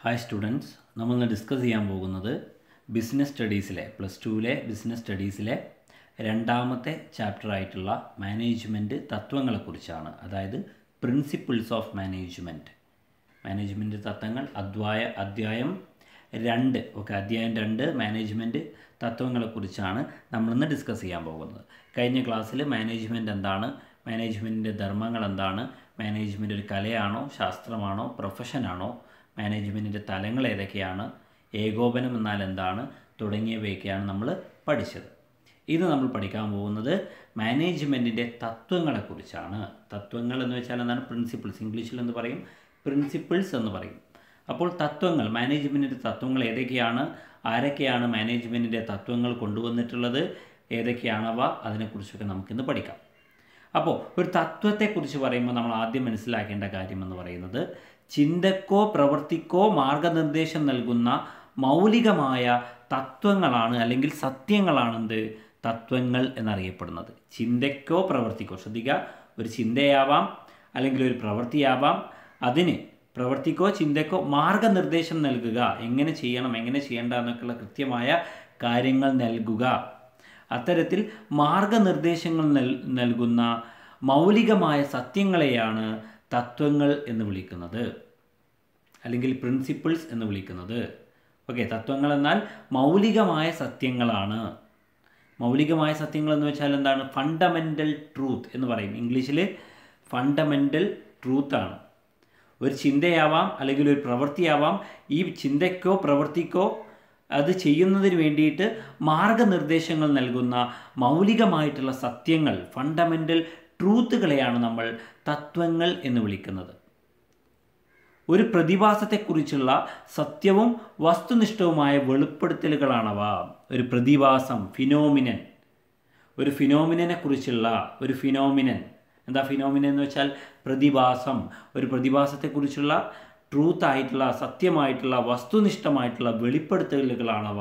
hi students നമ്മൾ ഇന്ന് discuss ചെയ്യാൻ പോകുന്നത് ബിസിനസ് സ്റ്റഡീസിലെ പ്ലസ് ടുവിലെ ബിസിനസ് സ്റ്റഡീസിലെ രണ്ടാമത്തെ ചാപ്റ്റർ ആയിട്ടുള്ള മാനേജ്മെൻറ്റ് തത്വങ്ങളെക്കുറിച്ചാണ് അതായത് പ്രിൻസിപ്പിൾസ് ഓഫ് മാനേജ്മെൻറ്റ് മാനേജ്മെൻറ്റ് തത്വങ്ങൾ അദ്വായ അധ്യായം രണ്ട് ഓക്കെ അധ്യായം രണ്ട് മാനേജ്മെൻറ്റ് തത്വങ്ങളെക്കുറിച്ചാണ് നമ്മളിന്ന് ഡിസ്കസ് ചെയ്യാൻ പോകുന്നത് കഴിഞ്ഞ ക്ലാസ്സിൽ മാനേജ്മെൻറ്റ് എന്താണ് മാനേജ്മെൻറ്റിൻ്റെ ധർമ്മങ്ങൾ എന്താണ് മാനേജ്മെൻറ്റ് ഒരു കലയാണോ ശാസ്ത്രമാണോ പ്രൊഫഷനാണോ മാനേജ്മെൻറ്റിൻ്റെ തലങ്ങൾ ഏതൊക്കെയാണ് ഏകോപനം എന്നാൽ എന്താണ് തുടങ്ങിയവയൊക്കെയാണ് നമ്മൾ പഠിച്ചത് ഇത് നമ്മൾ പഠിക്കാൻ പോകുന്നത് മാനേജ്മെൻറ്റിൻ്റെ തത്വങ്ങളെക്കുറിച്ചാണ് തത്വങ്ങൾ എന്ന് വെച്ചാൽ എന്താണ് പ്രിൻസിപ്പിൾസ് ഇംഗ്ലീഷിൽ എന്ന് പറയും പ്രിൻസിപ്പിൾസ് എന്ന് പറയും അപ്പോൾ തത്വങ്ങൾ മാനേജ്മെൻറ്റിൻ്റെ തത്വങ്ങൾ ഏതൊക്കെയാണ് ആരൊക്കെയാണ് മാനേജ്മെൻറ്റിൻ്റെ തത്വങ്ങൾ കൊണ്ടുവന്നിട്ടുള്ളത് ഏതൊക്കെയാണവ അതിനെക്കുറിച്ചൊക്കെ നമുക്കിന്ന് പഠിക്കാം അപ്പോൾ ഒരു തത്വത്തെക്കുറിച്ച് പറയുമ്പോൾ നമ്മൾ ആദ്യം മനസ്സിലാക്കേണ്ട കാര്യം എന്ന് പറയുന്നത് ചിന്തക്കോ പ്രവൃത്തിക്കോ മാർഗനിർദ്ദേശം നൽകുന്ന മൗലികമായ തത്വങ്ങളാണ് അല്ലെങ്കിൽ സത്യങ്ങളാണെന്ത് തത്വങ്ങൾ എന്നറിയപ്പെടുന്നത് ചിന്തയ്ക്കോ പ്രവൃത്തിക്കോ ശ്രദ്ധിക്കുക ഒരു ചിന്തയാവാം അല്ലെങ്കിൽ ഒരു പ്രവൃത്തിയാവാം അതിന് പ്രവൃത്തിക്കോ ചിന്തയ്ക്കോ മാർഗനിർദ്ദേശം നൽകുക എങ്ങനെ ചെയ്യണം എങ്ങനെ ചെയ്യേണ്ട എന്നൊക്കെയുള്ള കൃത്യമായ കാര്യങ്ങൾ നൽകുക അത്തരത്തിൽ മാർഗനിർദ്ദേശങ്ങൾ നൽ നൽകുന്ന മൗലികമായ സത്യങ്ങളെയാണ് തത്വങ്ങൾ എന്ന് വിളിക്കുന്നത് അല്ലെങ്കിൽ പ്രിൻസിപ്പിൾസ് എന്ന് വിളിക്കുന്നത് ഓക്കെ തത്വങ്ങൾ എന്നാൽ മൗലികമായ സത്യങ്ങളാണ് മൗലികമായ സത്യങ്ങൾ എന്ന് വെച്ചാൽ എന്താണ് ഫണ്ടമെൻ്റൽ ട്രൂത്ത് എന്ന് പറയും ഇംഗ്ലീഷിൽ ഫണ്ടമെൻ്റൽ ട്രൂത്താണ് ഒരു ചിന്തയാവാം അല്ലെങ്കിൽ ഒരു പ്രവൃത്തിയാവാം ഈ ചിന്തയ്ക്കോ പ്രവൃത്തിക്കോ അത് ചെയ്യുന്നതിന് വേണ്ടിയിട്ട് മാർഗനിർദ്ദേശങ്ങൾ നൽകുന്ന മൗലികമായിട്ടുള്ള സത്യങ്ങൾ ഫണ്ടമെൻ്റൽ ട്രൂത്തുകളെയാണ് നമ്മൾ തത്വങ്ങൾ എന്ന് വിളിക്കുന്നത് ഒരു പ്രതിഭാസത്തെക്കുറിച്ചുള്ള സത്യവും വസ്തുനിഷ്ഠവുമായ വെളിപ്പെടുത്തലുകളാണവ ഒരു പ്രതിഭാസം ഫിനോമിനൻ ഒരു ഫിനോമിനനെ കുറിച്ചുള്ള ഒരു ഫിനോമിനൻ എന്താ ഫിനോമിനൻ എന്ന് വെച്ചാൽ പ്രതിഭാസം ഒരു പ്രതിഭാസത്തെക്കുറിച്ചുള്ള ട്രൂത്ത് ആയിട്ടുള്ള സത്യമായിട്ടുള്ള വസ്തുനിഷ്ഠമായിട്ടുള്ള വെളിപ്പെടുത്തലുകളാണവ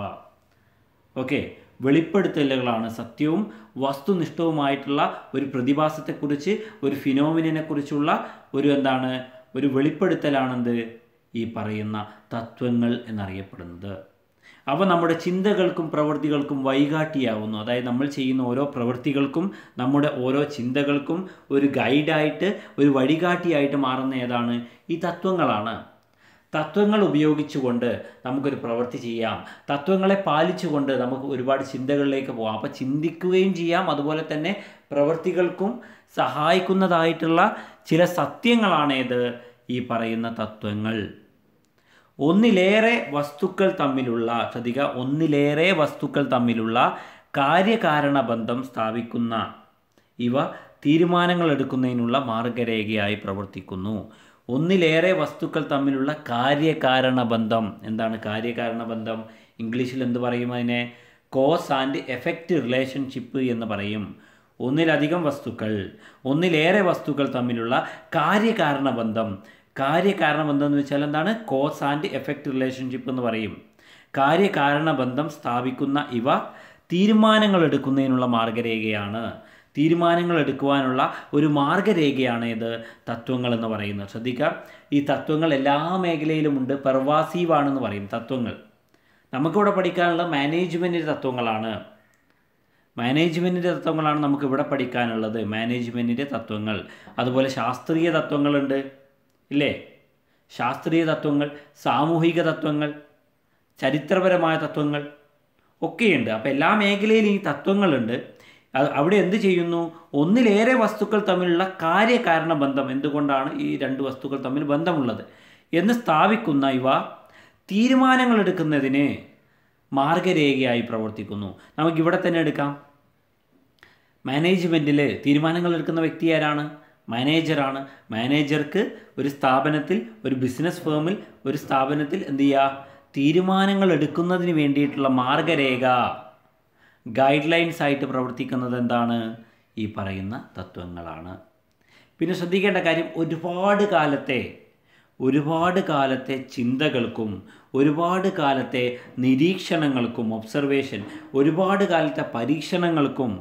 ഓക്കെ വെളിപ്പെടുത്തലുകളാണ് സത്യവും വസ്തുനിഷ്ഠവുമായിട്ടുള്ള ഒരു പ്രതിഭാസത്തെക്കുറിച്ച് ഒരു ഫിനോമിനെ കുറിച്ചുള്ള ഒരു എന്താണ് ഒരു വെളിപ്പെടുത്തലാണെന്ത് ഈ പറയുന്ന തത്വങ്ങൾ എന്നറിയപ്പെടുന്നത് അവ നമ്മുടെ ചിന്തകൾക്കും പ്രവൃത്തികൾക്കും വൈകാട്ടിയാവുന്നു അതായത് നമ്മൾ ചെയ്യുന്ന ഓരോ പ്രവൃത്തികൾക്കും നമ്മുടെ ഓരോ ചിന്തകൾക്കും ഒരു ഗൈഡായിട്ട് ഒരു വഴികാട്ടിയായിട്ട് മാറുന്ന ഏതാണ് ഈ തത്വങ്ങളാണ് തത്വങ്ങൾ ഉപയോഗിച്ചുകൊണ്ട് നമുക്കൊരു പ്രവൃത്തി ചെയ്യാം തത്വങ്ങളെ പാലിച്ചുകൊണ്ട് നമുക്ക് ഒരുപാട് ചിന്തകളിലേക്ക് പോകാം അപ്പോൾ ചിന്തിക്കുകയും ചെയ്യാം അതുപോലെ തന്നെ പ്രവൃത്തികൾക്കും സഹായിക്കുന്നതായിട്ടുള്ള ചില സത്യങ്ങളാണേത് ഈ പറയുന്ന തത്വങ്ങൾ ഒന്നിലേറെ വസ്തുക്കൾ തമ്മിലുള്ള ശ്രദ്ധിക്കുക ഒന്നിലേറെ വസ്തുക്കൾ തമ്മിലുള്ള കാര്യകാരണ ബന്ധം സ്ഥാപിക്കുന്ന ഇവ തീരുമാനങ്ങൾ എടുക്കുന്നതിനുള്ള മാർഗരേഖയായി പ്രവർത്തിക്കുന്നു ഒന്നിലേറെ വസ്തുക്കൾ തമ്മിലുള്ള കാര്യകാരണ ബന്ധം എന്താണ് കാര്യകാരണ ബന്ധം ഇംഗ്ലീഷിൽ എന്ത് പറയും അതിനെ കോസ് ആൻഡ് എഫക്റ്റ് റിലേഷൻഷിപ്പ് എന്ന് പറയും ഒന്നിലധികം വസ്തുക്കൾ ഒന്നിലേറെ വസ്തുക്കൾ തമ്മിലുള്ള കാര്യകാരണ ബന്ധം കാര്യകാരണ ബന്ധം എന്ന് വെച്ചാൽ എന്താണ് കോസ് ആൻഡ് എഫക്റ്റ് റിലേഷൻഷിപ്പ് എന്ന് പറയും കാര്യകാരണ ബന്ധം സ്ഥാപിക്കുന്ന ഇവ തീരുമാനങ്ങൾ എടുക്കുന്നതിനുള്ള മാർഗരേഖയാണ് തീരുമാനങ്ങൾ എടുക്കുവാനുള്ള ഒരു മാർഗരേഖയാണ് ഇത് തത്വങ്ങൾ എന്ന് പറയുന്നത് ശ്രദ്ധിക്കുക ഈ തത്വങ്ങൾ എല്ലാ മേഖലയിലുമുണ്ട് പെർവാസീവാണെന്ന് പറയും തത്വങ്ങൾ നമുക്കിവിടെ പഠിക്കാനുള്ള മാനേജ്മെൻറ്റിൻ്റെ തത്വങ്ങളാണ് മാനേജ്മെൻറ്റിൻ്റെ തത്വങ്ങളാണ് നമുക്കിവിടെ പഠിക്കാനുള്ളത് മാനേജ്മെൻറ്റിൻ്റെ തത്വങ്ങൾ അതുപോലെ ശാസ്ത്രീയ തത്വങ്ങളുണ്ട് ഇല്ലേ ശാസ്ത്രീയ തത്വങ്ങൾ സാമൂഹിക തത്വങ്ങൾ ചരിത്രപരമായ തത്വങ്ങൾ ഒക്കെയുണ്ട് അപ്പോൾ എല്ലാ മേഖലയിലും ഈ തത്വങ്ങളുണ്ട് അവിടെ എന്ത് ചെയ്യുന്നു ഒന്നിലേറെ വസ്തുക്കൾ തമ്മിലുള്ള കാര്യകാരണ ബന്ധം എന്തുകൊണ്ടാണ് ഈ രണ്ട് വസ്തുക്കൾ തമ്മിൽ ബന്ധമുള്ളത് എന്ന് സ്ഥാപിക്കുന്ന ഇവ തീരുമാനങ്ങൾ എടുക്കുന്നതിന് മാർഗരേഖയായി പ്രവർത്തിക്കുന്നു നമുക്ക് ഇവിടെ തന്നെ എടുക്കാം മാനേജ്മെൻറ്റിൽ തീരുമാനങ്ങൾ എടുക്കുന്ന വ്യക്തി ആരാണ് മാനേജറാണ് മാനേജർക്ക് ഒരു സ്ഥാപനത്തിൽ ഒരു ബിസിനസ് ഫേമിൽ ഒരു സ്ഥാപനത്തിൽ എന്ത് ചെയ്യുക തീരുമാനങ്ങൾ എടുക്കുന്നതിന് വേണ്ടിയിട്ടുള്ള മാർഗരേഖ ഗൈഡ് ലൈൻസ് ആയിട്ട് പ്രവർത്തിക്കുന്നത് എന്താണ് ഈ പറയുന്ന തത്വങ്ങളാണ് പിന്നെ ശ്രദ്ധിക്കേണ്ട കാര്യം ഒരുപാട് കാലത്തെ ഒരുപാട് കാലത്തെ ചിന്തകൾക്കും ഒരുപാട് കാലത്തെ നിരീക്ഷണങ്ങൾക്കും ഒബ്സർവേഷൻ ഒരുപാട് കാലത്തെ പരീക്ഷണങ്ങൾക്കും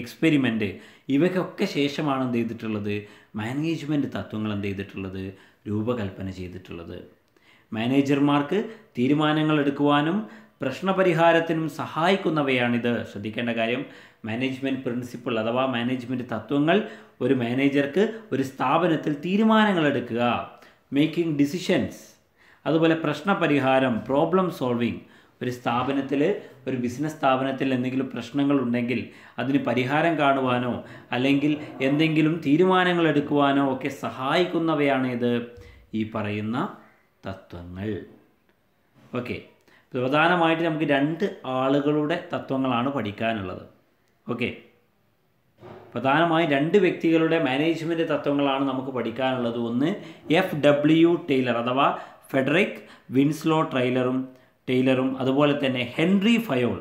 എക്സ്പെരിമെൻറ്റ് ഇവയ്ക്കൊക്കെ ശേഷമാണ് എന്ത് ചെയ്തിട്ടുള്ളത് മാനേജ്മെൻറ്റ് തത്വങ്ങൾ എന്ത് ചെയ്തിട്ടുള്ളത് രൂപകൽപ്പന ചെയ്തിട്ടുള്ളത് മാനേജർമാർക്ക് തീരുമാനങ്ങൾ എടുക്കുവാനും പ്രശ്നപരിഹാരത്തിനും സഹായിക്കുന്നവയാണിത് ശ്രദ്ധിക്കേണ്ട കാര്യം മാനേജ്മെൻറ്റ് പ്രിൻസിപ്പിൾ അഥവാ മാനേജ്മെൻറ്റ് തത്വങ്ങൾ ഒരു മാനേജർക്ക് ഒരു സ്ഥാപനത്തിൽ തീരുമാനങ്ങൾ എടുക്കുക മേക്കിംഗ് ഡിസിഷൻസ് അതുപോലെ പ്രശ്നപരിഹാരം പ്രോബ്ലം സോൾവിങ് ഒരു സ്ഥാപനത്തിൽ ഒരു ബിസിനസ് സ്ഥാപനത്തിൽ എന്തെങ്കിലും പ്രശ്നങ്ങൾ ഉണ്ടെങ്കിൽ അതിന് പരിഹാരം കാണുവാനോ അല്ലെങ്കിൽ എന്തെങ്കിലും തീരുമാനങ്ങൾ എടുക്കുവാനോ ഒക്കെ സഹായിക്കുന്നവയാണ് ഇത് ഈ പറയുന്ന തത്വങ്ങൾ ഓക്കെ പ്രധാനമായിട്ട് നമുക്ക് രണ്ട് ആളുകളുടെ തത്വങ്ങളാണ് പഠിക്കാനുള്ളത് ഓക്കെ പ്രധാനമായും രണ്ട് വ്യക്തികളുടെ മാനേജ്മെൻറ്റ് തത്വങ്ങളാണ് നമുക്ക് പഠിക്കാനുള്ളത് ഒന്ന് എഫ് ഡബ്ല്യു ടെയ്ലർ അഥവാ ഫെഡറിക് വിൻസ്ലോ ട്രെയിലറും ടെയ്ലറും അതുപോലെ തന്നെ ഹെൻറി ഫയോൾ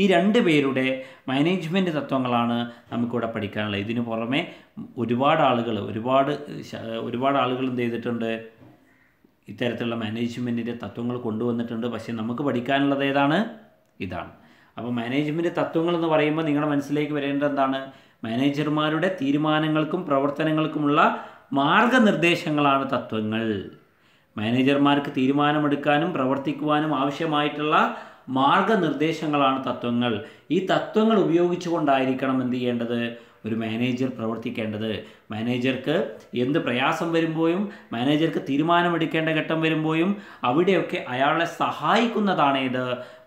ഈ രണ്ട് പേരുടെ മാനേജ്മെൻറ്റ് തത്വങ്ങളാണ് നമുക്കിവിടെ പഠിക്കാനുള്ളത് ഇതിനു പുറമെ ഒരുപാട് ആളുകൾ ഒരുപാട് ഒരുപാട് ആളുകൾ എന്ത് ചെയ്തിട്ടുണ്ട് ഇത്തരത്തിലുള്ള മാനേജ്മെൻറ്റിൻ്റെ തത്വങ്ങൾ കൊണ്ടുവന്നിട്ടുണ്ട് പക്ഷേ നമുക്ക് പഠിക്കാനുള്ളത് ഏതാണ് ഇതാണ് അപ്പോൾ മാനേജ്മെൻറ്റ് തത്വങ്ങൾ എന്ന് പറയുമ്പോൾ നിങ്ങളുടെ മനസ്സിലേക്ക് വരേണ്ടത് എന്താണ് മാനേജർമാരുടെ തീരുമാനങ്ങൾക്കും പ്രവർത്തനങ്ങൾക്കുമുള്ള മാർഗനിർദ്ദേശങ്ങളാണ് തത്വങ്ങൾ മാനേജർമാർക്ക് തീരുമാനമെടുക്കാനും പ്രവർത്തിക്കുവാനും ആവശ്യമായിട്ടുള്ള മാർഗനിർദ്ദേശങ്ങളാണ് തത്വങ്ങൾ ഈ തത്വങ്ങൾ ഉപയോഗിച്ചുകൊണ്ടായിരിക്കണം എന്ത് ചെയ്യേണ്ടത് ഒരു മാനേജർ പ്രവർത്തിക്കേണ്ടത് മാനേജർക്ക് എന്ത് പ്രയാസം വരുമ്പോഴും മാനേജർക്ക് തീരുമാനമെടുക്കേണ്ട ഘട്ടം വരുമ്പോഴും അവിടെയൊക്കെ അയാളെ സഹായിക്കുന്നതാണ് ഇത്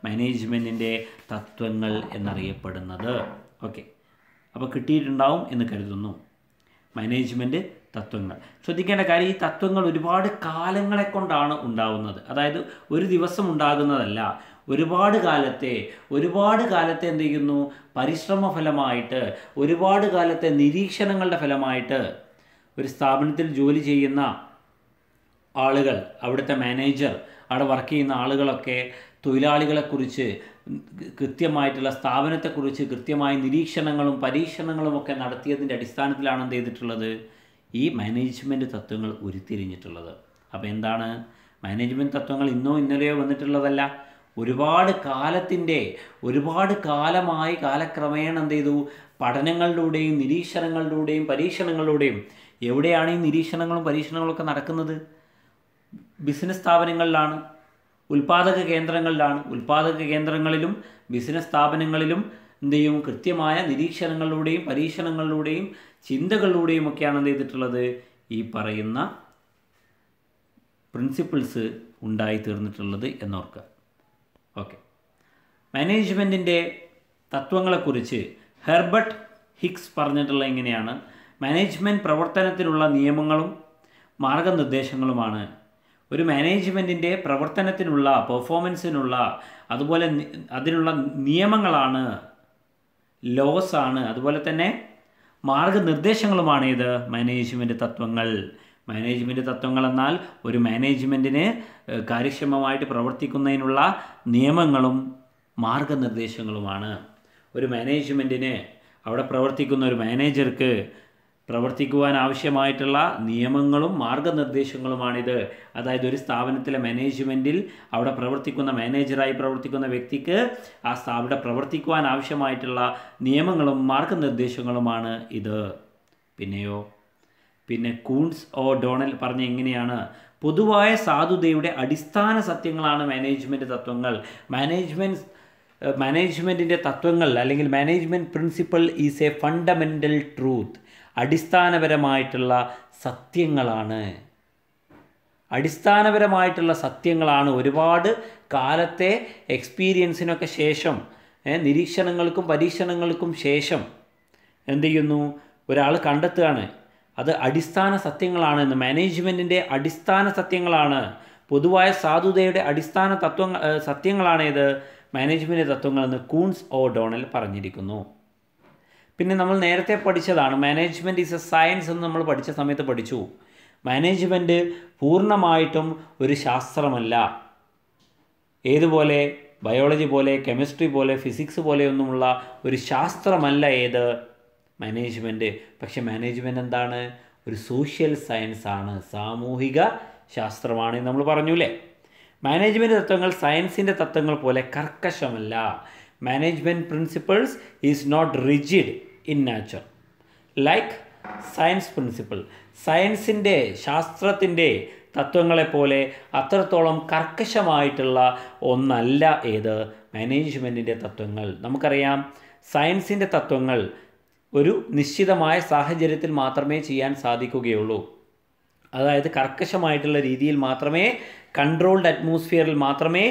മാനേജ്മെൻറ്റിൻ്റെ തത്വങ്ങൾ എന്നറിയപ്പെടുന്നത് ഓക്കെ അപ്പോൾ കിട്ടിയിട്ടുണ്ടാവും എന്ന് കരുതുന്നു മാനേജ്മെൻറ്റ് തത്വങ്ങൾ ശ്രദ്ധിക്കേണ്ട കാര്യം ഈ തത്വങ്ങൾ ഒരുപാട് കാലങ്ങളെ കൊണ്ടാണ് ഉണ്ടാവുന്നത് അതായത് ഒരു ദിവസം ഉണ്ടാകുന്നതല്ല ഒരുപാട് കാലത്തെ ഒരുപാട് കാലത്തെ എന്ത് ചെയ്യുന്നു പരിശ്രമ ഫലമായിട്ട് ഒരുപാട് കാലത്തെ നിരീക്ഷണങ്ങളുടെ ഫലമായിട്ട് ഒരു സ്ഥാപനത്തിൽ ജോലി ചെയ്യുന്ന ആളുകൾ അവിടുത്തെ മാനേജർ അവിടെ വർക്ക് ചെയ്യുന്ന ആളുകളൊക്കെ തൊഴിലാളികളെക്കുറിച്ച് കൃത്യമായിട്ടുള്ള സ്ഥാപനത്തെക്കുറിച്ച് കൃത്യമായ നിരീക്ഷണങ്ങളും പരീക്ഷണങ്ങളും ഒക്കെ നടത്തിയതിൻ്റെ അടിസ്ഥാനത്തിലാണ് എന്ത് ചെയ്തിട്ടുള്ളത് ഈ മാനേജ്മെൻറ്റ് തത്വങ്ങൾ ഉരുത്തിരിഞ്ഞിട്ടുള്ളത് അപ്പോൾ എന്താണ് മാനേജ്മെൻറ്റ് തത്വങ്ങൾ ഇന്നോ ഇന്നലെയോ വന്നിട്ടുള്ളതല്ല ഒരുപാട് കാലത്തിൻ്റെ ഒരുപാട് കാലമായി കാലക്രമേണ എന്ത് ചെയ്തു പഠനങ്ങളിലൂടെയും നിരീക്ഷണങ്ങളിലൂടെയും പരീക്ഷണങ്ങളിലൂടെയും എവിടെയാണ് ഈ നിരീക്ഷണങ്ങളും പരീക്ഷണങ്ങളൊക്കെ നടക്കുന്നത് ബിസിനസ് സ്ഥാപനങ്ങളിലാണ് ഉൽപാദക കേന്ദ്രങ്ങളിലാണ് ഉൽപാദക കേന്ദ്രങ്ങളിലും ബിസിനസ് സ്ഥാപനങ്ങളിലും എന്ത് ചെയ്യും കൃത്യമായ നിരീക്ഷണങ്ങളിലൂടെയും പരീക്ഷണങ്ങളിലൂടെയും ചിന്തകളിലൂടെയും ഒക്കെയാണ് എന്ത് ചെയ്തിട്ടുള്ളത് ഈ പറയുന്ന പ്രിൻസിപ്പിൾസ് ഉണ്ടായി തീർന്നിട്ടുള്ളത് എന്നോർക്കുക ഓക്കെ മാനേജ്മെൻറ്റിൻ്റെ തത്വങ്ങളെക്കുറിച്ച് ഹെർബർട്ട് ഹിക്സ് പറഞ്ഞിട്ടുള്ള ഇങ്ങനെയാണ് മാനേജ്മെൻറ്റ് പ്രവർത്തനത്തിലുള്ള നിയമങ്ങളും മാർഗനിർദ്ദേശങ്ങളുമാണ് ഒരു മാനേജ്മെൻറ്റിൻ്റെ പ്രവർത്തനത്തിനുള്ള പെർഫോമൻസിനുള്ള അതുപോലെ അതിനുള്ള നിയമങ്ങളാണ് ലോസാണ് അതുപോലെ തന്നെ മാർഗനിർദ്ദേശങ്ങളുമാണ് ഇത് മാനേജ്മെൻറ്റ് തത്വങ്ങൾ തത്വങ്ങൾ എന്നാൽ ഒരു മാനേജ്മെൻറ്റിന് കാര്യക്ഷമമായിട്ട് പ്രവർത്തിക്കുന്നതിനുള്ള നിയമങ്ങളും മാർഗനിർദ്ദേശങ്ങളുമാണ് ഒരു മാനേജ്മെൻറ്റിന് അവിടെ പ്രവർത്തിക്കുന്ന ഒരു മാനേജർക്ക് പ്രവർത്തിക്കുവാൻ ആവശ്യമായിട്ടുള്ള നിയമങ്ങളും മാർഗനിർദ്ദേശങ്ങളുമാണിത് അതായത് ഒരു സ്ഥാപനത്തിലെ മാനേജ്മെൻറ്റിൽ അവിടെ പ്രവർത്തിക്കുന്ന മാനേജറായി പ്രവർത്തിക്കുന്ന വ്യക്തിക്ക് ആ അവിടെ പ്രവർത്തിക്കുവാൻ ആവശ്യമായിട്ടുള്ള നിയമങ്ങളും മാർഗനിർദ്ദേശങ്ങളുമാണ് ഇത് പിന്നെയോ പിന്നെ കൂൺസ് ഓ ഡോണൽ പറഞ്ഞ എങ്ങനെയാണ് പൊതുവായ സാധുതയുടെ അടിസ്ഥാന സത്യങ്ങളാണ് മാനേജ്മെൻറ്റ് തത്വങ്ങൾ മാനേജ്മെൻറ്റ് മാനേജ്മെൻറ്റിൻ്റെ തത്വങ്ങൾ അല്ലെങ്കിൽ management principle is a fundamental truth അടിസ്ഥാനപരമായിട്ടുള്ള സത്യങ്ങളാണ് അടിസ്ഥാനപരമായിട്ടുള്ള സത്യങ്ങളാണ് ഒരുപാട് കാലത്തെ എക്സ്പീരിയൻസിനൊക്കെ ശേഷം നിരീക്ഷണങ്ങൾക്കും പരീക്ഷണങ്ങൾക്കും ശേഷം എന്ത് ചെയ്യുന്നു ഒരാൾ കണ്ടെത്തുകയാണ് അത് അടിസ്ഥാന സത്യങ്ങളാണ് എന്ന് മാനേജ്മെൻറ്റിൻ്റെ അടിസ്ഥാന സത്യങ്ങളാണ് പൊതുവായ സാധുതയുടെ അടിസ്ഥാന തത്വ സത്യങ്ങളാണേത് മാനേജ്മെൻറ്റ് തത്വങ്ങളെന്ന് കൂൺസ് ഓ ഡോണൽ പറഞ്ഞിരിക്കുന്നു പിന്നെ നമ്മൾ നേരത്തെ പഠിച്ചതാണ് മാനേജ്മെൻറ്റ് ഈസ് എ സയൻസ് എന്ന് നമ്മൾ പഠിച്ച സമയത്ത് പഠിച്ചു മാനേജ്മെൻറ്റ് പൂർണ്ണമായിട്ടും ഒരു ശാസ്ത്രമല്ല ഏതുപോലെ ബയോളജി പോലെ കെമിസ്ട്രി പോലെ ഫിസിക്സ് പോലെയൊന്നുമുള്ള ഒരു ശാസ്ത്രമല്ല ഏത് മാനേജ്മെൻറ്റ് പക്ഷെ മാനേജ്മെൻ്റ് എന്താണ് ഒരു സോഷ്യൽ സയൻസ് ആണ് സാമൂഹിക ശാസ്ത്രമാണ് നമ്മൾ പറഞ്ഞൂലേ മാനേജ്മെൻറ്റ് തത്വങ്ങൾ സയൻസിൻ്റെ തത്വങ്ങൾ പോലെ കർക്കശമല്ല management principles is not rigid in nature like science principle സയൻസിൻ്റെ ശാസ്ത്രത്തിൻ്റെ തത്വങ്ങളെപ്പോലെ അത്രത്തോളം കർക്കശമായിട്ടുള്ള ഒന്നല്ല ഏത് മാനേജ്മെൻറ്റിൻ്റെ തത്വങ്ങൾ നമുക്കറിയാം സയൻസിൻ്റെ തത്വങ്ങൾ ഒരു നിശ്ചിതമായ സാഹചര്യത്തിൽ മാത്രമേ ചെയ്യാൻ സാധിക്കുകയുള്ളൂ അതായത് കർക്കശമായിട്ടുള്ള രീതിയിൽ മാത്രമേ കൺട്രോൾഡ് അറ്റ്മോസ്ഫിയറിൽ മാത്രമേ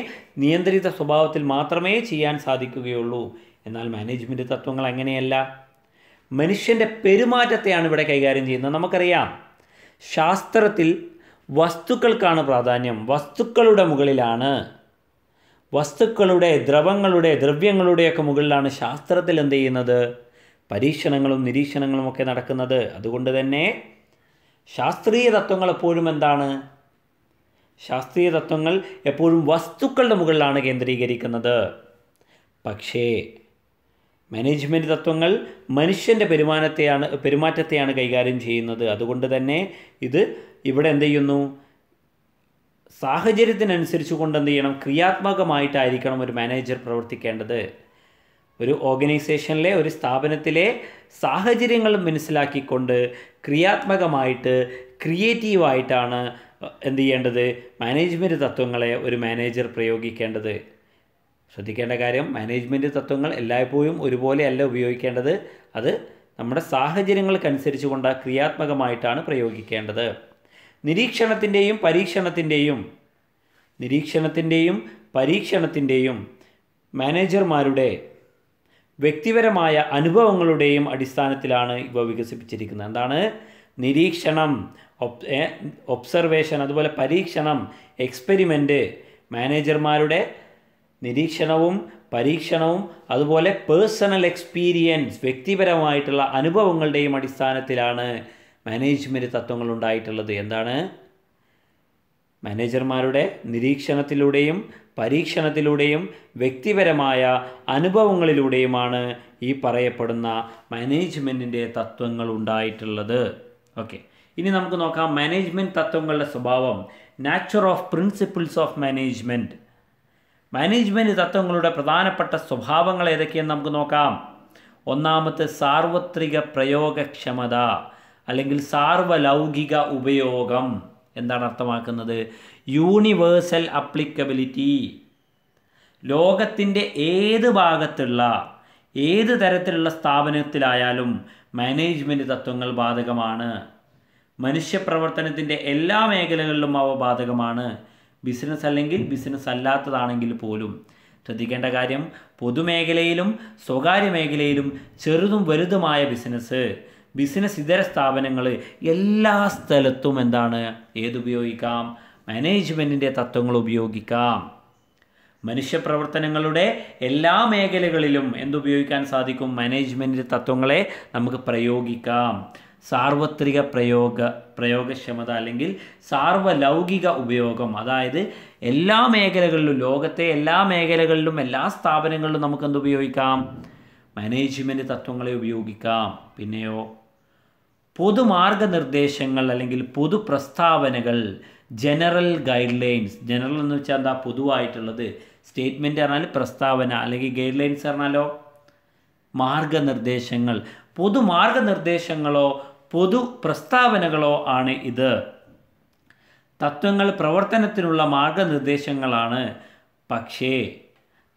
നിയന്ത്രിത സ്വഭാവത്തിൽ മാത്രമേ ചെയ്യാൻ സാധിക്കുകയുള്ളൂ എന്നാൽ മാനേജ്മെൻറ്റ് തത്വങ്ങൾ അങ്ങനെയല്ല മനുഷ്യൻ്റെ പെരുമാറ്റത്തെയാണ് ഇവിടെ കൈകാര്യം ചെയ്യുന്നത് നമുക്കറിയാം ശാസ്ത്രത്തിൽ വസ്തുക്കൾക്കാണ് പ്രാധാന്യം വസ്തുക്കളുടെ മുകളിലാണ് വസ്തുക്കളുടെ ദ്രവങ്ങളുടെ ദ്രവ്യങ്ങളുടെയൊക്കെ മുകളിലാണ് ശാസ്ത്രത്തിൽ എന്ത് ചെയ്യുന്നത് പരീക്ഷണങ്ങളും നിരീക്ഷണങ്ങളും ഒക്കെ നടക്കുന്നത് അതുകൊണ്ട് തന്നെ ശാസ്ത്രീയ തത്വങ്ങൾ എപ്പോഴും എന്താണ് ശാസ്ത്രീയ തത്വങ്ങൾ എപ്പോഴും വസ്തുക്കളുടെ മുകളിലാണ് കേന്ദ്രീകരിക്കുന്നത് പക്ഷേ മാനേജ്മെൻറ്റ് തത്വങ്ങൾ മനുഷ്യൻ്റെ പെരുമാനത്തെയാണ് പെരുമാറ്റത്തെയാണ് കൈകാര്യം ചെയ്യുന്നത് അതുകൊണ്ട് തന്നെ ഇത് ഇവിടെ എന്ത് ചെയ്യുന്നു സാഹചര്യത്തിനനുസരിച്ച് കൊണ്ട് എന്ത് ചെയ്യണം ക്രിയാത്മകമായിട്ടായിരിക്കണം ഒരു മാനേജർ പ്രവർത്തിക്കേണ്ടത് ഒരു ഓർഗനൈസേഷനിലെ ഒരു സ്ഥാപനത്തിലെ സാഹചര്യങ്ങൾ മനസ്സിലാക്കിക്കൊണ്ട് ക്രിയാത്മകമായിട്ട് ക്രിയേറ്റീവായിട്ടാണ് എന്ത് ചെയ്യേണ്ടത് മാനേജ്മെൻറ്റ് തത്വങ്ങളെ ഒരു മാനേജർ പ്രയോഗിക്കേണ്ടത് ശ്രദ്ധിക്കേണ്ട കാര്യം മാനേജ്മെൻറ്റ് തത്വങ്ങൾ എല്ലായ്പ്പോഴും ഒരുപോലെയല്ല ഉപയോഗിക്കേണ്ടത് അത് നമ്മുടെ സാഹചര്യങ്ങൾക്കനുസരിച്ച് കൊണ്ട് ക്രിയാത്മകമായിട്ടാണ് പ്രയോഗിക്കേണ്ടത് നിരീക്ഷണത്തിൻ്റെയും പരീക്ഷണത്തിൻ്റെയും നിരീക്ഷണത്തിൻ്റെയും പരീക്ഷണത്തിൻ്റെയും മാനേജർമാരുടെ വ്യക്തിപരമായ അനുഭവങ്ങളുടെയും അടിസ്ഥാനത്തിലാണ് ഇവ വികസിപ്പിച്ചിരിക്കുന്നത് എന്താണ് നിരീക്ഷണം ഒബ്സർവേഷൻ അതുപോലെ പരീക്ഷണം എക്സ്പെരിമെൻ്റ് മാനേജർമാരുടെ നിരീക്ഷണവും പരീക്ഷണവും അതുപോലെ പേഴ്സണൽ എക്സ്പീരിയൻസ് വ്യക്തിപരമായിട്ടുള്ള അനുഭവങ്ങളുടെയും അടിസ്ഥാനത്തിലാണ് മാനേജ്മെൻറ്റ് തത്വങ്ങൾ ഉണ്ടായിട്ടുള്ളത് എന്താണ് മാനേജർമാരുടെ നിരീക്ഷണത്തിലൂടെയും പരീക്ഷണത്തിലൂടെയും വ്യക്തിപരമായ അനുഭവങ്ങളിലൂടെയുമാണ് ഈ പറയപ്പെടുന്ന മാനേജ്മെൻറ്റിൻ്റെ തത്വങ്ങൾ ഉണ്ടായിട്ടുള്ളത് ഓക്കെ ഇനി നമുക്ക് നോക്കാം മാനേജ്മെൻറ്റ് തത്വങ്ങളുടെ സ്വഭാവം nature of principles of management management തത്വങ്ങളുടെ പ്രധാനപ്പെട്ട സ്വഭാവങ്ങൾ ഏതൊക്കെയെന്ന് നമുക്ക് നോക്കാം ഒന്നാമത്തെ സാർവത്രിക പ്രയോഗക്ഷമത അല്ലെങ്കിൽ സാർവലൗകിക ഉപയോഗം എന്താണ് അർത്ഥമാക്കുന്നത് യൂണിവേഴ്സൽ അപ്ലിക്കബിലിറ്റി ലോകത്തിൻ്റെ ഏത് ഭാഗത്തുള്ള ഏത് തരത്തിലുള്ള സ്ഥാപനത്തിലായാലും മാനേജ്മെൻറ്റ് തത്വങ്ങൾ ബാധകമാണ് മനുഷ്യപ്രവർത്തനത്തിൻ്റെ എല്ലാ മേഖലകളിലും അവ ബാധകമാണ് ബിസിനസ് അല്ലെങ്കിൽ ബിസിനസ് അല്ലാത്തതാണെങ്കിൽ പോലും ശ്രദ്ധിക്കേണ്ട കാര്യം പൊതുമേഖലയിലും സ്വകാര്യ മേഖലയിലും ചെറുതും വലുതുമായ ബിസിനസ് ബിസിനസ് ഇതര സ്ഥാപനങ്ങൾ എല്ലാ സ്ഥലത്തും എന്താണ് ഏതുപയോഗിക്കാം മാനേജ്മെൻറ്റിൻ്റെ തത്വങ്ങൾ ഉപയോഗിക്കാം മനുഷ്യപ്രവർത്തനങ്ങളുടെ എല്ലാ മേഖലകളിലും എന്തുപയോഗിക്കാൻ സാധിക്കും മാനേജ്മെൻറ്റിൻ്റെ തത്വങ്ങളെ നമുക്ക് പ്രയോഗിക്കാം സാർവത്രിക പ്രയോഗ പ്രയോഗക്ഷമത അല്ലെങ്കിൽ സാർവലൗകിക ഉപയോഗം അതായത് എല്ലാ മേഖലകളിലും ലോകത്തെ എല്ലാ മേഖലകളിലും എല്ലാ സ്ഥാപനങ്ങളിലും നമുക്ക് എന്തുപയോഗിക്കാം മാനേജ്മെൻറ്റ് തത്വങ്ങളെ ഉപയോഗിക്കാം പിന്നെയോ പൊതുമാർഗനിർദ്ദേശങ്ങൾ അല്ലെങ്കിൽ പൊതു പ്രസ്താവനകൾ ജനറൽ ഗൈഡ് ലൈൻസ് ജനറൽ എന്ന് വെച്ചാൽ എന്താ പൊതുവായിട്ടുള്ളത് സ്റ്റേറ്റ്മെൻ്റ് പറഞ്ഞാൽ പ്രസ്താവന അല്ലെങ്കിൽ ഗൈഡ് ലൈൻസ് പറഞ്ഞാലോ മാർഗനിർദ്ദേശങ്ങൾ പൊതു മാർഗനിർദ്ദേശങ്ങളോ പൊതു പ്രസ്താവനകളോ ആണ് ഇത് തത്വങ്ങൾ പ്രവർത്തനത്തിനുള്ള മാർഗനിർദ്ദേശങ്ങളാണ് പക്ഷേ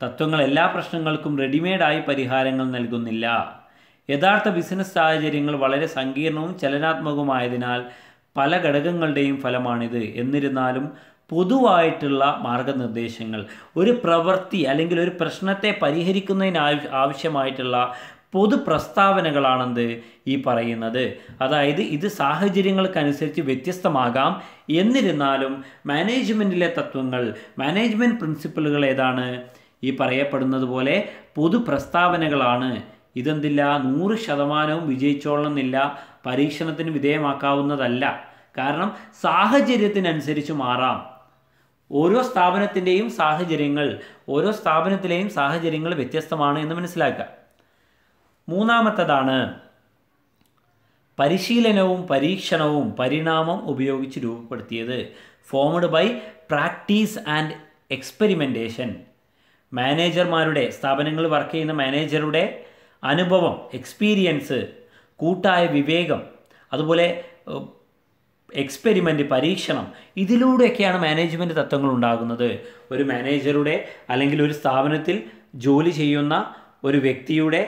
തത്വങ്ങൾ എല്ലാ പ്രശ്നങ്ങൾക്കും റെഡിമെയ്ഡായി പരിഹാരങ്ങൾ നൽകുന്നില്ല യഥാർത്ഥ ബിസിനസ് സാഹചര്യങ്ങൾ വളരെ സങ്കീർണവും ചലനാത്മകവുമായതിനാൽ പല ഘടകങ്ങളുടെയും ഫലമാണിത് എന്നിരുന്നാലും പൊതുവായിട്ടുള്ള മാർഗനിർദ്ദേശങ്ങൾ ഒരു പ്രവൃത്തി അല്ലെങ്കിൽ ഒരു പ്രശ്നത്തെ പരിഹരിക്കുന്നതിന് ആവശ്യമായിട്ടുള്ള പൊതു പ്രസ്താവനകളാണെന്ത് ഈ പറയുന്നത് അതായത് ഇത് സാഹചര്യങ്ങൾക്കനുസരിച്ച് വ്യത്യസ്തമാകാം എന്നിരുന്നാലും മാനേജ്മെൻറ്റിലെ തത്വങ്ങൾ മാനേജ്മെൻറ്റ് പ്രിൻസിപ്പിളുകൾ ഏതാണ് ഈ പറയപ്പെടുന്നത് പോലെ പൊതു പ്രസ്താവനകളാണ് ഇതെന്തില്ല നൂറ് ശതമാനവും വിജയിച്ചോളണമെന്നില്ല പരീക്ഷണത്തിന് വിധേയമാക്കാവുന്നതല്ല കാരണം സാഹചര്യത്തിനനുസരിച്ച് മാറാം ഓരോ സ്ഥാപനത്തിൻ്റെയും സാഹചര്യങ്ങൾ ഓരോ സ്ഥാപനത്തിലെയും സാഹചര്യങ്ങൾ വ്യത്യസ്തമാണ് എന്ന് മനസ്സിലാക്കുക മൂന്നാമത്തതാണ് പരിശീലനവും പരീക്ഷണവും പരിണാമം ഉപയോഗിച്ച് രൂപപ്പെടുത്തിയത് formed by practice and experimentation മാനേജർമാരുടെ സ്ഥാപനങ്ങൾ വർക്ക് ചെയ്യുന്ന മാനേജറുടെ അനുഭവം എക്സ്പീരിയൻസ് കൂട്ടായ വിവേകം അതുപോലെ എക്സ്പെരിമെൻ്റ് പരീക്ഷണം ഇതിലൂടെയൊക്കെയാണ് മാനേജ്മെൻ്റ് തത്വങ്ങൾ ഉണ്ടാകുന്നത് ഒരു മാനേജറുടെ അല്ലെങ്കിൽ ഒരു സ്ഥാപനത്തിൽ ജോലി ചെയ്യുന്ന ഒരു വ്യക്തിയുടെ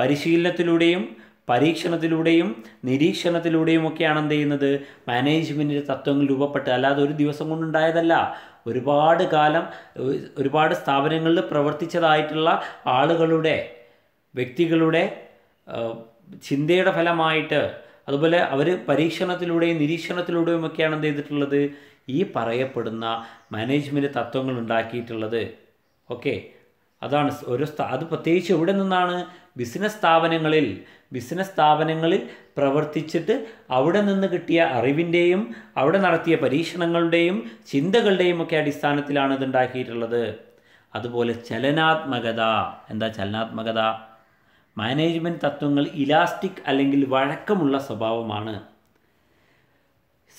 പരിശീലനത്തിലൂടെയും പരീക്ഷണത്തിലൂടെയും നിരീക്ഷണത്തിലൂടെയും ഒക്കെയാണ് എന്ത് ചെയ്യുന്നത് മാനേജ്മെൻറ്റിൻ്റെ തത്വങ്ങൾ രൂപപ്പെട്ട് അല്ലാതെ ഒരു ദിവസം കൊണ്ടുണ്ടായതല്ല ഒരുപാട് കാലം ഒരുപാട് സ്ഥാപനങ്ങളിൽ പ്രവർത്തിച്ചതായിട്ടുള്ള ആളുകളുടെ വ്യക്തികളുടെ ചിന്തയുടെ ഫലമായിട്ട് അതുപോലെ അവർ പരീക്ഷണത്തിലൂടെയും നിരീക്ഷണത്തിലൂടെയും ഒക്കെയാണ് എന്ത് ചെയ്തിട്ടുള്ളത് ഈ പറയപ്പെടുന്ന മാനേജ്മെൻറ്റ് തത്വങ്ങൾ ഉണ്ടാക്കിയിട്ടുള്ളത് ഓക്കെ അതാണ് ഒരു അത് പ്രത്യേകിച്ച് എവിടെ നിന്നാണ് ബിസിനസ് സ്ഥാപനങ്ങളിൽ ബിസിനസ് സ്ഥാപനങ്ങളിൽ പ്രവർത്തിച്ചിട്ട് അവിടെ നിന്ന് കിട്ടിയ അറിവിൻ്റെയും അവിടെ നടത്തിയ പരീക്ഷണങ്ങളുടെയും ചിന്തകളുടെയും ഒക്കെ അടിസ്ഥാനത്തിലാണ് ഇത് ഉണ്ടാക്കിയിട്ടുള്ളത് അതുപോലെ ചലനാത്മകത എന്താ ചലനാത്മകത മാനേജ്മെൻറ്റ് തത്വങ്ങൾ ഇലാസ്റ്റിക് അല്ലെങ്കിൽ വഴക്കമുള്ള സ്വഭാവമാണ്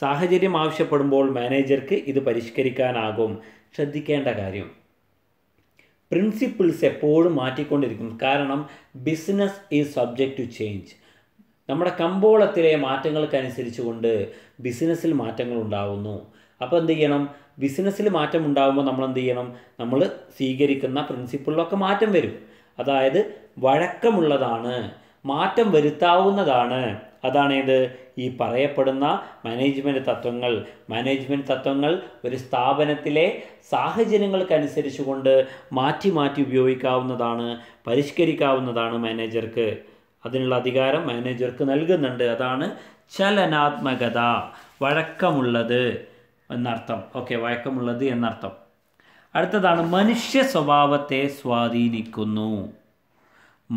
സാഹചര്യം ആവശ്യപ്പെടുമ്പോൾ മാനേജർക്ക് ഇത് പരിഷ്കരിക്കാനാകും ശ്രദ്ധിക്കേണ്ട കാര്യം പ്രിൻസിപ്പിൾസ് എപ്പോഴും മാറ്റിക്കൊണ്ടിരിക്കും കാരണം business is subject to change നമ്മുടെ കമ്പോളത്തിലെ കൊണ്ട് ബിസിനസ്സിൽ മാറ്റങ്ങൾ ഉണ്ടാവുന്നു അപ്പോൾ എന്ത് ചെയ്യണം ബിസിനസ്സിൽ മാറ്റം ഉണ്ടാകുമ്പോൾ നമ്മൾ എന്ത് ചെയ്യണം നമ്മൾ സ്വീകരിക്കുന്ന പ്രിൻസിപ്പിളിലൊക്കെ മാറ്റം വരും അതായത് വഴക്കമുള്ളതാണ് മാറ്റം വരുത്താവുന്നതാണ് അതാണ് ഇത് ഈ പറയപ്പെടുന്ന മാനേജ്മെൻറ്റ് തത്വങ്ങൾ മാനേജ്മെൻറ്റ് തത്വങ്ങൾ ഒരു സ്ഥാപനത്തിലെ സാഹചര്യങ്ങൾക്കനുസരിച്ച് കൊണ്ട് മാറ്റി മാറ്റി ഉപയോഗിക്കാവുന്നതാണ് പരിഷ്കരിക്കാവുന്നതാണ് മാനേജർക്ക് അതിനുള്ള അധികാരം മാനേജർക്ക് നൽകുന്നുണ്ട് അതാണ് ചലനാത്മകത വഴക്കമുള്ളത് എന്നർത്ഥം ഓക്കെ വഴക്കമുള്ളത് എന്നർത്ഥം അടുത്തതാണ് മനുഷ്യ സ്വഭാവത്തെ സ്വാധീനിക്കുന്നു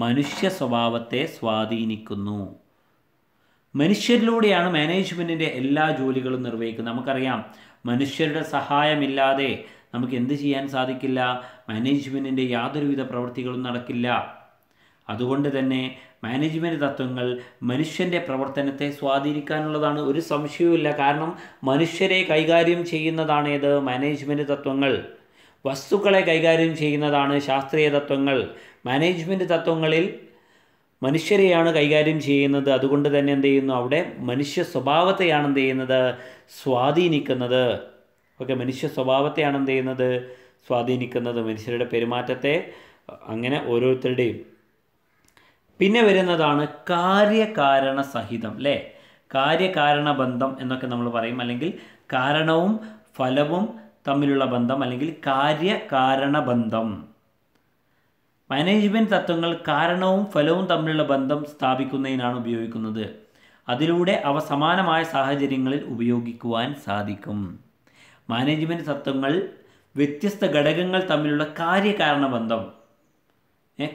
മനുഷ്യ സ്വഭാവത്തെ സ്വാധീനിക്കുന്നു മനുഷ്യരിലൂടെയാണ് മാനേജ്മെൻറ്റിൻ്റെ എല്ലാ ജോലികളും നിർവഹിക്കുന്നത് നമുക്കറിയാം മനുഷ്യരുടെ സഹായമില്ലാതെ നമുക്ക് എന്ത് ചെയ്യാൻ സാധിക്കില്ല മാനേജ്മെൻറ്റിൻ്റെ യാതൊരുവിധ പ്രവൃത്തികളും നടക്കില്ല അതുകൊണ്ട് തന്നെ മാനേജ്മെൻറ്റ് തത്വങ്ങൾ മനുഷ്യൻ്റെ പ്രവർത്തനത്തെ സ്വാധീനിക്കാനുള്ളതാണ് ഒരു സംശയവുമില്ല കാരണം മനുഷ്യരെ കൈകാര്യം ചെയ്യുന്നതാണേത് മാനേജ്മെൻറ്റ് തത്വങ്ങൾ വസ്തുക്കളെ കൈകാര്യം ചെയ്യുന്നതാണ് ശാസ്ത്രീയ തത്വങ്ങൾ മാനേജ്മെൻറ്റ് തത്വങ്ങളിൽ മനുഷ്യരെയാണ് കൈകാര്യം ചെയ്യുന്നത് അതുകൊണ്ട് തന്നെ എന്ത് ചെയ്യുന്നു അവിടെ മനുഷ്യ സ്വഭാവത്തെയാണ് എന്ത് ചെയ്യുന്നത് സ്വാധീനിക്കുന്നത് ഓക്കെ മനുഷ്യ സ്വഭാവത്തെയാണ് എന്ത് ചെയ്യുന്നത് സ്വാധീനിക്കുന്നത് മനുഷ്യരുടെ പെരുമാറ്റത്തെ അങ്ങനെ ഓരോരുത്തരുടെയും പിന്നെ വരുന്നതാണ് കാര്യകാരണ സഹിതം അല്ലേ കാര്യകാരണ ബന്ധം എന്നൊക്കെ നമ്മൾ പറയും അല്ലെങ്കിൽ കാരണവും ഫലവും തമ്മിലുള്ള ബന്ധം അല്ലെങ്കിൽ കാര്യകാരണ ബന്ധം മാനേജ്മെൻറ്റ് തത്വങ്ങൾ കാരണവും ഫലവും തമ്മിലുള്ള ബന്ധം സ്ഥാപിക്കുന്നതിനാണ് ഉപയോഗിക്കുന്നത് അതിലൂടെ അവ സമാനമായ സാഹചര്യങ്ങളിൽ ഉപയോഗിക്കുവാൻ സാധിക്കും മാനേജ്മെൻറ്റ് തത്വങ്ങൾ വ്യത്യസ്ത ഘടകങ്ങൾ തമ്മിലുള്ള കാര്യകാരണ ബന്ധം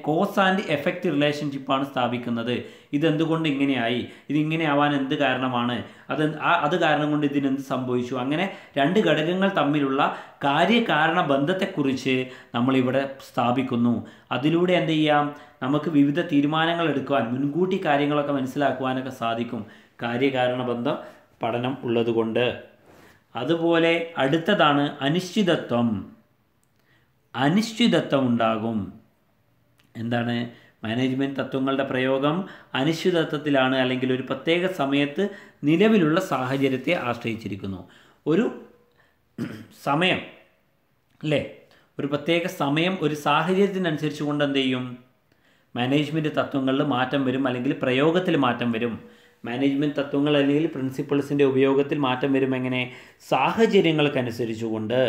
കോസ് ആൻഡ് എഫക്റ്റ് റിലേഷൻഷിപ്പാണ് സ്ഥാപിക്കുന്നത് ഇതെന്തുകൊണ്ട് ഇങ്ങനെയായി ഇതിങ്ങനെ ആവാൻ എന്ത് കാരണമാണ് അത് ആ അത് കാരണം കൊണ്ട് ഇതിനെന്ത് സംഭവിച്ചു അങ്ങനെ രണ്ട് ഘടകങ്ങൾ തമ്മിലുള്ള കാര്യകാരണ ബന്ധത്തെക്കുറിച്ച് നമ്മളിവിടെ സ്ഥാപിക്കുന്നു അതിലൂടെ എന്ത് ചെയ്യാം നമുക്ക് വിവിധ തീരുമാനങ്ങൾ എടുക്കുവാൻ മുൻകൂട്ടി കാര്യങ്ങളൊക്കെ മനസ്സിലാക്കുവാനൊക്കെ സാധിക്കും കാര്യകാരണ ബന്ധം പഠനം ഉള്ളതുകൊണ്ട് അതുപോലെ അടുത്തതാണ് അനിശ്ചിതത്വം അനിശ്ചിതത്വം ഉണ്ടാകും എന്താണ് മാനേജ്മെൻറ്റ് തത്വങ്ങളുടെ പ്രയോഗം അനിശ്ചിതത്വത്തിലാണ് അല്ലെങ്കിൽ ഒരു പ്രത്യേക സമയത്ത് നിലവിലുള്ള സാഹചര്യത്തെ ആശ്രയിച്ചിരിക്കുന്നു ഒരു സമയം അല്ലേ ഒരു പ്രത്യേക സമയം ഒരു സാഹചര്യത്തിനനുസരിച്ച് കൊണ്ട് എന്ത് ചെയ്യും മാനേജ്മെൻറ്റ് തത്വങ്ങളിൽ മാറ്റം വരും അല്ലെങ്കിൽ പ്രയോഗത്തിൽ മാറ്റം വരും മാനേജ്മെൻറ്റ് തത്വങ്ങൾ അല്ലെങ്കിൽ പ്രിൻസിപ്പിൾസിൻ്റെ ഉപയോഗത്തിൽ മാറ്റം വരുമെങ്ങനെ സാഹചര്യങ്ങൾക്കനുസരിച്ചുകൊണ്ട്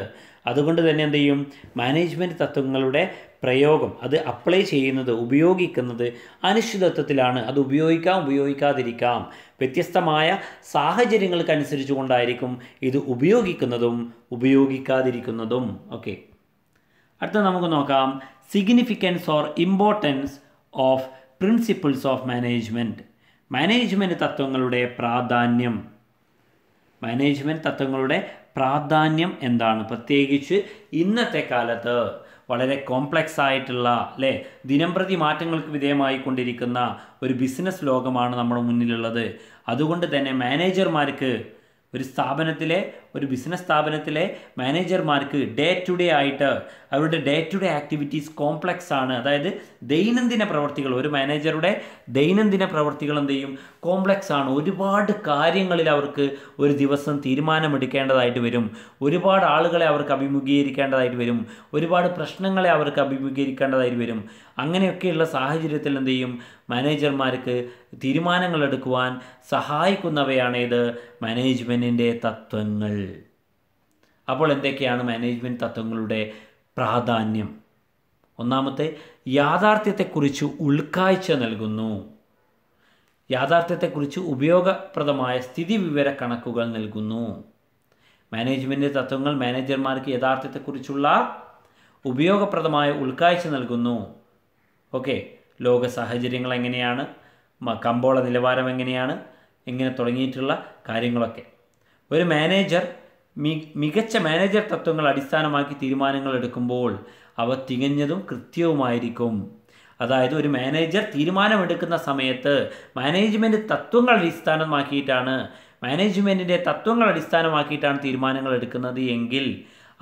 അതുകൊണ്ട് തന്നെ എന്ത് ചെയ്യും മാനേജ്മെൻറ്റ് തത്വങ്ങളുടെ പ്രയോഗം അത് അപ്ലൈ ചെയ്യുന്നത് ഉപയോഗിക്കുന്നത് അനിശ്ചിതത്വത്തിലാണ് അത് ഉപയോഗിക്കാം ഉപയോഗിക്കാതിരിക്കാം വ്യത്യസ്തമായ സാഹചര്യങ്ങൾക്കനുസരിച്ച് കൊണ്ടായിരിക്കും ഇത് ഉപയോഗിക്കുന്നതും ഉപയോഗിക്കാതിരിക്കുന്നതും ഓക്കെ അടുത്ത നമുക്ക് നോക്കാം significance or importance of principles of management management തത്വങ്ങളുടെ പ്രാധാന്യം മാനേജ്മെൻറ്റ് തത്വങ്ങളുടെ പ്രാധാന്യം എന്താണ് പ്രത്യേകിച്ച് ഇന്നത്തെ കാലത്ത് വളരെ കോംപ്ലക്സ് ആയിട്ടുള്ള അല്ലേ ദിനംപ്രതി മാറ്റങ്ങൾക്ക് വിധേയമായി കൊണ്ടിരിക്കുന്ന ഒരു ബിസിനസ് ലോകമാണ് നമ്മുടെ മുന്നിലുള്ളത് അതുകൊണ്ട് തന്നെ മാനേജർമാർക്ക് ഒരു സ്ഥാപനത്തിലെ ഒരു ബിസിനസ് സ്ഥാപനത്തിലെ മാനേജർമാർക്ക് ഡേ ടു ഡേ ആയിട്ട് അവരുടെ day to day activities complex ആണ് അതായത് ദൈനംദിന പ്രവർത്തികൾ ഒരു മാനേജറുടെ ദൈനംദിന പ്രവർത്തികൾ എന്ത് ചെയ്യും കോംപ്ലക്സ് ആണ് ഒരുപാട് കാര്യങ്ങളിൽ അവർക്ക് ഒരു ദിവസം തീരുമാനമെടുക്കേണ്ടതായിട്ട് വരും ഒരുപാട് ആളുകളെ അവർക്ക് അഭിമുഖീകരിക്കേണ്ടതായിട്ട് വരും ഒരുപാട് പ്രശ്നങ്ങളെ അവർക്ക് അഭിമുഖീകരിക്കേണ്ടതായിട്ട് വരും അങ്ങനെയൊക്കെയുള്ള സാഹചര്യത്തിൽ എന്ത് ചെയ്യും മാനേജർമാർക്ക് തീരുമാനങ്ങൾ എടുക്കുവാൻ സഹായിക്കുന്നവയാണ് ഇത് മാനേജ്മെൻറ്റിൻ്റെ തത്വങ്ങൾ അപ്പോൾ എന്തൊക്കെയാണ് മാനേജ്മെൻറ്റ് തത്വങ്ങളുടെ പ്രാധാന്യം ഒന്നാമത്തെ യാഥാർത്ഥ്യത്തെക്കുറിച്ച് ഉൾക്കാഴ്ച നൽകുന്നു യാഥാർത്ഥ്യത്തെക്കുറിച്ച് ഉപയോഗപ്രദമായ സ്ഥിതി വിവര കണക്കുകൾ നൽകുന്നു മാനേജ്മെൻ്റ് തത്വങ്ങൾ മാനേജർമാർക്ക് യഥാർത്ഥത്തെക്കുറിച്ചുള്ള ഉപയോഗപ്രദമായ ഉൾക്കാഴ്ച നൽകുന്നു ഓക്കെ ലോക സാഹചര്യങ്ങൾ എങ്ങനെയാണ് കമ്പോള നിലവാരം എങ്ങനെയാണ് എങ്ങനെ തുടങ്ങിയിട്ടുള്ള കാര്യങ്ങളൊക്കെ ഒരു മാനേജർ മികച്ച മാനേജർ തത്വങ്ങൾ അടിസ്ഥാനമാക്കി തീരുമാനങ്ങൾ എടുക്കുമ്പോൾ അവ തികഞ്ഞതും കൃത്യവുമായിരിക്കും അതായത് ഒരു മാനേജർ തീരുമാനമെടുക്കുന്ന സമയത്ത് മാനേജ്മെൻറ്റ് തത്വങ്ങൾ അടിസ്ഥാനമാക്കിയിട്ടാണ് മാനേജ്മെൻറ്റിൻ്റെ തത്വങ്ങൾ അടിസ്ഥാനമാക്കിയിട്ടാണ് തീരുമാനങ്ങൾ എടുക്കുന്നത് എങ്കിൽ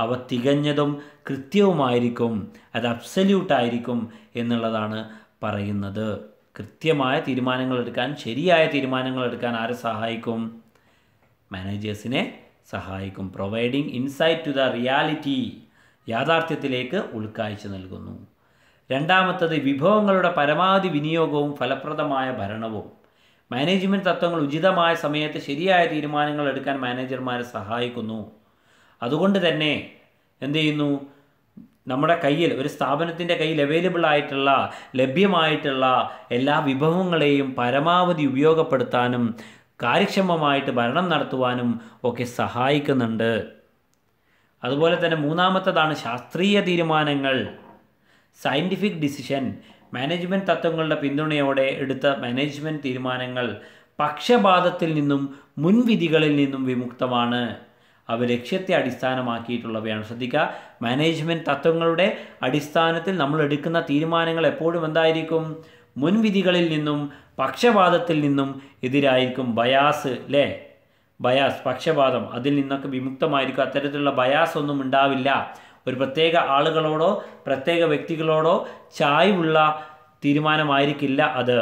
അവ തികഞ്ഞതും കൃത്യവുമായിരിക്കും അത് അബ്സല്യൂട്ടായിരിക്കും എന്നുള്ളതാണ് പറയുന്നത് കൃത്യമായ തീരുമാനങ്ങൾ എടുക്കാൻ ശരിയായ തീരുമാനങ്ങൾ എടുക്കാൻ ആരെ സഹായിക്കും മാനേജേഴ്സിനെ സഹായിക്കും providing insight to the reality യാഥാർത്ഥ്യത്തിലേക്ക് ഉൾക്കാഴ്ച നൽകുന്നു രണ്ടാമത്തത് വിഭവങ്ങളുടെ പരമാവധി വിനിയോഗവും ഫലപ്രദമായ ഭരണവും മാനേജ്മെൻറ്റ് തത്വങ്ങൾ ഉചിതമായ സമയത്ത് ശരിയായ തീരുമാനങ്ങൾ എടുക്കാൻ മാനേജർമാരെ സഹായിക്കുന്നു അതുകൊണ്ട് തന്നെ എന്ത് ചെയ്യുന്നു നമ്മുടെ കയ്യിൽ ഒരു സ്ഥാപനത്തിൻ്റെ കയ്യിൽ അവൈലബിൾ ആയിട്ടുള്ള ലഭ്യമായിട്ടുള്ള എല്ലാ വിഭവങ്ങളെയും പരമാവധി ഉപയോഗപ്പെടുത്താനും കാര്യക്ഷമമായിട്ട് ഭരണം നടത്തുവാനും ഒക്കെ സഹായിക്കുന്നുണ്ട് അതുപോലെ തന്നെ മൂന്നാമത്തതാണ് ശാസ്ത്രീയ തീരുമാനങ്ങൾ സയൻറ്റിഫിക് ഡിസിഷൻ മാനേജ്മെൻറ്റ് തത്വങ്ങളുടെ പിന്തുണയോടെ എടുത്ത മാനേജ്മെൻറ്റ് തീരുമാനങ്ങൾ പക്ഷപാതത്തിൽ നിന്നും മുൻവിധികളിൽ നിന്നും വിമുക്തമാണ് അവ ലക്ഷ്യത്തെ അടിസ്ഥാനമാക്കിയിട്ടുള്ളവയാണ് ശ്രദ്ധിക്കുക മാനേജ്മെൻറ്റ് തത്വങ്ങളുടെ അടിസ്ഥാനത്തിൽ നമ്മൾ എടുക്കുന്ന തീരുമാനങ്ങൾ എപ്പോഴും എന്തായിരിക്കും മുൻവിധികളിൽ നിന്നും പക്ഷപാതത്തിൽ നിന്നും എതിരായിരിക്കും ബയാസ് അല്ലേ ബയാസ് പക്ഷപാതം അതിൽ നിന്നൊക്കെ വിമുക്തമായിരിക്കും അത്തരത്തിലുള്ള ബയാസ് ഒന്നും ഉണ്ടാവില്ല ഒരു പ്രത്യേക ആളുകളോടോ പ്രത്യേക വ്യക്തികളോടോ ചായ്വുള്ള തീരുമാനമായിരിക്കില്ല അത്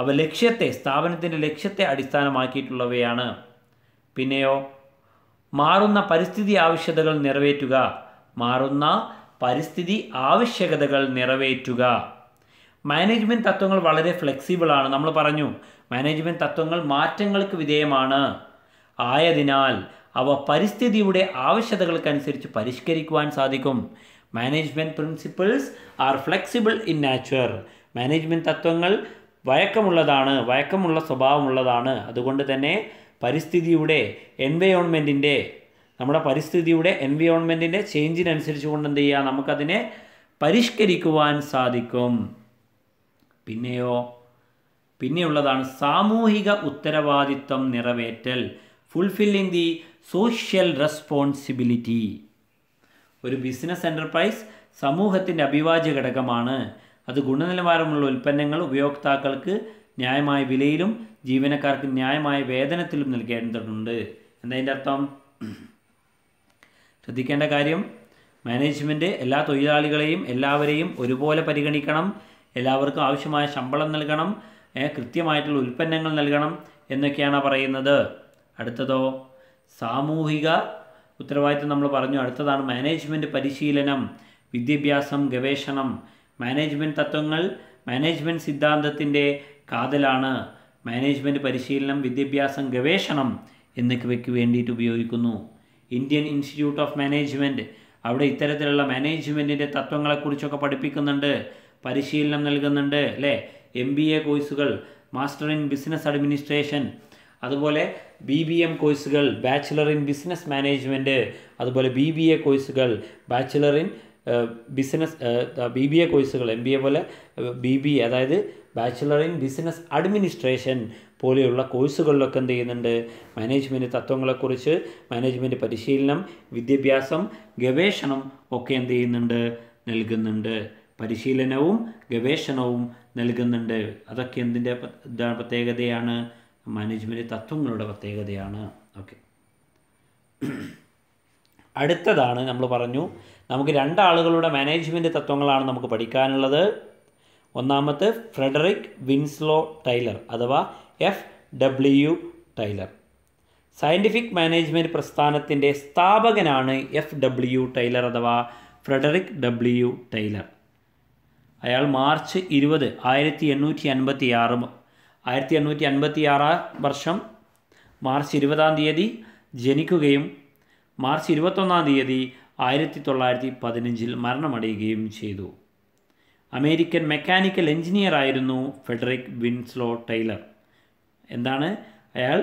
അവ ലക്ഷ്യത്തെ സ്ഥാപനത്തിൻ്റെ ലക്ഷ്യത്തെ അടിസ്ഥാനമാക്കിയിട്ടുള്ളവയാണ് പിന്നെയോ മാറുന്ന പരിസ്ഥിതി ആവശ്യകതകൾ നിറവേറ്റുക മാറുന്ന പരിസ്ഥിതി ആവശ്യകതകൾ നിറവേറ്റുക മാനേജ്മെൻറ്റ് തത്വങ്ങൾ വളരെ ഫ്ലെക്സിബിളാണ് നമ്മൾ പറഞ്ഞു മാനേജ്മെൻറ്റ് തത്വങ്ങൾ മാറ്റങ്ങൾക്ക് വിധേയമാണ് ആയതിനാൽ അവ പരിസ്ഥിതിയുടെ ആവശ്യതകൾക്കനുസരിച്ച് പരിഷ്കരിക്കുവാൻ സാധിക്കും management principles are flexible in nature management തത്വങ്ങൾ വഴക്കമുള്ളതാണ് വഴക്കമുള്ള സ്വഭാവമുള്ളതാണ് അതുകൊണ്ട് തന്നെ പരിസ്ഥിതിയുടെ എൻവയോൺമെൻറ്റിൻ്റെ നമ്മുടെ പരിസ്ഥിതിയുടെ എൻവയോൺമെൻറ്റിൻ്റെ ചേഞ്ചിനനുസരിച്ച് കൊണ്ട് എന്ത് ചെയ്യുക നമുക്കതിനെ പരിഷ്കരിക്കുവാൻ സാധിക്കും പിന്നെയോ പിന്നെയുള്ളതാണ് സാമൂഹിക ഉത്തരവാദിത്വം നിറവേറ്റൽ ഫുൾഫില്ലിംഗ് ദി സോഷ്യൽ റെസ്പോൺസിബിലിറ്റി ഒരു ബിസിനസ് എൻ്റർപ്രൈസ് സമൂഹത്തിൻ്റെ അഭിവാജ്യ ഘടകമാണ് അത് ഗുണനിലവാരമുള്ള ഉൽപ്പന്നങ്ങൾ ഉപയോക്താക്കൾക്ക് ന്യായമായ വിലയിലും ജീവനക്കാർക്ക് ന്യായമായ വേതനത്തിലും നൽകേണ്ടതുണ്ട് എന്തതിൻ്റെ അർത്ഥം ശ്രദ്ധിക്കേണ്ട കാര്യം മാനേജ്മെൻറ്റ് എല്ലാ തൊഴിലാളികളെയും എല്ലാവരെയും ഒരുപോലെ പരിഗണിക്കണം എല്ലാവർക്കും ആവശ്യമായ ശമ്പളം നൽകണം കൃത്യമായിട്ടുള്ള ഉൽപ്പന്നങ്ങൾ നൽകണം എന്നൊക്കെയാണ് പറയുന്നത് അടുത്തതോ സാമൂഹിക ഉത്തരവാദിത്വം നമ്മൾ പറഞ്ഞു അടുത്തതാണ് മാനേജ്മെൻറ്റ് പരിശീലനം വിദ്യാഭ്യാസം ഗവേഷണം മാനേജ്മെൻറ്റ് തത്വങ്ങൾ മാനേജ്മെൻറ്റ് സിദ്ധാന്തത്തിൻ്റെ കാതലാണ് മാനേജ്മെൻറ്റ് പരിശീലനം വിദ്യാഭ്യാസം ഗവേഷണം എന്നിവയ്ക്ക് വേണ്ടിയിട്ട് ഉപയോഗിക്കുന്നു ഇന്ത്യൻ ഇൻസ്റ്റിറ്റ്യൂട്ട് ഓഫ് മാനേജ്മെൻറ്റ് അവിടെ ഇത്തരത്തിലുള്ള മാനേജ്മെൻറ്റിൻ്റെ തത്വങ്ങളെക്കുറിച്ചൊക്കെ പഠിപ്പിക്കുന്നുണ്ട് പരിശീലനം നൽകുന്നുണ്ട് അല്ലേ എം ബി എ കോഴ്സുകൾ മാസ്റ്റർ ഇൻ ബിസിനസ് അഡ്മിനിസ്ട്രേഷൻ അതുപോലെ ബി ബി എം കോഴ്സുകൾ ബാച്ചിലർ ഇൻ ബിസിനസ് മാനേജ്മെൻറ്റ് അതുപോലെ ബി ബി എ കോഴ്സുകൾ bachelor in business B B A കോഴ്സുകൾ എം ബി എ പോലെ ബി ബി എ അതായത് ബാച്ചിലർ ഇൻ ബിസിനസ് അഡ്മിനിസ്ട്രേഷൻ പോലെയുള്ള കോഴ്സുകളിലൊക്കെ എന്ത് ചെയ്യുന്നുണ്ട് മാനേജ്മെൻറ്റ് തത്വങ്ങളെക്കുറിച്ച് മാനേജ്മെൻറ്റ് പരിശീലനം വിദ്യാഭ്യാസം ഗവേഷണം ഒക്കെ എന്ത് ചെയ്യുന്നുണ്ട് നൽകുന്നുണ്ട് പരിശീലനവും ഗവേഷണവും നൽകുന്നുണ്ട് അതൊക്കെ എന്തിൻ്റെ പ്രത്യേകതയാണ് മാനേജ്മെൻറ്റ് തത്വങ്ങളുടെ പ്രത്യേകതയാണ് ഓക്കെ അടുത്തതാണ് നമ്മൾ പറഞ്ഞു നമുക്ക് രണ്ടാളുകളുടെ മാനേജ്മെൻറ്റ് തത്വങ്ങളാണ് നമുക്ക് പഠിക്കാനുള്ളത് ഒന്നാമത്തെ ഫ്രെഡറിക് വിൻസ്ലോ ടൈലർ അഥവാ F W Taylor scientific management പ്രസ്ഥാനത്തിൻ്റെ സ്ഥാപകനാണ് എഫ് ഡബ്ല്യു ടൈലർ അഥവാ ഫ്രെഡറിക് ഡബ്ല്യു ടൈലർ അയാൾ മാർച്ച് ഇരുപത് ആയിരത്തി എണ്ണൂറ്റി അൻപത്തി ആറ് ആയിരത്തി എണ്ണൂറ്റി അൻപത്തി ആറാം വർഷം മാർച്ച് ഇരുപതാം തീയതി ജനിക്കുകയും മാർച്ച് ഇരുപത്തൊന്നാം തീയതി ആയിരത്തി തൊള്ളായിരത്തി പതിനഞ്ചിൽ മരണമടയുകയും ചെയ്തു അമേരിക്കൻ മെക്കാനിക്കൽ എഞ്ചിനീയർ ആയിരുന്നു ഫെഡറിക് വിൻസ്ലോ ടൈലർ എന്താണ് അയാൾ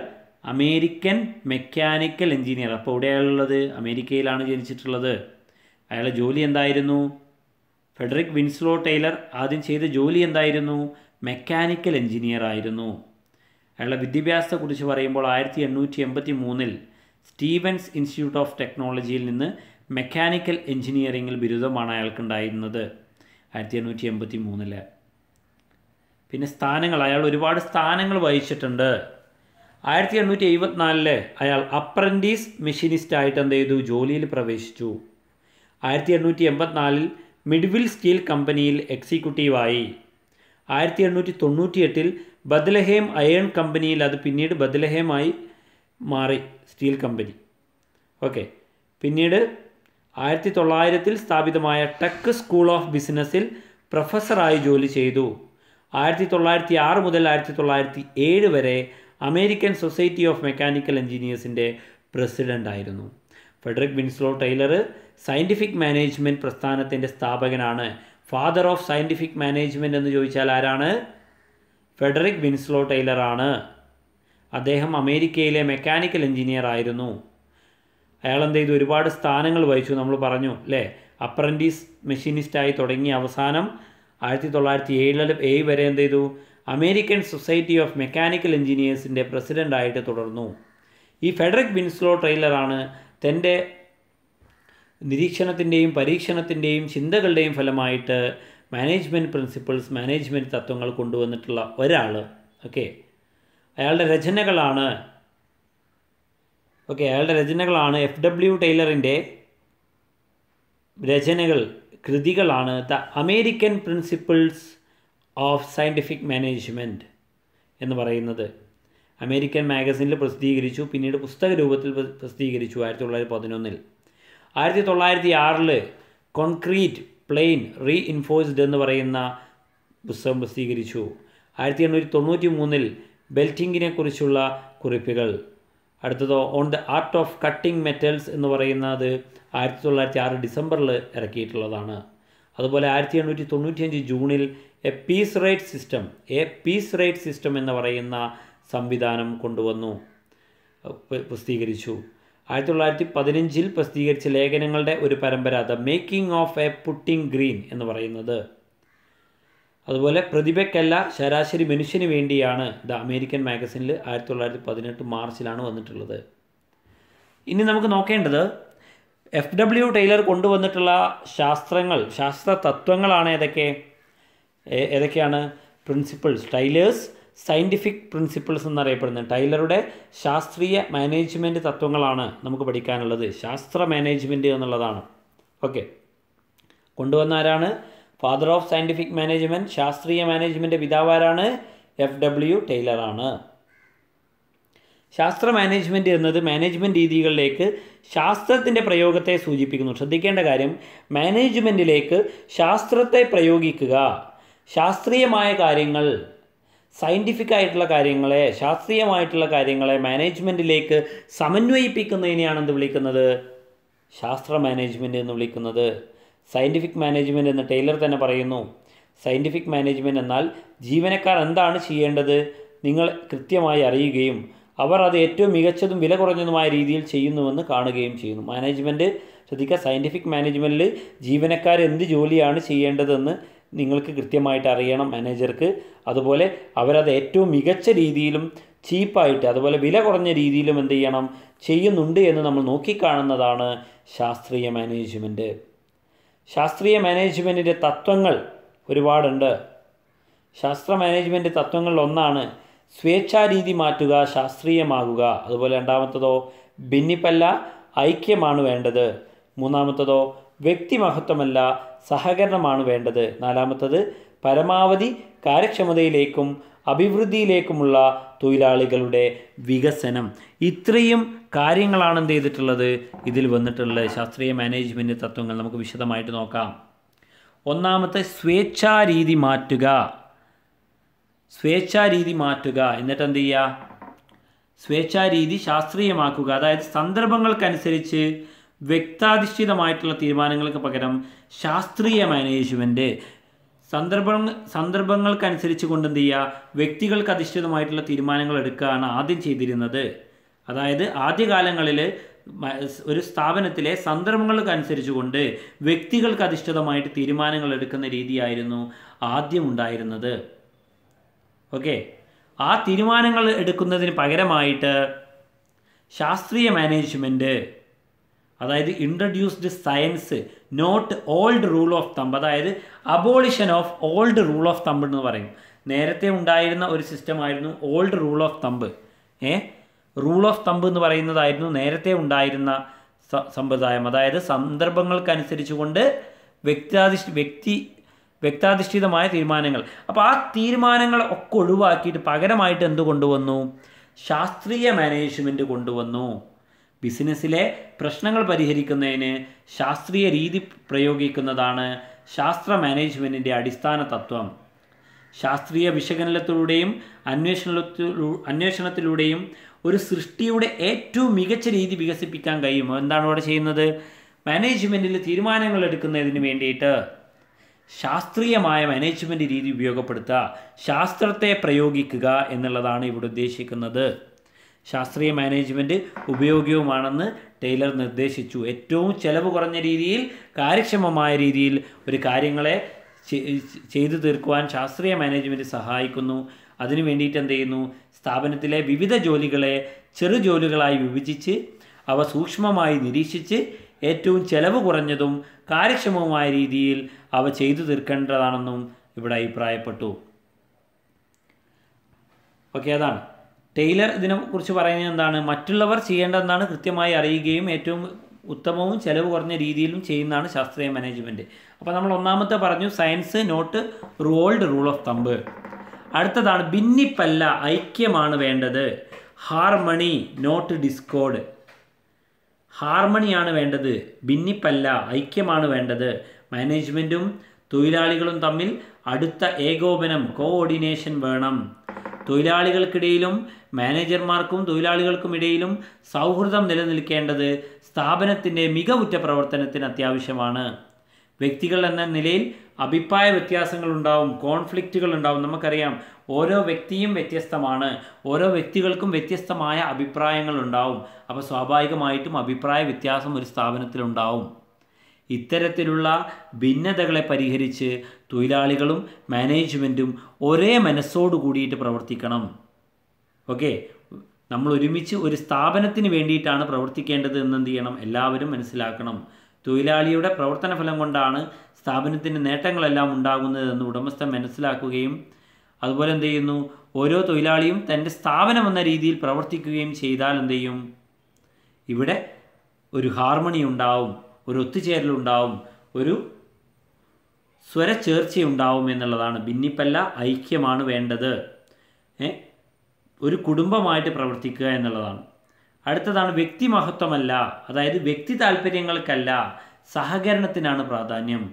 അമേരിക്കൻ മെക്കാനിക്കൽ എഞ്ചിനീയർ അപ്പോൾ എവിടെയാണുള്ളത് അമേരിക്കയിലാണ് ജനിച്ചിട്ടുള്ളത് അയാളുടെ ജോലി എന്തായിരുന്നു ഫെഡറിക് വിൻസ്ലോ ടൈലർ ആദ്യം ചെയ്ത ജോലി എന്തായിരുന്നു മെക്കാനിക്കൽ എഞ്ചിനീയർ ആയിരുന്നു അയാളുടെ വിദ്യാഭ്യാസത്തെക്കുറിച്ച് പറയുമ്പോൾ ആയിരത്തി എണ്ണൂറ്റി എൺപത്തി മൂന്നിൽ സ്റ്റീവൻസ് ഇൻസ്റ്റിറ്റ്യൂട്ട് ഓഫ് ടെക്നോളജിയിൽ നിന്ന് മെക്കാനിക്കൽ എഞ്ചിനീയറിംഗിൽ ബിരുദമാണ് അയാൾക്കുണ്ടായിരുന്നത് ആയിരത്തി എണ്ണൂറ്റി എൺപത്തി മൂന്നിൽ പിന്നെ സ്ഥാനങ്ങൾ അയാൾ ഒരുപാട് സ്ഥാനങ്ങൾ വഹിച്ചിട്ടുണ്ട് ആയിരത്തി എണ്ണൂറ്റി എഴുപത്തിനാലില് അയാൾ അപ്രൻറ്റീസ് മെഷീനിസ്റ്റായിട്ട് എന്ത് ചെയ്തു ജോലിയിൽ പ്രവേശിച്ചു ആയിരത്തി എണ്ണൂറ്റി എൺപത്തിനാലിൽ മിഡ്വിൽ സ്റ്റീൽ കമ്പനിയിൽ എക്സിക്യൂട്ടീവായി ആയിരത്തി എണ്ണൂറ്റി എട്ടിൽ ബദലഹേം അയേൺ കമ്പനിയിൽ അത് പിന്നീട് ബദലഹേമായി മാറി സ്റ്റീൽ കമ്പനി ഓക്കെ പിന്നീട് ആയിരത്തി തൊള്ളായിരത്തിൽ സ്ഥാപിതമായ ടെക് സ്കൂൾ ഓഫ് ബിസിനസ്സിൽ പ്രൊഫസറായി ജോലി ചെയ്തു ആയിരത്തി തൊള്ളായിരത്തി ആറ് മുതൽ ആയിരത്തി തൊള്ളായിരത്തി ഏഴ് വരെ അമേരിക്കൻ സൊസൈറ്റി ഓഫ് മെക്കാനിക്കൽ എഞ്ചിനീയേഴ്സിൻ്റെ പ്രസിഡൻ്റായിരുന്നു Frederick Winslow Taylor scientific management പ്രസ്ഥാനത്തിൻ്റെ സ്ഥാപകനാണ് ഫാദർ ഓഫ് സയൻറ്റിഫിക് മാനേജ്മെൻ്റ് എന്ന് ചോദിച്ചാൽ ആരാണ് ഫെഡറിക് വിൻസ്ലോ ടൈലറാണ് അദ്ദേഹം അമേരിക്കയിലെ മെക്കാനിക്കൽ എഞ്ചിനീയർ ആയിരുന്നു അയാൾ എന്ത് ചെയ്തു ഒരുപാട് സ്ഥാനങ്ങൾ വഹിച്ചു നമ്മൾ പറഞ്ഞു അല്ലേ അപ്രൻറ്റീസ് മെഷീനിസ്റ്റായി തുടങ്ങി അവസാനം ആയിരത്തി തൊള്ളായിരത്തി ഏഴിൽ ഏഴ് വരെ എന്ത് ചെയ്തു അമേരിക്കൻ സൊസൈറ്റി ഓഫ് മെക്കാനിക്കൽ എഞ്ചിനീയേഴ്സിൻ്റെ പ്രസിഡൻ്റായിട്ട് തുടർന്നു ഈ ഫെഡറിക് വിൻസ്ലോ ട്രെയിലറാണ് തൻ്റെ നിരീക്ഷണത്തിൻ്റെയും പരീക്ഷണത്തിൻ്റെയും ചിന്തകളുടെയും ഫലമായിട്ട് മാനേജ്മെൻറ്റ് പ്രിൻസിപ്പിൾസ് മാനേജ്മെൻറ്റ് തത്വങ്ങൾ കൊണ്ടുവന്നിട്ടുള്ള ഒരാൾ ഓക്കെ അയാളുടെ രചനകളാണ് ഓക്കെ അയാളുടെ രചനകളാണ് എഫ് ഡബ്ല്യു ടൈലറിൻ്റെ രചനകൾ കൃതികളാണ് the American principles of scientific management എന്ന് പറയുന്നത് അമേരിക്കൻ മാഗസിനിൽ പ്രസിദ്ധീകരിച്ചു പിന്നീട് പുസ്തക രൂപത്തിൽ പ്രസിദ്ധീകരിച്ചു ആയിരത്തി തൊള്ളായിരത്തി പതിനൊന്നിൽ ആയിരത്തി തൊള്ളായിരത്തി ആറിൽ കോൺക്രീറ്റ് പ്ലെയിൻ റീ ഇൻഫോഴ്സ്ഡ് എന്ന് പറയുന്ന പുസ്തകം പ്രസിദ്ധീകരിച്ചു ആയിരത്തി എണ്ണൂറ്റി തൊണ്ണൂറ്റി മൂന്നിൽ ബെൽറ്റിങ്ങിനെ കുറിച്ചുള്ള കുറിപ്പുകൾ അടുത്തത് on the art of cutting metals എന്ന് പറയുന്നത് ആയിരത്തി തൊള്ളായിരത്തി ആറ് ഡിസംബറിൽ ഇറക്കിയിട്ടുള്ളതാണ് അതുപോലെ ആയിരത്തി എണ്ണൂറ്റി അഞ്ച് ജൂണിൽ a piece rate system a piece rate system എന്ന് പറയുന്ന സംവിധാനം കൊണ്ടുവന്നു പ്രസിദ്ധീകരിച്ചു ആയിരത്തി തൊള്ളായിരത്തി പതിനഞ്ചിൽ പ്രസിദ്ധീകരിച്ച ലേഖനങ്ങളുടെ ഒരു പരമ്പര the making of a putting green എന്ന് പറയുന്നത് അതുപോലെ പ്രതിഭയ്ക്കല്ല ശരാശരി മനുഷ്യന് വേണ്ടിയാണ് ദ അമേരിക്കൻ മാഗസിനിൽ ആയിരത്തി തൊള്ളായിരത്തി പതിനെട്ട് മാർച്ചിലാണ് വന്നിട്ടുള്ളത് ഇനി നമുക്ക് നോക്കേണ്ടത് എഫ് ഡബ്ല്യു ടൈലർ കൊണ്ടുവന്നിട്ടുള്ള ശാസ്ത്രങ്ങൾ ശാസ്ത്ര തത്വങ്ങളാണ് ഏതൊക്കെ ഏതൊക്കെയാണ് പ്രിൻസിപ്പിൾസ് ടൈലേഴ്സ് സയൻറ്റിഫിക് പ്രിൻസിപ്പിൾസ് എന്നറിയപ്പെടുന്ന ടൈലറുടെ ശാസ്ത്രീയ മാനേജ്മെൻറ്റ് തത്വങ്ങളാണ് നമുക്ക് പഠിക്കാനുള്ളത് ശാസ്ത്ര മാനേജ്മെൻറ്റ് എന്നുള്ളതാണ് ഓക്കെ കൊണ്ടുവന്ന ആരാണ് ഫാദർ ഓഫ് സയൻറ്റിഫിക് മാനേജ്മെൻറ്റ് ശാസ്ത്രീയ മാനേജ്മെൻറ്റ് പിതാവാരാണ് എഫ് ഡബ്ല്യു ടൈലറാണ് ശാസ്ത്ര മാനേജ്മെൻ്റ് എന്നത് മാനേജ്മെൻറ്റ് രീതികളിലേക്ക് ശാസ്ത്രത്തിൻ്റെ പ്രയോഗത്തെ സൂചിപ്പിക്കുന്നു ശ്രദ്ധിക്കേണ്ട കാര്യം മാനേജ്മെൻറ്റിലേക്ക് ശാസ്ത്രത്തെ പ്രയോഗിക്കുക ശാസ്ത്രീയമായ കാര്യങ്ങൾ സയൻറ്റിഫിക് ആയിട്ടുള്ള കാര്യങ്ങളെ ശാസ്ത്രീയമായിട്ടുള്ള കാര്യങ്ങളെ മാനേജ്മെൻറ്റിലേക്ക് സമന്വയിപ്പിക്കുന്നതിനെയാണ് എന്ത് വിളിക്കുന്നത് ശാസ്ത്ര മാനേജ്മെൻ്റ് എന്ന് വിളിക്കുന്നത് സയൻറ്റിഫിക് മാനേജ്മെൻ്റ് എന്ന് ടൈലർ തന്നെ പറയുന്നു സയൻറ്റിഫിക് മാനേജ്മെൻ്റ് എന്നാൽ ജീവനക്കാർ എന്താണ് ചെയ്യേണ്ടത് നിങ്ങൾ കൃത്യമായി അറിയുകയും അവർ അത് ഏറ്റവും മികച്ചതും വില കുറഞ്ഞതുമായ രീതിയിൽ ചെയ്യുന്നുവെന്ന് കാണുകയും ചെയ്യുന്നു മാനേജ്മെൻറ്റ് ശ്രദ്ധിക്കുക സയൻറ്റിഫിക് മാനേജ്മെൻറ്റിൽ ജീവനക്കാർ എന്ത് ജോലിയാണ് ചെയ്യേണ്ടതെന്ന് നിങ്ങൾക്ക് കൃത്യമായിട്ട് അറിയണം മാനേജർക്ക് അതുപോലെ അവരത് ഏറ്റവും മികച്ച രീതിയിലും ചീപ്പായിട്ട് അതുപോലെ വില കുറഞ്ഞ രീതിയിലും എന്ത് ചെയ്യണം ചെയ്യുന്നുണ്ട് എന്ന് നമ്മൾ നോക്കിക്കാണുന്നതാണ് ശാസ്ത്രീയ മാനേജ്മെൻറ്റ് ശാസ്ത്രീയ മാനേജ്മെൻറ്റിൻ്റെ തത്വങ്ങൾ ഒരുപാടുണ്ട് ശാസ്ത്ര മാനേജ്മെൻറ്റ് തത്വങ്ങളിൽ ഒന്നാണ് സ്വേച്ഛാരീതി മാറ്റുക ശാസ്ത്രീയമാകുക അതുപോലെ രണ്ടാമത്തതോ ഭിന്നിപ്പല്ല ഐക്യമാണ് വേണ്ടത് മൂന്നാമത്തതോ വ്യക്തിമഹത്വമല്ല സഹകരണമാണ് വേണ്ടത് നാലാമത്തത് പരമാവധി കാര്യക്ഷമതയിലേക്കും അഭിവൃദ്ധിയിലേക്കുമുള്ള തൊഴിലാളികളുടെ വികസനം ഇത്രയും കാര്യങ്ങളാണ് എന്ത് ചെയ്തിട്ടുള്ളത് ഇതിൽ വന്നിട്ടുള്ള ശാസ്ത്രീയ മാനേജ്മെൻറ്റ് തത്വങ്ങൾ നമുക്ക് വിശദമായിട്ട് നോക്കാം ഒന്നാമത്തെ സ്വേച്ഛാരീതി മാറ്റുക സ്വേച്ഛാരീതി മാറ്റുക എന്നിട്ട് എന്ത് ചെയ്യുക സ്വേച്ഛാരീതി ശാസ്ത്രീയമാക്കുക അതായത് സന്ദർഭങ്ങൾക്കനുസരിച്ച് വ്യക്താധിഷ്ഠിതമായിട്ടുള്ള തീരുമാനങ്ങൾക്ക് പകരം ശാസ്ത്രീയ മാനേജ്മെൻറ്റ് സന്ദർഭം സന്ദർഭങ്ങൾക്കനുസരിച്ച് കൊണ്ട് എന്ത് ചെയ്യുക വ്യക്തികൾക്ക് അധിഷ്ഠിതമായിട്ടുള്ള തീരുമാനങ്ങൾ എടുക്കുകയാണ് ആദ്യം ചെയ്തിരുന്നത് അതായത് ആദ്യകാലങ്ങളിൽ ഒരു സ്ഥാപനത്തിലെ സന്ദർഭങ്ങൾക്കനുസരിച്ച് കൊണ്ട് വ്യക്തികൾക്ക് അധിഷ്ഠിതമായിട്ട് തീരുമാനങ്ങൾ എടുക്കുന്ന രീതിയായിരുന്നു ആദ്യം ഉണ്ടായിരുന്നത് ഓക്കെ ആ തീരുമാനങ്ങൾ എടുക്കുന്നതിന് പകരമായിട്ട് ശാസ്ത്രീയ മാനേജ്മെൻറ്റ് അതായത് introduced science not old rule of thumb അതായത് abolition of old rule of thumb എന്ന് പറയും നേരത്തെ ഉണ്ടായിരുന്ന ഒരു സിസ്റ്റം ആയിരുന്നു old rule of thumb a rule of thumb എന്ന് പറയുന്നതായിരുന്നു നേരത്തെ ഉണ്ടായിരുന്ന സമ്പ്രദായം അതായത് സന്ദർഭങ്ങൾക്കനുസരിച്ചുകൊണ്ട് വ്യക്തിയാധിഷ്ഠ വ്യക്തി വ്യക്താധിഷ്ഠിതമായ തീരുമാനങ്ങൾ അപ്പോൾ ആ തീരുമാനങ്ങൾ ഒക്കെ ഒഴിവാക്കിയിട്ട് പകരമായിട്ട് എന്ത് കൊണ്ടുവന്നു ശാസ്ത്രീയ മാനേജ്മെൻറ്റ് കൊണ്ടുവന്നു ബിസിനസ്സിലെ പ്രശ്നങ്ങൾ പരിഹരിക്കുന്നതിന് ശാസ്ത്രീയ രീതി പ്രയോഗിക്കുന്നതാണ് ശാസ്ത്ര മാനേജ്മെൻറ്റിൻ്റെ അടിസ്ഥാന തത്വം ശാസ്ത്രീയ വിശകലനത്തിലൂടെയും അന്വേഷണത്തിലൂ അന്വേഷണത്തിലൂടെയും ഒരു സൃഷ്ടിയുടെ ഏറ്റവും മികച്ച രീതി വികസിപ്പിക്കാൻ കഴിയും എന്താണ് ഇവിടെ ചെയ്യുന്നത് മാനേജ്മെൻറ്റിൽ തീരുമാനങ്ങൾ എടുക്കുന്നതിന് വേണ്ടിയിട്ട് ശാസ്ത്രീയമായ മാനേജ്മെൻറ്റ് രീതി ഉപയോഗപ്പെടുത്തുക ശാസ്ത്രത്തെ പ്രയോഗിക്കുക എന്നുള്ളതാണ് ഇവിടെ ഉദ്ദേശിക്കുന്നത് ശാസ്ത്രീയ മാനേജ്മെൻറ്റ് ഉപയോഗവുമാണെന്ന് ടൈലർ നിർദ്ദേശിച്ചു ഏറ്റവും ചെലവ് കുറഞ്ഞ രീതിയിൽ കാര്യക്ഷമമായ രീതിയിൽ ഒരു കാര്യങ്ങളെ ചെയ്തു തീർക്കുവാൻ ശാസ്ത്രീയ മാനേജ്മെൻറ്റ് സഹായിക്കുന്നു അതിനു വേണ്ടിയിട്ട് എന്ത് ചെയ്യുന്നു സ്ഥാപനത്തിലെ വിവിധ ജോലികളെ ചെറു ജോലികളായി വിഭജിച്ച് അവ സൂക്ഷ്മമായി നിരീക്ഷിച്ച് ഏറ്റവും ചെലവ് കുറഞ്ഞതും കാര്യക്ഷമവുമായ രീതിയിൽ അവ ചെയ്തു തീർക്കേണ്ടതാണെന്നും ഇവിടെ അഭിപ്രായപ്പെട്ടു ഓക്കെ അതാണ് ടെയ്ലർ ഇതിനെക്കുറിച്ച് പറയുന്നത് എന്താണ് മറ്റുള്ളവർ ചെയ്യേണ്ടതെന്നാണ് കൃത്യമായി അറിയുകയും ഏറ്റവും ഉത്തമവും ചിലവ് കുറഞ്ഞ രീതിയിലും ചെയ്യുന്നതാണ് ശാസ്ത്രീയ മാനേജ്മെൻറ്റ് അപ്പോൾ നമ്മൾ ഒന്നാമത്തെ പറഞ്ഞു science not old rule of thumb അടുത്തതാണ് ഭിന്നിപ്പല്ല ഐക്യമാണ് വേണ്ടത് ഹാർമണി നോട്ട് ഡിസ്കോഡ് ഹാർമണിയാണ് വേണ്ടത് ഭിന്നിപ്പല്ല ഐക്യമാണ് വേണ്ടത് മാനേജ്മെൻറ്റും തൊഴിലാളികളും തമ്മിൽ അടുത്ത ഏകോപനം കോഓർഡിനേഷൻ വേണം തൊഴിലാളികൾക്കിടയിലും മാനേജർമാർക്കും തൊഴിലാളികൾക്കുമിടയിലും സൗഹൃദം നിലനിൽക്കേണ്ടത് സ്ഥാപനത്തിൻ്റെ മികവുറ്റ പ്രവർത്തനത്തിന് അത്യാവശ്യമാണ് വ്യക്തികൾ എന്ന നിലയിൽ അഭിപ്രായ വ്യത്യാസങ്ങൾ ഉണ്ടാവും കോൺഫ്ലിക്റ്റുകൾ ഉണ്ടാവും നമുക്കറിയാം ഓരോ വ്യക്തിയും വ്യത്യസ്തമാണ് ഓരോ വ്യക്തികൾക്കും വ്യത്യസ്തമായ അഭിപ്രായങ്ങൾ ഉണ്ടാവും അപ്പോൾ സ്വാഭാവികമായിട്ടും അഭിപ്രായ വ്യത്യാസം ഒരു സ്ഥാപനത്തിലുണ്ടാവും ഇത്തരത്തിലുള്ള ഭിന്നതകളെ പരിഹരിച്ച് തൊഴിലാളികളും മാനേജ്മെൻറ്റും ഒരേ മനസ്സോട് കൂടിയിട്ട് പ്രവർത്തിക്കണം ഓക്കെ നമ്മൾ ഒരുമിച്ച് ഒരു സ്ഥാപനത്തിന് വേണ്ടിയിട്ടാണ് പ്രവർത്തിക്കേണ്ടത് എന്ന് എന്ത് ചെയ്യണം എല്ലാവരും മനസ്സിലാക്കണം തൊഴിലാളിയുടെ പ്രവർത്തന ഫലം കൊണ്ടാണ് സ്ഥാപനത്തിൻ്റെ നേട്ടങ്ങളെല്ലാം ഉണ്ടാകുന്നതെന്ന് ഉടമസ്ഥൻ മനസ്സിലാക്കുകയും അതുപോലെ എന്ത് ചെയ്യുന്നു ഓരോ തൊഴിലാളിയും തൻ്റെ സ്ഥാപനം എന്ന രീതിയിൽ പ്രവർത്തിക്കുകയും ചെയ്താൽ എന്ത് ചെയ്യും ഇവിടെ ഒരു ഹാർമണി ഉണ്ടാവും ഒരു ഒത്തുചേരലുണ്ടാവും ഒരു സ്വര ചേർച്ചയുണ്ടാവും എന്നുള്ളതാണ് ഭിന്നിപ്പല്ല ഐക്യമാണ് വേണ്ടത് ഒരു കുടുംബമായിട്ട് പ്രവർത്തിക്കുക എന്നുള്ളതാണ് അടുത്തതാണ് വ്യക്തി മഹത്വമല്ല അതായത് വ്യക്തി താല്പര്യങ്ങൾക്കല്ല സഹകരണത്തിനാണ് പ്രാധാന്യം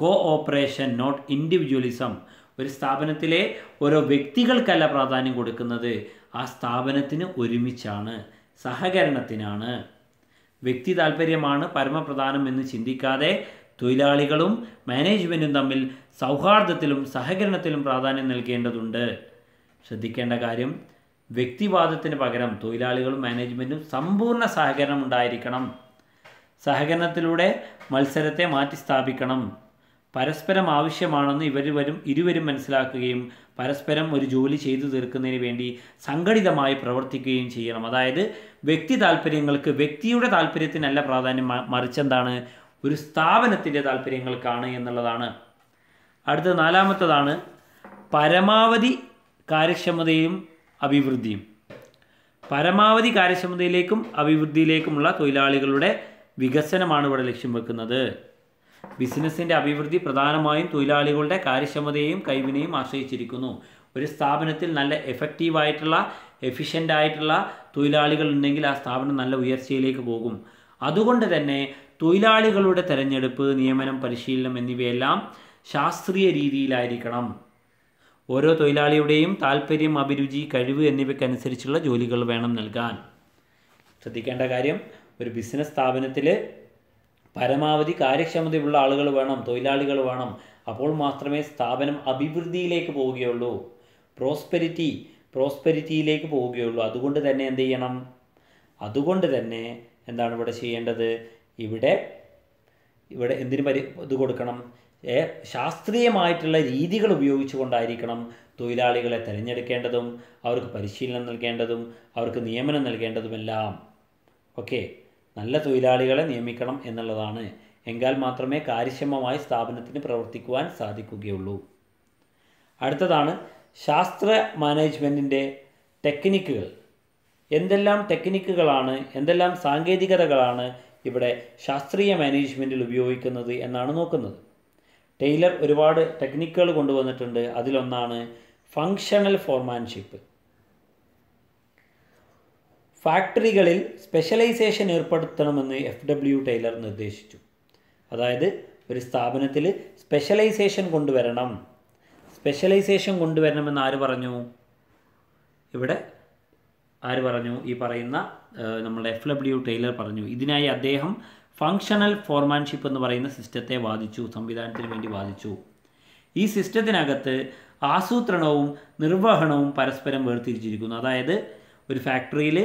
കോ ഓപ്പറേഷൻ നോട്ട് ഇൻഡിവിജ്വലിസം ഒരു സ്ഥാപനത്തിലെ ഓരോ വ്യക്തികൾക്കല്ല പ്രാധാന്യം കൊടുക്കുന്നത് ആ സ്ഥാപനത്തിന് ഒരുമിച്ചാണ് സഹകരണത്തിനാണ് വ്യക്തി താല്പര്യമാണ് പരമപ്രധാനം എന്ന് ചിന്തിക്കാതെ തൊഴിലാളികളും മാനേജ്മെൻറ്റും തമ്മിൽ സൗഹാർദ്ദത്തിലും സഹകരണത്തിലും പ്രാധാന്യം നൽകേണ്ടതുണ്ട് ശ്രദ്ധിക്കേണ്ട കാര്യം വ്യക്തിവാദത്തിന് പകരം തൊഴിലാളികളും മാനേജ്മെൻറ്റും സമ്പൂർണ്ണ സഹകരണം ഉണ്ടായിരിക്കണം സഹകരണത്തിലൂടെ മത്സരത്തെ മാറ്റിസ്ഥാപിക്കണം പരസ്പരം ആവശ്യമാണെന്ന് ഇവരുവരും ഇരുവരും മനസ്സിലാക്കുകയും പരസ്പരം ഒരു ജോലി ചെയ്തു തീർക്കുന്നതിന് വേണ്ടി സംഘടിതമായി പ്രവർത്തിക്കുകയും ചെയ്യണം അതായത് വ്യക്തി താല്പര്യങ്ങൾക്ക് വ്യക്തിയുടെ താല്പര്യത്തിനല്ല പ്രാധാന്യം മറിച്ചെന്താണ് ഒരു സ്ഥാപനത്തിൻ്റെ താല്പര്യങ്ങൾക്കാണ് എന്നുള്ളതാണ് അടുത്ത നാലാമത്തതാണ് പരമാവധി കാര്യക്ഷമതയും അഭിവൃദ്ധിയും പരമാവധി കാര്യക്ഷമതയിലേക്കും അഭിവൃദ്ധിയിലേക്കുമുള്ള തൊഴിലാളികളുടെ വികസനമാണ് ഇവിടെ ലക്ഷ്യം വെക്കുന്നത് ബിസിനസ്സിൻ്റെ അഭിവൃദ്ധി പ്രധാനമായും തൊഴിലാളികളുടെ കാര്യക്ഷമതയെയും കഴിവിനെയും ആശ്രയിച്ചിരിക്കുന്നു ഒരു സ്ഥാപനത്തിൽ നല്ല എഫക്റ്റീവായിട്ടുള്ള എഫിഷ്യൻ്റ് ആയിട്ടുള്ള തൊഴിലാളികൾ ഉണ്ടെങ്കിൽ ആ സ്ഥാപനം നല്ല ഉയർച്ചയിലേക്ക് പോകും അതുകൊണ്ട് തന്നെ തൊഴിലാളികളുടെ തിരഞ്ഞെടുപ്പ് നിയമനം പരിശീലനം എന്നിവയെല്ലാം ശാസ്ത്രീയ രീതിയിലായിരിക്കണം ഓരോ തൊഴിലാളിയുടെയും താല്പര്യം അഭിരുചി കഴിവ് എന്നിവയ്ക്കനുസരിച്ചുള്ള ജോലികൾ വേണം നൽകാൻ ശ്രദ്ധിക്കേണ്ട കാര്യം ഒരു ബിസിനസ് സ്ഥാപനത്തിൽ പരമാവധി കാര്യക്ഷമതയുള്ള ആളുകൾ വേണം തൊഴിലാളികൾ വേണം അപ്പോൾ മാത്രമേ സ്ഥാപനം അഭിവൃദ്ധിയിലേക്ക് പോവുകയുള്ളൂ പ്രോസ്പെരിറ്റി പ്രോസ്പെരിറ്റിയിലേക്ക് പോവുകയുള്ളൂ അതുകൊണ്ട് തന്നെ എന്ത് ചെയ്യണം അതുകൊണ്ട് തന്നെ എന്താണ് ഇവിടെ ചെയ്യേണ്ടത് ഇവിടെ ഇവിടെ എന്തിനു പരി ഇത് കൊടുക്കണം ശാസ്ത്രീയമായിട്ടുള്ള രീതികൾ ഉപയോഗിച്ചുകൊണ്ടായിരിക്കണം തൊഴിലാളികളെ തിരഞ്ഞെടുക്കേണ്ടതും അവർക്ക് പരിശീലനം നൽകേണ്ടതും അവർക്ക് നിയമനം നൽകേണ്ടതുമെല്ലാം ഓക്കെ നല്ല തൊഴിലാളികളെ നിയമിക്കണം എന്നുള്ളതാണ് എങ്കാൽ മാത്രമേ കാര്യക്ഷമമായി സ്ഥാപനത്തിന് പ്രവർത്തിക്കുവാൻ സാധിക്കുകയുള്ളൂ അടുത്തതാണ് ശാസ്ത്ര മാനേജ്മെൻറ്റിൻ്റെ ടെക്നിക്കുകൾ എന്തെല്ലാം ടെക്നിക്കുകളാണ് എന്തെല്ലാം സാങ്കേതികതകളാണ് ഇവിടെ ശാസ്ത്രീയ മാനേജ്മെൻറ്റിൽ ഉപയോഗിക്കുന്നത് എന്നാണ് നോക്കുന്നത് ടെയ്ലർ ഒരുപാട് ടെക്നിക്കുകൾ കൊണ്ടുവന്നിട്ടുണ്ട് അതിലൊന്നാണ് ഫങ്ഷണൽ ഫോർമാൻഷിപ്പ് ഫാക്ടറികളിൽ സ്പെഷ്യലൈസേഷൻ ഏർപ്പെടുത്തണമെന്ന് എഫ് ഡബ്ല്യു ടൈലർ നിർദ്ദേശിച്ചു അതായത് ഒരു സ്ഥാപനത്തിൽ സ്പെഷ്യലൈസേഷൻ കൊണ്ടുവരണം സ്പെഷ്യലൈസേഷൻ കൊണ്ടുവരണമെന്ന് ആര് പറഞ്ഞു ഇവിടെ ആര് പറഞ്ഞു ഈ പറയുന്ന നമ്മുടെ എഫ് ഡബ്ല്യു ടൈലർ പറഞ്ഞു ഇതിനായി അദ്ദേഹം ഫങ്ഷണൽ ഫോർമാൻഷിപ്പ് എന്ന് പറയുന്ന സിസ്റ്റത്തെ വാദിച്ചു സംവിധാനത്തിന് വേണ്ടി വാദിച്ചു ഈ സിസ്റ്റത്തിനകത്ത് ആസൂത്രണവും നിർവഹണവും പരസ്പരം വേർതിരിച്ചിരിക്കുന്നു അതായത് ഒരു ഫാക്ടറിയിൽ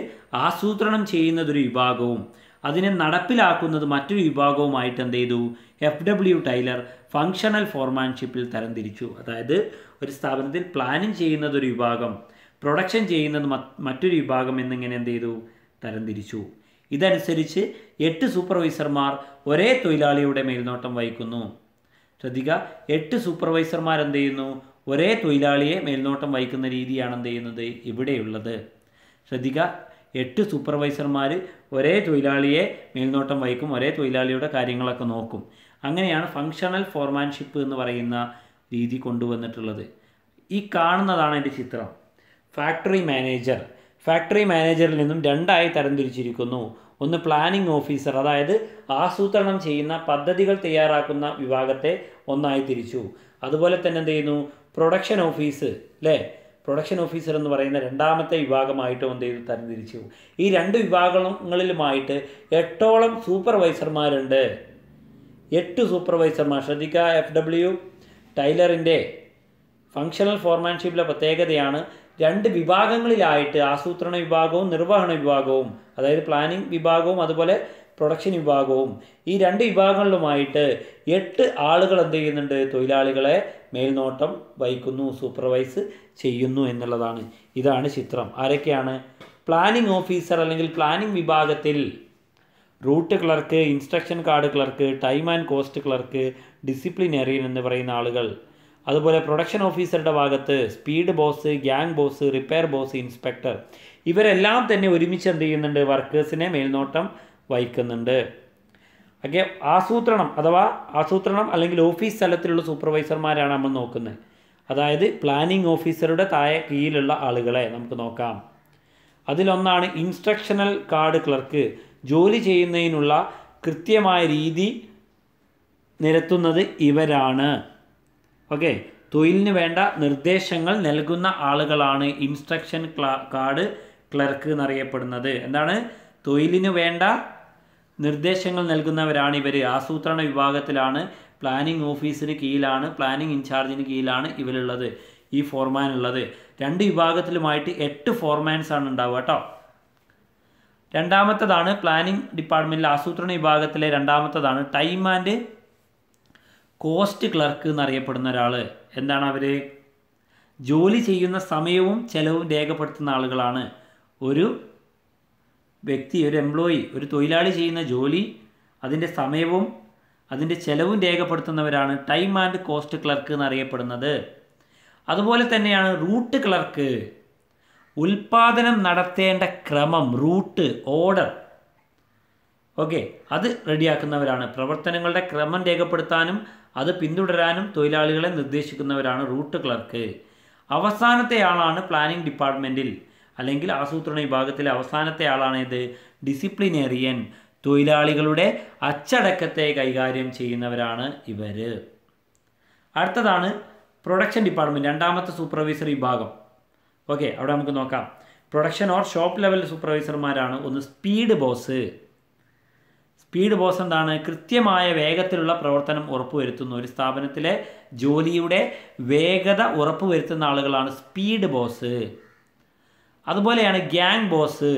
ആസൂത്രണം ചെയ്യുന്നതൊരു വിഭാഗവും അതിനെ നടപ്പിലാക്കുന്നത് മറ്റൊരു വിഭാഗവുമായിട്ട് എന്ത് ചെയ്തു എഫ് ഡബ്ല്യു ടൈലർ ഫങ്ഷണൽ ഫോർമാൻഷിപ്പിൽ തരംതിരിച്ചു അതായത് ഒരു സ്ഥാപനത്തിൽ പ്ലാനിങ് ചെയ്യുന്നതൊരു വിഭാഗം പ്രൊഡക്ഷൻ ചെയ്യുന്നത് മറ്റൊരു വിഭാഗം എന്നിങ്ങനെ എന്ത് ചെയ്തു തരംതിരിച്ചു ഇതനുസരിച്ച് എട്ട് സൂപ്പർവൈസർമാർ ഒരേ തൊഴിലാളിയുടെ മേൽനോട്ടം വഹിക്കുന്നു ശ്രദ്ധിക്കുക എട്ട് സൂപ്പർവൈസർമാർ എന്ത് ചെയ്യുന്നു ഒരേ തൊഴിലാളിയെ മേൽനോട്ടം വഹിക്കുന്ന രീതിയാണ് എന്ത് ചെയ്യുന്നത് ഇവിടെയുള്ളത് ശ്രദ്ധിക്കുക എട്ട് സൂപ്പർവൈസർമാർ ഒരേ തൊഴിലാളിയെ മേൽനോട്ടം വഹിക്കും ഒരേ തൊഴിലാളിയുടെ കാര്യങ്ങളൊക്കെ നോക്കും അങ്ങനെയാണ് ഫങ്ഷണൽ ഫോർമാൻഷിപ്പ് എന്ന് പറയുന്ന രീതി കൊണ്ടുവന്നിട്ടുള്ളത് ഈ കാണുന്നതാണ് എൻ്റെ ചിത്രം ഫാക്ടറി മാനേജർ ഫാക്ടറി മാനേജറിൽ നിന്നും രണ്ടായി തരംതിരിച്ചിരിക്കുന്നു ഒന്ന് പ്ലാനിംഗ് ഓഫീസർ അതായത് ആസൂത്രണം ചെയ്യുന്ന പദ്ധതികൾ തയ്യാറാക്കുന്ന വിഭാഗത്തെ ഒന്നായി തിരിച്ചു അതുപോലെ തന്നെ എന്ത് ചെയ്യുന്നു പ്രൊഡക്ഷൻ ഓഫീസ് അല്ലേ പ്രൊഡക്ഷൻ ഓഫീസർ എന്ന് പറയുന്ന രണ്ടാമത്തെ വിഭാഗമായിട്ടും എന്ത് ചെയ്തു തരംതിരിച്ചു ഈ രണ്ട് വിഭാഗങ്ങളിലുമായിട്ട് എട്ടോളം സൂപ്പർവൈസർമാരുണ്ട് എട്ട് സൂപ്പർവൈസർമാർ ശ്രദ്ധിക്ക എഫ് ഡബ്ല്യു ടൈലറിൻ്റെ ഫങ്ഷണൽ ഫോർമാൻഷിപ്പിലെ പ്രത്യേകതയാണ് രണ്ട് വിഭാഗങ്ങളിലായിട്ട് ആസൂത്രണ വിഭാഗവും നിർവഹണ വിഭാഗവും അതായത് പ്ലാനിംഗ് വിഭാഗവും അതുപോലെ പ്രൊഡക്ഷൻ വിഭാഗവും ഈ രണ്ട് വിഭാഗങ്ങളിലുമായിട്ട് എട്ട് ആളുകൾ എന്ത് ചെയ്യുന്നുണ്ട് തൊഴിലാളികളെ മേൽനോട്ടം വഹിക്കുന്നു സൂപ്പർവൈസ് ചെയ്യുന്നു എന്നുള്ളതാണ് ഇതാണ് ചിത്രം ആരൊക്കെയാണ് പ്ലാനിംഗ് ഓഫീസർ അല്ലെങ്കിൽ പ്ലാനിംഗ് വിഭാഗത്തിൽ route clerk instruction card clerk time and cost clerk disciplinarian എന്ന് പറയുന്ന ആളുകൾ അതുപോലെ പ്രൊഡക്ഷൻ ഓഫീസറുടെ ഭാഗത്ത് speed boss gang boss repair boss inspector ഇവരെല്ലാം തന്നെ ഒരുമിച്ച് എന്ത് ചെയ്യുന്നുണ്ട് വർക്കേഴ്സിനെ മേൽനോട്ടം വഹിക്കുന്നുണ്ട് ഓക്കെ ആസൂത്രണം അഥവാ ആസൂത്രണം അല്ലെങ്കിൽ ഓഫീസ് തലത്തിലുള്ള സൂപ്പർവൈസർമാരാണ് നമ്മൾ നോക്കുന്നത് അതായത് പ്ലാനിംഗ് ഓഫീസറുടെ താഴെ കീഴിലുള്ള ആളുകളെ നമുക്ക് നോക്കാം അതിലൊന്നാണ് ഇൻസ്ട്രക്ഷണൽ കാർഡ് ക്ലർക്ക് ജോലി ചെയ്യുന്നതിനുള്ള കൃത്യമായ രീതി നിരത്തുന്നത് ഇവരാണ് ഓക്കെ തൊഴിലിന് വേണ്ട നിർദ്ദേശങ്ങൾ നൽകുന്ന ആളുകളാണ് ഇൻസ്ട്രക്ഷൻ കാർഡ് ക്ലർക്ക് എന്നറിയപ്പെടുന്നത് എന്താണ് തൊഴിലിന് വേണ്ട നിർദ്ദേശങ്ങൾ നൽകുന്നവരാണ് ഇവർ ആസൂത്രണ വിഭാഗത്തിലാണ് പ്ലാനിംഗ് ഓഫീസിന് കീഴിലാണ് പ്ലാനിംഗ് ഇൻചാർജിന് കീഴിലാണ് ഇവരുള്ളത് ഈ ഫോർമാൻ ഉള്ളത് രണ്ട് വിഭാഗത്തിലുമായിട്ട് എട്ട് ഫോർമാൻസ് ആണ് ഉണ്ടാവുക കേട്ടോ രണ്ടാമത്തതാണ് പ്ലാനിംഗ് ഡിപ്പാർട്ട്മെൻറ്റിലെ ആസൂത്രണ വിഭാഗത്തിലെ രണ്ടാമത്തതാണ് ടൈം ആൻഡ് കോസ്റ്റ് ക്ലർക്ക് എന്നറിയപ്പെടുന്ന ഒരാൾ എന്താണ് അവർ ജോലി ചെയ്യുന്ന സമയവും ചെലവും രേഖപ്പെടുത്തുന്ന ആളുകളാണ് ഒരു വ്യക്തി ഒരു എംപ്ലോയി ഒരു തൊഴിലാളി ചെയ്യുന്ന ജോലി അതിൻ്റെ സമയവും അതിൻ്റെ ചെലവും രേഖപ്പെടുത്തുന്നവരാണ് ടൈം ആൻഡ് കോസ്റ്റ് ക്ലർക്ക് എന്നറിയപ്പെടുന്നത് അതുപോലെ തന്നെയാണ് റൂട്ട് ക്ലർക്ക് ഉൽപാദനം നടത്തേണ്ട ക്രമം റൂട്ട് ഓർഡർ ഓക്കെ അത് റെഡിയാക്കുന്നവരാണ് പ്രവർത്തനങ്ങളുടെ ക്രമം രേഖപ്പെടുത്താനും അത് പിന്തുടരാനും തൊഴിലാളികളെ നിർദ്ദേശിക്കുന്നവരാണ് റൂട്ട് ക്ലർക്ക് അവസാനത്തെ ആളാണ് പ്ലാനിംഗ് ഡിപ്പാർട്ട്മെൻറ്റിൽ അല്ലെങ്കിൽ ആസൂത്രണ വിഭാഗത്തിലെ അവസാനത്തെ ആളാണ് ഇത് ഡിസിപ്ലിനേറിയൻ തൊഴിലാളികളുടെ അച്ചടക്കത്തെ കൈകാര്യം ചെയ്യുന്നവരാണ് ഇവർ അടുത്തതാണ് പ്രൊഡക്ഷൻ ഡിപ്പാർട്ട്മെൻറ്റ് രണ്ടാമത്തെ സൂപ്പർവൈസർ വിഭാഗം ഓക്കെ അവിടെ നമുക്ക് നോക്കാം പ്രൊഡക്ഷൻ ഓർ ഷോപ്പ് ലെവൽ സൂപ്പർവൈസർമാരാണ് ഒന്ന് സ്പീഡ് ബോസ് സ്പീഡ് ബോസ് എന്താണ് കൃത്യമായ വേഗത്തിലുള്ള പ്രവർത്തനം ഉറപ്പുവരുത്തുന്ന ഒരു സ്ഥാപനത്തിലെ ജോലിയുടെ വേഗത ഉറപ്പുവരുത്തുന്ന ആളുകളാണ് സ്പീഡ് ബോസ് അതുപോലെയാണ് ഗ്യാങ് ബോസ്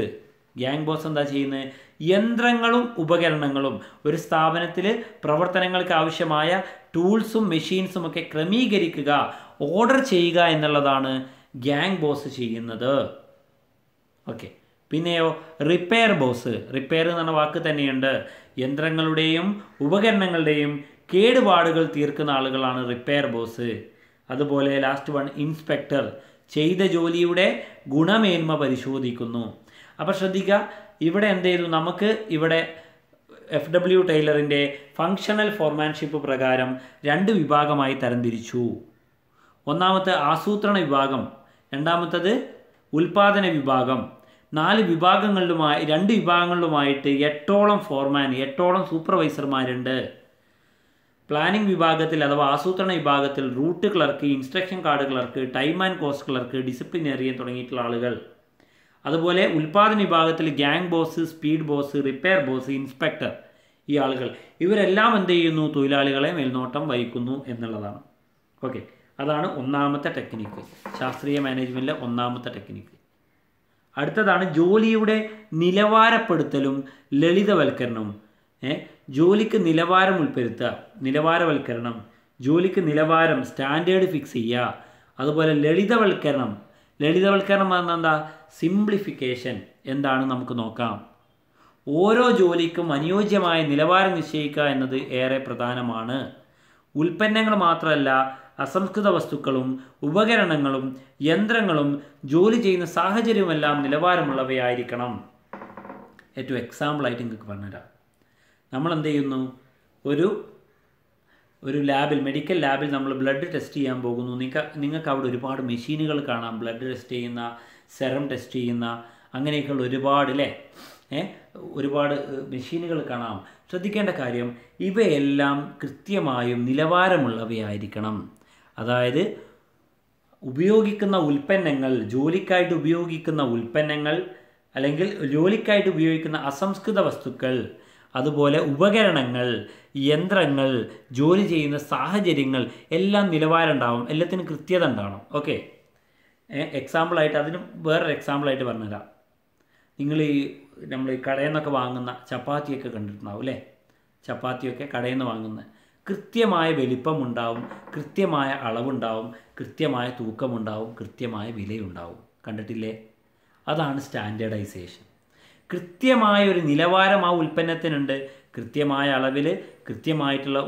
ഗ്യാങ് ബോസ് എന്താ ചെയ്യുന്നത് യന്ത്രങ്ങളും ഉപകരണങ്ങളും ഒരു സ്ഥാപനത്തിൽ പ്രവർത്തനങ്ങൾക്ക് ആവശ്യമായ ടൂൾസും മെഷീൻസും ഒക്കെ ക്രമീകരിക്കുക ഓർഡർ ചെയ്യുക എന്നുള്ളതാണ് ഗ്യാങ് ബോസ് ചെയ്യുന്നത് ഓക്കെ പിന്നെയോ റിപ്പയർ ബോസ് റിപ്പയർ എന്ന് പറഞ്ഞ വാക്ക് തന്നെയുണ്ട് യന്ത്രങ്ങളുടെയും ഉപകരണങ്ങളുടെയും കേടുപാടുകൾ തീർക്കുന്ന ആളുകളാണ് റിപ്പയർ ബോസ് അതുപോലെ ലാസ്റ്റ് വൺ ഇൻസ്പെക്ടർ ചെയ്ത ജോലിയുടെ ഗുണമേന്മ പരിശോധിക്കുന്നു അപ്പോൾ ശ്രദ്ധിക്കുക ഇവിടെ എന്ത് ചെയ്തു നമുക്ക് ഇവിടെ എഫ് ഡബ്ല്യു ടൈലറിൻ്റെ ഫങ്ഷണൽ ഫോർമാൻഷിപ്പ് പ്രകാരം രണ്ട് വിഭാഗമായി തരംതിരിച്ചു ഒന്നാമത്തെ ആസൂത്രണ വിഭാഗം രണ്ടാമത്തത് ഉൽപാദന വിഭാഗം നാല് വിഭാഗങ്ങളിലുമായി രണ്ട് വിഭാഗങ്ങളിലുമായിട്ട് എട്ടോളം ഫോർമാൻ എട്ടോളം സൂപ്പർവൈസർമാരുണ്ട് പ്ലാനിംഗ് വിഭാഗത്തിൽ അഥവാ ആസൂത്രണ വിഭാഗത്തിൽ route clerk instruction card clerk time and cost clerk disciplinarian തുടങ്ങിയിട്ടുള്ള ആളുകൾ അതുപോലെ ഉൽപാദന വിഭാഗത്തിൽ gang boss speed boss repair boss inspector ഈ ആളുകൾ ഇവരെല്ലാം എന്ത് ചെയ്യുന്നു തൊഴിലാളികളെ മേൽനോട്ടം വഹിക്കുന്നു എന്നുള്ളതാണ് ഓക്കെ അതാണ് ഒന്നാമത്തെ ടെക്നിക്ക് ശാസ്ത്രീയ മാനേജ്മെൻറ്റിലെ ഒന്നാമത്തെ ടെക്നിക്ക് അടുത്തതാണ് ജോലിയുടെ നിലവാരപ്പെടുത്തലും ലളിതവൽക്കരണവും ജോലിക്ക് നിലവാരം ഉൾപ്പെടുത്തുക നിലവാരവൽക്കരണം ജോലിക്ക് നിലവാരം സ്റ്റാൻഡേർഡ് ഫിക്സ് ചെയ്യുക അതുപോലെ ലളിതവൽക്കരണം ലളിതവൽക്കരണം എന്ന് എന്താ സിംപ്ലിഫിക്കേഷൻ എന്താണ് നമുക്ക് നോക്കാം ഓരോ ജോലിക്കും അനുയോജ്യമായ നിലവാരം നിശ്ചയിക്കുക എന്നത് ഏറെ പ്രധാനമാണ് ഉൽപ്പന്നങ്ങൾ മാത്രമല്ല അസംസ്കൃത വസ്തുക്കളും ഉപകരണങ്ങളും യന്ത്രങ്ങളും ജോലി ചെയ്യുന്ന സാഹചര്യവുമെല്ലാം നിലവാരമുള്ളവയായിരിക്കണം ഏറ്റവും എക്സാമ്പിളായിട്ട് നിങ്ങൾക്ക് പറഞ്ഞുതരാം നമ്മൾ എന്ത് ചെയ്യുന്നു ഒരു ഒരു ലാബിൽ മെഡിക്കൽ ലാബിൽ നമ്മൾ ബ്ലഡ് ടെസ്റ്റ് ചെയ്യാൻ പോകുന്നു നിങ്ങൾക്ക് അവിടെ ഒരുപാട് മെഷീനുകൾ കാണാം ബ്ലഡ് ടെസ്റ്റ് ചെയ്യുന്ന സെറം ടെസ്റ്റ് ചെയ്യുന്ന അങ്ങനെയൊക്കെയുള്ള ഒരുപാട് അല്ലേ ഒരുപാട് മെഷീനുകൾ കാണാം ശ്രദ്ധിക്കേണ്ട കാര്യം ഇവയെല്ലാം കൃത്യമായും നിലവാരമുള്ളവയായിരിക്കണം അതായത് ഉപയോഗിക്കുന്ന ഉൽപ്പന്നങ്ങൾ ജോലിക്കായിട്ട് ഉപയോഗിക്കുന്ന ഉൽപ്പന്നങ്ങൾ അല്ലെങ്കിൽ ജോലിക്കായിട്ട് ഉപയോഗിക്കുന്ന അസംസ്കൃത വസ്തുക്കൾ അതുപോലെ ഉപകരണങ്ങൾ യന്ത്രങ്ങൾ ജോലി ചെയ്യുന്ന സാഹചര്യങ്ങൾ എല്ലാം നിലവാരമുണ്ടാവും എല്ലാത്തിനും കൃത്യത ഉണ്ടാവണം ഓക്കെ എക്സാമ്പിളായിട്ട് അതിന് വേറൊരു എക്സാമ്പിളായിട്ട് പറഞ്ഞുതരാം നിങ്ങൾ ഈ നമ്മൾ ഈ കടയിൽ നിന്നൊക്കെ വാങ്ങുന്ന ചപ്പാത്തിയൊക്കെ കണ്ടിട്ടുണ്ടാവും അല്ലേ ചപ്പാത്തിയൊക്കെ കടയിൽ നിന്ന് വാങ്ങുന്ന കൃത്യമായ വലിപ്പമുണ്ടാവും കൃത്യമായ അളവുണ്ടാവും കൃത്യമായ തൂക്കമുണ്ടാവും കൃത്യമായ വിലയുണ്ടാവും കണ്ടിട്ടില്ലേ അതാണ് സ്റ്റാൻഡേർഡൈസേഷൻ കൃത്യമായ ഒരു നിലവാരം ആ ഉൽപ്പന്നത്തിനുണ്ട് കൃത്യമായ അളവിൽ കൃത്യമായിട്ടുള്ള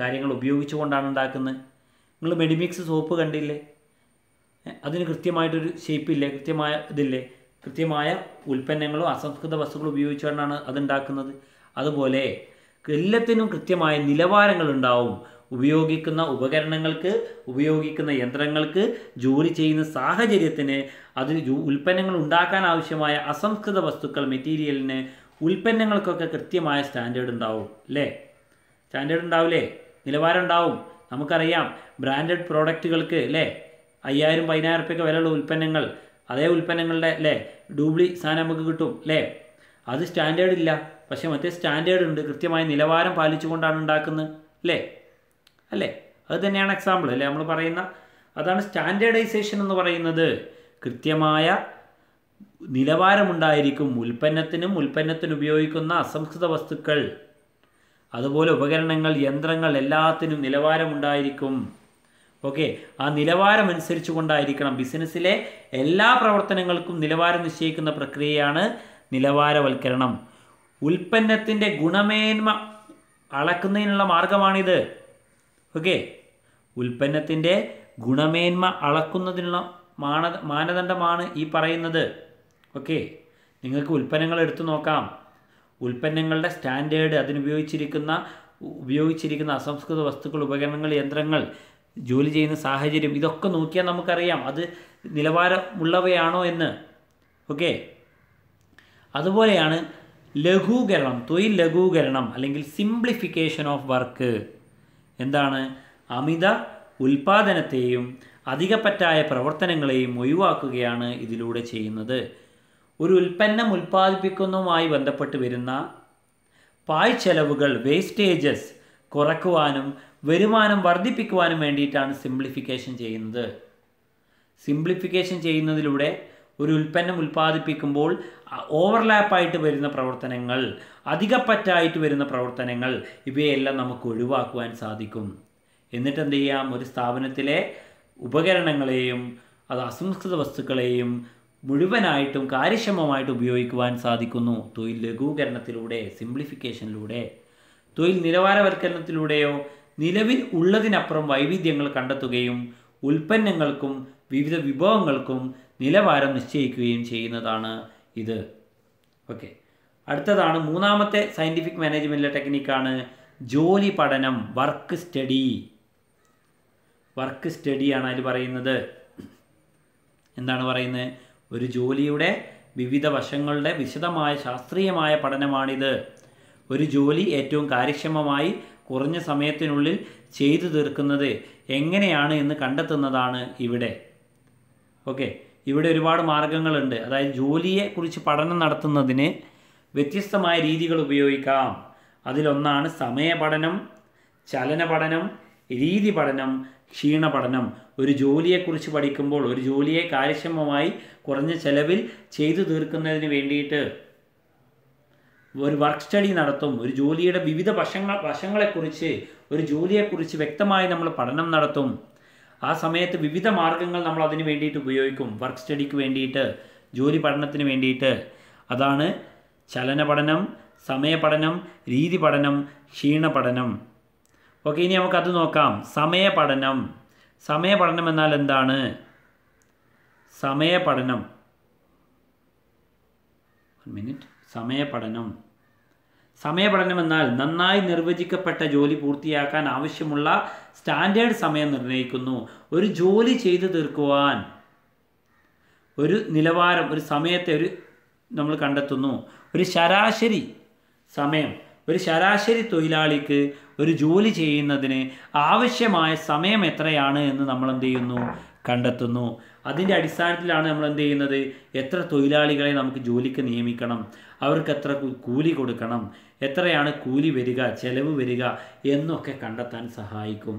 കാര്യങ്ങൾ ഉപയോഗിച്ചുകൊണ്ടാണ് ഉണ്ടാക്കുന്നത് നിങ്ങൾ മെഡിമിക്സ് സോപ്പ് കണ്ടില്ലേ അതിന് കൃത്യമായിട്ടൊരു ഷേപ്പില്ലേ കൃത്യമായ ഇതില്ലേ കൃത്യമായ ഉൽപ്പന്നങ്ങളും അസംസ്കൃത വസ്തുക്കളും ഉപയോഗിച്ചുകൊണ്ടാണ് അതുണ്ടാക്കുന്നത് അതുപോലെ എല്ലാത്തിനും കൃത്യമായ നിലവാരങ്ങളുണ്ടാവും ഉപയോഗിക്കുന്ന ഉപകരണങ്ങൾക്ക് ഉപയോഗിക്കുന്ന യന്ത്രങ്ങൾക്ക് ജോലി ചെയ്യുന്ന സാഹചര്യത്തിന് അത് ഉൽപ്പന്നങ്ങൾ ഉണ്ടാക്കാൻ ആവശ്യമായ അസംസ്കൃത വസ്തുക്കൾ മെറ്റീരിയലിന് ഉൽപ്പന്നങ്ങൾക്കൊക്കെ കൃത്യമായ സ്റ്റാൻഡേർഡ് ഉണ്ടാവും അല്ലേ സ്റ്റാൻഡേർഡ് ഉണ്ടാവില്ലേ നിലവാരം ഉണ്ടാവും നമുക്കറിയാം ബ്രാൻഡഡ് പ്രോഡക്റ്റുകൾക്ക് അല്ലേ അയ്യായിരം പതിനായിരം റുപ്യൊക്കെ വിലയുള്ള ഉൽപ്പന്നങ്ങൾ അതേ ഉൽപ്പന്നങ്ങളുടെ അല്ലേ ഡൂബ്ലി സാധനം നമുക്ക് കിട്ടും അല്ലേ അത് സ്റ്റാൻഡേർഡ് ഇല്ല പക്ഷേ മറ്റേ സ്റ്റാൻഡേർഡ് ഉണ്ട് കൃത്യമായ നിലവാരം പാലിച്ചുകൊണ്ടാണ് ഉണ്ടാക്കുന്നത് അല്ലേ അല്ലേ അത് തന്നെയാണ് എക്സാമ്പിൾ അല്ലേ നമ്മൾ പറയുന്ന അതാണ് സ്റ്റാൻഡേർഡൈസേഷൻ എന്ന് പറയുന്നത് കൃത്യമായ നിലവാരമുണ്ടായിരിക്കും ഉൽപ്പന്നത്തിനും ഉൽപ്പന്നത്തിന് ഉപയോഗിക്കുന്ന അസംസ്കൃത വസ്തുക്കൾ അതുപോലെ ഉപകരണങ്ങൾ യന്ത്രങ്ങൾ എല്ലാത്തിനും നിലവാരമുണ്ടായിരിക്കും ഓക്കെ ആ നിലവാരം അനുസരിച്ച് കൊണ്ടായിരിക്കണം ബിസിനസ്സിലെ എല്ലാ പ്രവർത്തനങ്ങൾക്കും നിലവാരം നിശ്ചയിക്കുന്ന പ്രക്രിയയാണ് നിലവാരവൽക്കരണം ഉൽപ്പന്നത്തിൻ്റെ ഗുണമേന്മ അളക്കുന്നതിനുള്ള മാർഗമാണിത് ഓക്കെ ഉൽപ്പന്നത്തിൻ്റെ ഗുണമേന്മ അളക്കുന്നതിനുള്ള മാനദ മാനദണ്ഡമാണ് ഈ പറയുന്നത് ഓക്കെ നിങ്ങൾക്ക് ഉൽപ്പന്നങ്ങൾ എടുത്തു നോക്കാം ഉൽപ്പന്നങ്ങളുടെ സ്റ്റാൻഡേർഡ് അതിനുപയോഗിച്ചിരിക്കുന്ന ഉപയോഗിച്ചിരിക്കുന്ന അസംസ്കൃത വസ്തുക്കൾ ഉപകരണങ്ങൾ യന്ത്രങ്ങൾ ജോലി ചെയ്യുന്ന സാഹചര്യം ഇതൊക്കെ നോക്കിയാൽ നമുക്കറിയാം അത് നിലവാരമുള്ളവയാണോ എന്ന് ഓക്കെ അതുപോലെയാണ് ലഘൂകരണം തൊഴിൽ ലഘൂകരണം അല്ലെങ്കിൽ സിംപ്ലിഫിക്കേഷൻ ഓഫ് വർക്ക് എന്താണ് അമിത ഉൽപാദനത്തെയും അധികപ്പറ്റായ പ്രവർത്തനങ്ങളെയും ഒഴിവാക്കുകയാണ് ഇതിലൂടെ ചെയ്യുന്നത് ഒരു ഉൽപ്പന്നം ഉൽപ്പാദിപ്പിക്കുന്നതുമായി ബന്ധപ്പെട്ട് വരുന്ന പായ് ചെലവുകൾ വേസ്റ്റേജസ് കുറക്കുവാനും വരുമാനം വർദ്ധിപ്പിക്കുവാനും വേണ്ടിയിട്ടാണ് സിംപ്ലിഫിക്കേഷൻ ചെയ്യുന്നത് സിംപ്ലിഫിക്കേഷൻ ചെയ്യുന്നതിലൂടെ ഒരു ഉൽപ്പന്നം ഉൽപ്പാദിപ്പിക്കുമ്പോൾ ഓവർലാപ്പായിട്ട് വരുന്ന പ്രവർത്തനങ്ങൾ അധികപ്പറ്റായിട്ട് വരുന്ന പ്രവർത്തനങ്ങൾ ഇവയെല്ലാം നമുക്ക് ഒഴിവാക്കുവാൻ സാധിക്കും എന്നിട്ട് എന്ത് ചെയ്യാം ഒരു സ്ഥാപനത്തിലെ ഉപകരണങ്ങളെയും അത് അസംസ്കൃത വസ്തുക്കളെയും മുഴുവനായിട്ടും കാര്യക്ഷമമായിട്ട് ഉപയോഗിക്കുവാൻ സാധിക്കുന്നു തൊഴിൽ ലഘൂകരണത്തിലൂടെ സിംപ്ലിഫിക്കേഷനിലൂടെ തൊഴിൽ നിലവാരവൽക്കരണത്തിലൂടെയോ നിലവിൽ ഉള്ളതിനപ്പുറം വൈവിധ്യങ്ങൾ കണ്ടെത്തുകയും ഉൽപ്പന്നങ്ങൾക്കും വിവിധ വിഭവങ്ങൾക്കും നിലവാരം നിശ്ചയിക്കുകയും ചെയ്യുന്നതാണ് ഇത് ഓക്കെ അടുത്തതാണ് മൂന്നാമത്തെ സയൻറ്റിഫിക് മാനേജ്മെൻറ്റിലെ ടെക്നിക്കാണ് ജോലി പഠനം വർക്ക് സ്റ്റഡി വർക്ക് സ്റ്റഡിയാണ് അതിൽ പറയുന്നത് എന്താണ് പറയുന്നത് ഒരു ജോലിയുടെ വിവിധ വശങ്ങളുടെ വിശദമായ ശാസ്ത്രീയമായ പഠനമാണിത് ഒരു ജോലി ഏറ്റവും കാര്യക്ഷമമായി കുറഞ്ഞ സമയത്തിനുള്ളിൽ ചെയ്തു തീർക്കുന്നത് എങ്ങനെയാണ് എന്ന് കണ്ടെത്തുന്നതാണ് ഇവിടെ ഓക്കെ ഇവിടെ ഒരുപാട് മാർഗങ്ങളുണ്ട് അതായത് ജോലിയെക്കുറിച്ച് പഠനം നടത്തുന്നതിന് വ്യത്യസ്തമായ രീതികൾ ഉപയോഗിക്കാം അതിലൊന്നാണ് സമയ പഠനം ചലന പഠനം രീതി പഠനം ക്ഷീണ പഠനം ഒരു ജോലിയെക്കുറിച്ച് പഠിക്കുമ്പോൾ ഒരു ജോലിയെ കാര്യക്ഷമമായി കുറഞ്ഞ ചെലവിൽ ചെയ്തു തീർക്കുന്നതിന് വേണ്ടിയിട്ട് ഒരു വർക്ക് സ്റ്റഡി നടത്തും ഒരു ജോലിയുടെ വിവിധ വശങ്ങൾ വശങ്ങളെക്കുറിച്ച് ഒരു ജോലിയെക്കുറിച്ച് വ്യക്തമായി നമ്മൾ പഠനം നടത്തും ആ സമയത്ത് വിവിധ മാർഗ്ഗങ്ങൾ നമ്മൾ അതിന് വേണ്ടിയിട്ട് ഉപയോഗിക്കും വർക്ക് സ്റ്റഡിക്ക് വേണ്ടിയിട്ട് ജോലി പഠനത്തിന് വേണ്ടിയിട്ട് അതാണ് ചലന പഠനം സമയ പഠനം രീതി പഠനം ക്ഷീണ പഠനം ഓക്കെ ഇനി നമുക്കത് നോക്കാം സമയ പഠനം സമയ പഠനം എന്നാൽ എന്താണ് സമയ പഠനം മിനിറ്റ് സമയ പഠനം സമയപഠനം എന്നാൽ നന്നായി നിർവചിക്കപ്പെട്ട ജോലി പൂർത്തിയാക്കാൻ ആവശ്യമുള്ള സ്റ്റാൻഡേർഡ് സമയം നിർണ്ണയിക്കുന്നു ഒരു ജോലി ചെയ്തു തീർക്കുവാൻ ഒരു നിലവാരം ഒരു സമയത്തെ ഒരു നമ്മൾ കണ്ടെത്തുന്നു ഒരു ശരാശരി സമയം ഒരു ശരാശരി തൊഴിലാളിക്ക് ഒരു ജോലി ചെയ്യുന്നതിന് ആവശ്യമായ സമയം എത്രയാണ് എന്ന് നമ്മൾ എന്ത് ചെയ്യുന്നു കണ്ടെത്തുന്നു അതിൻ്റെ അടിസ്ഥാനത്തിലാണ് നമ്മൾ എന്ത് ചെയ്യുന്നത് എത്ര തൊഴിലാളികളെ നമുക്ക് ജോലിക്ക് നിയമിക്കണം അവർക്ക് എത്ര കൂലി കൊടുക്കണം എത്രയാണ് കൂലി വരിക ചെലവ് വരിക എന്നൊക്കെ കണ്ടെത്താൻ സഹായിക്കും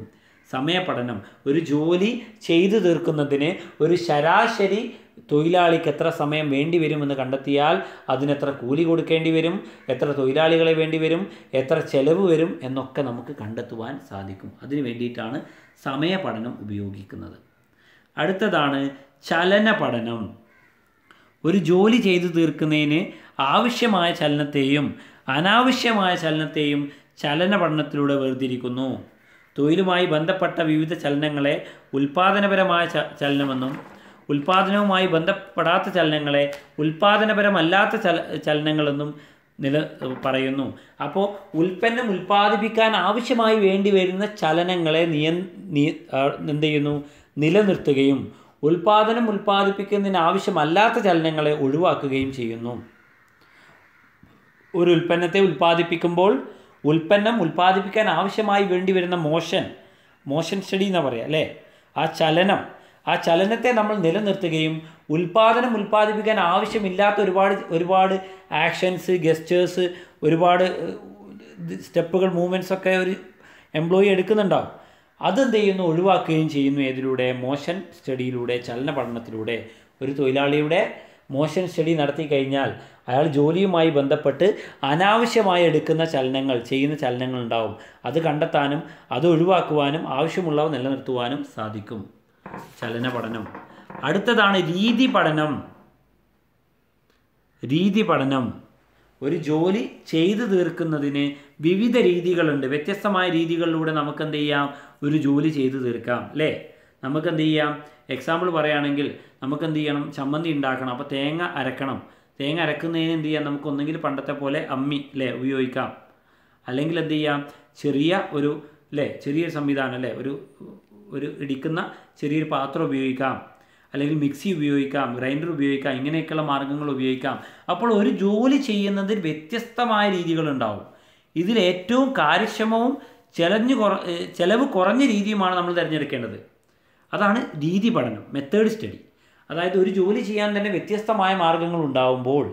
സമയപഠനം ഒരു ജോലി ചെയ്തു തീർക്കുന്നതിന് ഒരു ശരാശരി തൊഴിലാളിക്ക് എത്ര സമയം വേണ്ടി വരുമെന്ന് കണ്ടെത്തിയാൽ അതിനെത്ര കൂലി കൊടുക്കേണ്ടി വരും എത്ര തൊഴിലാളികളെ വേണ്ടി വരും എത്ര ചെലവ് വരും എന്നൊക്കെ നമുക്ക് കണ്ടെത്തുവാൻ സാധിക്കും അതിനു വേണ്ടിയിട്ടാണ് സമയപഠനം ഉപയോഗിക്കുന്നത് അടുത്തതാണ് ചലന പഠനം ഒരു ജോലി ചെയ്തു തീർക്കുന്നതിന് ആവശ്യമായ ചലനത്തെയും അനാവശ്യമായ ചലനത്തെയും ചലന പഠനത്തിലൂടെ വേർതിരിക്കുന്നു തൊഴിലുമായി ബന്ധപ്പെട്ട വിവിധ ചലനങ്ങളെ ഉൽപാദനപരമായ ചലനമെന്നും ഉൽപാദനവുമായി ബന്ധപ്പെടാത്ത ചലനങ്ങളെ ഉൽപാദനപരമല്ലാത്ത ചല ചലനങ്ങളെന്നും നില പറയുന്നു അപ്പോൾ ഉൽപ്പന്നം ഉൽപ്പാദിപ്പിക്കാൻ ആവശ്യമായി വേണ്ടി വരുന്ന ചലനങ്ങളെ നിയ എന്ത് ചെയ്യുന്നു നിലനിർത്തുകയും ഉൽപാദനം ഉൽപ്പാദിപ്പിക്കുന്നതിന് ആവശ്യമല്ലാത്ത ചലനങ്ങളെ ഒഴിവാക്കുകയും ചെയ്യുന്നു ഒരു ഉൽപ്പന്നത്തെ ഉൽപ്പാദിപ്പിക്കുമ്പോൾ ഉൽപ്പന്നം ഉൽപ്പാദിപ്പിക്കാൻ ആവശ്യമായി വേണ്ടി വരുന്ന മോഷൻ മോഷൻ സ്റ്റഡി എന്ന് പറയാം അല്ലേ ആ ചലനം ആ ചലനത്തെ നമ്മൾ നിലനിർത്തുകയും ഉൽപ്പാദനം ഉൽപ്പാദിപ്പിക്കാൻ ആവശ്യമില്ലാത്ത ഒരുപാട് ഒരുപാട് ആക്ഷൻസ് ഗസ്റ്റേഴ്സ് ഒരുപാട് സ്റ്റെപ്പുകൾ മൂവ്മെൻറ്റ്സ് ഒക്കെ ഒരു എംപ്ലോയി എടുക്കുന്നുണ്ടാവും അതെന്ത് ചെയ്യുന്നു ഒഴിവാക്കുകയും ചെയ്യുന്നു ഏതിലൂടെ മോഷൻ സ്റ്റഡിയിലൂടെ ചലന പഠനത്തിലൂടെ ഒരു തൊഴിലാളിയുടെ മോഷൻ സ്റ്റഡി നടത്തി കഴിഞ്ഞാൽ അയാൾ ജോലിയുമായി ബന്ധപ്പെട്ട് അനാവശ്യമായി എടുക്കുന്ന ചലനങ്ങൾ ചെയ്യുന്ന ചലനങ്ങൾ ഉണ്ടാവും അത് കണ്ടെത്താനും അത് ഒഴിവാക്കുവാനും ആവശ്യമുള്ളവ നിലനിർത്തുവാനും സാധിക്കും ചലന പഠനം അടുത്തതാണ് രീതി പഠനം രീതി പഠനം ഒരു ജോലി ചെയ്തു തീർക്കുന്നതിന് വിവിധ രീതികളുണ്ട് വ്യത്യസ്തമായ രീതികളിലൂടെ നമുക്ക് എന്ത് ചെയ്യാം ഒരു ജോലി ചെയ്തു തീർക്കാം അല്ലേ നമുക്ക് എന്ത് ചെയ്യാം എക്സാമ്പിൾ പറയുകയാണെങ്കിൽ നമുക്ക് എന്ത് ചെയ്യണം ചമ്മന്തി ഉണ്ടാക്കണം അപ്പോൾ തേങ്ങ അരക്കണം തേങ്ങ അരക്കുന്നതിന് എന്ത് ചെയ്യാം നമുക്ക് ഒന്നെങ്കിൽ പണ്ടത്തെ പോലെ അമ്മി അല്ലേ ഉപയോഗിക്കാം അല്ലെങ്കിൽ എന്ത് ചെയ്യാം ചെറിയ ഒരു അല്ലേ ചെറിയ സംവിധാനം അല്ലേ ഒരു ഒരു ഇടിക്കുന്ന ചെറിയൊരു പാത്രം ഉപയോഗിക്കാം അല്ലെങ്കിൽ മിക്സി ഉപയോഗിക്കാം ഗ്രൈൻഡർ ഉപയോഗിക്കാം ഇങ്ങനെയൊക്കെയുള്ള മാർഗ്ഗങ്ങൾ ഉപയോഗിക്കാം അപ്പോൾ ഒരു ജോലി ചെയ്യുന്നതിൽ വ്യത്യസ്തമായ രീതികളുണ്ടാവും ഇതിൽ ഏറ്റവും കാര്യക്ഷമവും ചെലഞ്ഞു കുറ ചെലവ് കുറഞ്ഞ രീതിയുമാണ് നമ്മൾ തിരഞ്ഞെടുക്കേണ്ടത് അതാണ് രീതി പഠനം മെത്തേഡ് സ്റ്റഡി അതായത് ഒരു ജോലി ചെയ്യാൻ തന്നെ വ്യത്യസ്തമായ മാർഗങ്ങൾ ഉണ്ടാവുമ്പോൾ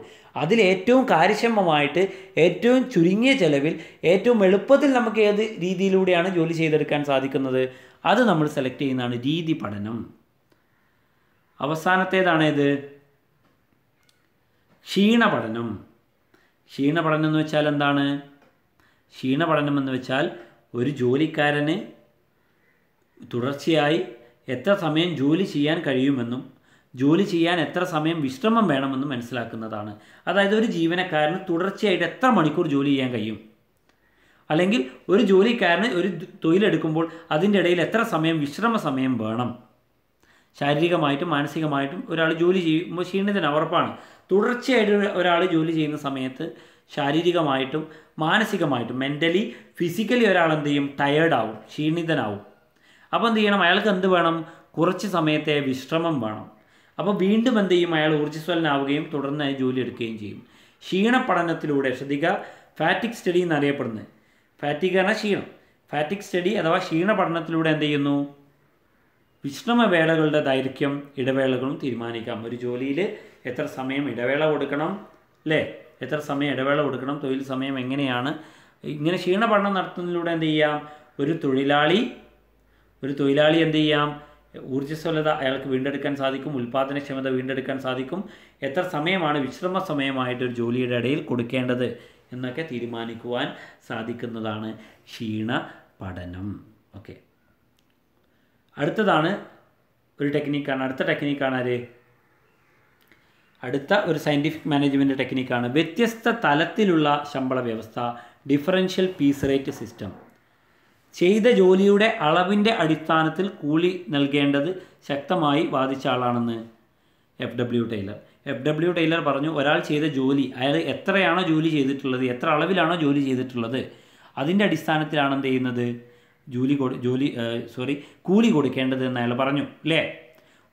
അതിലേറ്റവും കാര്യക്ഷമമായിട്ട് ഏറ്റവും ചുരുങ്ങിയ ചിലവിൽ ഏറ്റവും എളുപ്പത്തിൽ നമുക്ക് ഏത് രീതിയിലൂടെയാണ് ജോലി ചെയ്തെടുക്കാൻ സാധിക്കുന്നത് അത് നമ്മൾ സെലക്ട് ചെയ്യുന്നതാണ് രീതി പഠനം അവസാനത്തേതാണ് ഇത് ക്ഷീണ പഠനം എന്ന് വെച്ചാൽ എന്താണ് പഠനം എന്ന് വെച്ചാൽ ഒരു ജോലിക്കാരന് തുടർച്ചയായി എത്ര സമയം ജോലി ചെയ്യാൻ കഴിയുമെന്നും ജോലി ചെയ്യാൻ എത്ര സമയം വിശ്രമം വേണമെന്ന് മനസ്സിലാക്കുന്നതാണ് അതായത് ഒരു ജീവനക്കാരന് തുടർച്ചയായിട്ട് എത്ര മണിക്കൂർ ജോലി ചെയ്യാൻ കഴിയും അല്ലെങ്കിൽ ഒരു ജോലിക്കാരന് ഒരു തൊഴിലെടുക്കുമ്പോൾ അതിൻ്റെ ഇടയിൽ എത്ര സമയം വിശ്രമ സമയം വേണം ശാരീരികമായിട്ടും മാനസികമായിട്ടും ഒരാൾ ജോലി ചെയ്യുമ്പോൾ ക്ഷീണിതന ഉറപ്പാണ് തുടർച്ചയായിട്ട് ഒരാൾ ജോലി ചെയ്യുന്ന സമയത്ത് ശാരീരികമായിട്ടും മാനസികമായിട്ടും മെൻ്റലി ഫിസിക്കലി ഒരാൾ എന്ത് ചെയ്യും ടയേർഡാവും ക്ഷീണിതനാവും അപ്പോൾ എന്ത് ചെയ്യണം അയാൾക്ക് എന്ത് വേണം കുറച്ച് സമയത്തെ വിശ്രമം വേണം അപ്പോൾ വീണ്ടും എന്ത് ചെയ്യും അയാൾ ഊർജ്ജസ്വലനാവുകയും തുടർന്ന് ജോലി എടുക്കുകയും ചെയ്യും ക്ഷീണ പഠനത്തിലൂടെ ശ്രദ്ധിക്കുക ഫാറ്റിക് സ്റ്റഡി എന്നറിയപ്പെടുന്നത് ഫാറ്റിക് ആണ് ക്ഷീണം ഫാറ്റിക് സ്റ്റഡി അഥവാ ക്ഷീണ പഠനത്തിലൂടെ എന്ത് ചെയ്യുന്നു വിശ്രമവേളകളുടെ ദൈർഘ്യം ഇടവേളകളും തീരുമാനിക്കാം ഒരു ജോലിയിൽ എത്ര സമയം ഇടവേള കൊടുക്കണം അല്ലേ എത്ര സമയം ഇടവേള കൊടുക്കണം തൊഴിൽ സമയം എങ്ങനെയാണ് ഇങ്ങനെ ക്ഷീണ പഠനം നടത്തുന്നതിലൂടെ എന്ത് ചെയ്യാം ഒരു തൊഴിലാളി ഒരു തൊഴിലാളി എന്ത് ചെയ്യാം ഊർജ്ജസ്വലത അയാൾക്ക് വീണ്ടെടുക്കാൻ സാധിക്കും ഉൽപാദനക്ഷമത വീണ്ടെടുക്കാൻ സാധിക്കും എത്ര സമയമാണ് വിശ്രമ സമയമായിട്ട് ഒരു ജോലിയുടെ ഇടയിൽ കൊടുക്കേണ്ടത് എന്നൊക്കെ തീരുമാനിക്കുവാൻ സാധിക്കുന്നതാണ് ക്ഷീണ പഠനം ഓക്കെ അടുത്തതാണ് ഒരു ടെക്നിക്കാണ് അടുത്ത ടെക്നിക്കാണ് അത് അടുത്ത ഒരു സയൻറ്റിഫിക് മാനേജ്മെൻറ്റ് ടെക്നിക്കാണ് വ്യത്യസ്ത തലത്തിലുള്ള ശമ്പള വ്യവസ്ഥ ഡിഫറൻഷ്യൽ പീസ് റേറ്റ് സിസ്റ്റം ചെയ്ത ജോലിയുടെ അളവിൻ്റെ അടിസ്ഥാനത്തിൽ കൂലി നൽകേണ്ടത് ശക്തമായി വാദിച്ച ആളാണെന്ന് F W Taylor F W Taylor പറഞ്ഞു ഒരാൾ ചെയ്ത ജോലി അയാൾ എത്രയാണോ ജോലി ചെയ്തിട്ടുള്ളത് എത്ര അളവിലാണോ ജോലി ചെയ്തിട്ടുള്ളത് അതിൻ്റെ അടിസ്ഥാനത്തിലാണ് എന്ത് ചെയ്യുന്നത് ജോലി കൊടു ജോലി സോറി കൂലി കൊടുക്കേണ്ടത് എന്ന് അയാൾ പറഞ്ഞു അല്ലേ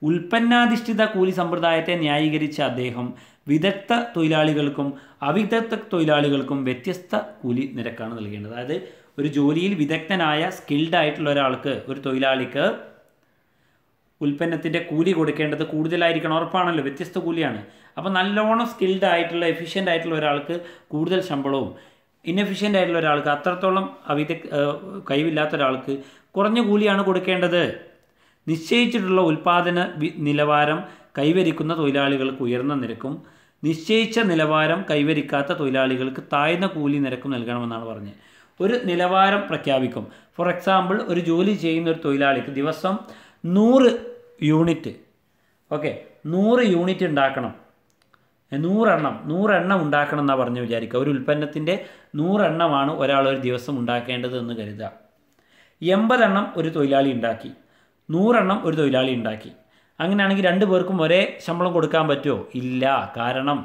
ഉൽപ്പന്നാധിഷ്ഠിത കൂലി സമ്പ്രദായത്തെ ന്യായീകരിച്ച അദ്ദേഹം വിദഗ്ധ തൊഴിലാളികൾക്കും അവിദഗ്ധ തൊഴിലാളികൾക്കും വ്യത്യസ്ത കൂലി നിരക്കാണ് നൽകേണ്ടത് അതായത് ഒരു ജോലിയിൽ വിദഗ്ധനായ സ്കിൽഡ് ആയിട്ടുള്ള ഒരാൾക്ക് ഒരു തൊഴിലാളിക്ക് ഉൽപ്പന്നത്തിൻ്റെ കൂലി കൊടുക്കേണ്ടത് കൂടുതലായിരിക്കണം ഉറപ്പാണല്ലോ വ്യത്യസ്ത കൂലിയാണ് അപ്പോൾ നല്ലോണം സ്കിൽഡ് ആയിട്ടുള്ള എഫിഷ്യൻ്റ് ആയിട്ടുള്ള ഒരാൾക്ക് കൂടുതൽ ശമ്പളവും ഇന്നഫിഷ്യൻ്റ് ആയിട്ടുള്ള ഒരാൾക്ക് അത്രത്തോളം അവിദ കഴിവില്ലാത്ത ഒരാൾക്ക് കുറഞ്ഞ കൂലിയാണ് കൊടുക്കേണ്ടത് നിശ്ചയിച്ചിട്ടുള്ള ഉൽപ്പാദന നിലവാരം കൈവരിക്കുന്ന തൊഴിലാളികൾക്ക് ഉയർന്ന നിരക്കും നിശ്ചയിച്ച നിലവാരം കൈവരിക്കാത്ത തൊഴിലാളികൾക്ക് താഴ്ന്ന കൂലി നിരക്കും നൽകണമെന്നാണ് പറഞ്ഞത് ഒരു നിലവാരം പ്രഖ്യാപിക്കും ഫോർ എക്സാമ്പിൾ ഒരു ജോലി ചെയ്യുന്ന ഒരു തൊഴിലാളിക്ക് ദിവസം നൂറ് യൂണിറ്റ് ഓക്കെ നൂറ് യൂണിറ്റ് ഉണ്ടാക്കണം നൂറെണ്ണം നൂറെണ്ണം ഉണ്ടാക്കണം എന്നാണ് പറഞ്ഞ് വിചാരിക്കുക ഒരു ഉൽപ്പന്നത്തിൻ്റെ നൂറെണ്ണമാണ് ഒരാൾ ഒരു ദിവസം ഉണ്ടാക്കേണ്ടത് എന്ന് കരുതുക എൺപതെണ്ണം ഒരു തൊഴിലാളി ഉണ്ടാക്കി നൂറെണ്ണം ഒരു തൊഴിലാളി ഉണ്ടാക്കി അങ്ങനെയാണെങ്കിൽ രണ്ടു പേർക്കും ഒരേ ശമ്പളം കൊടുക്കാൻ പറ്റുമോ ഇല്ല കാരണം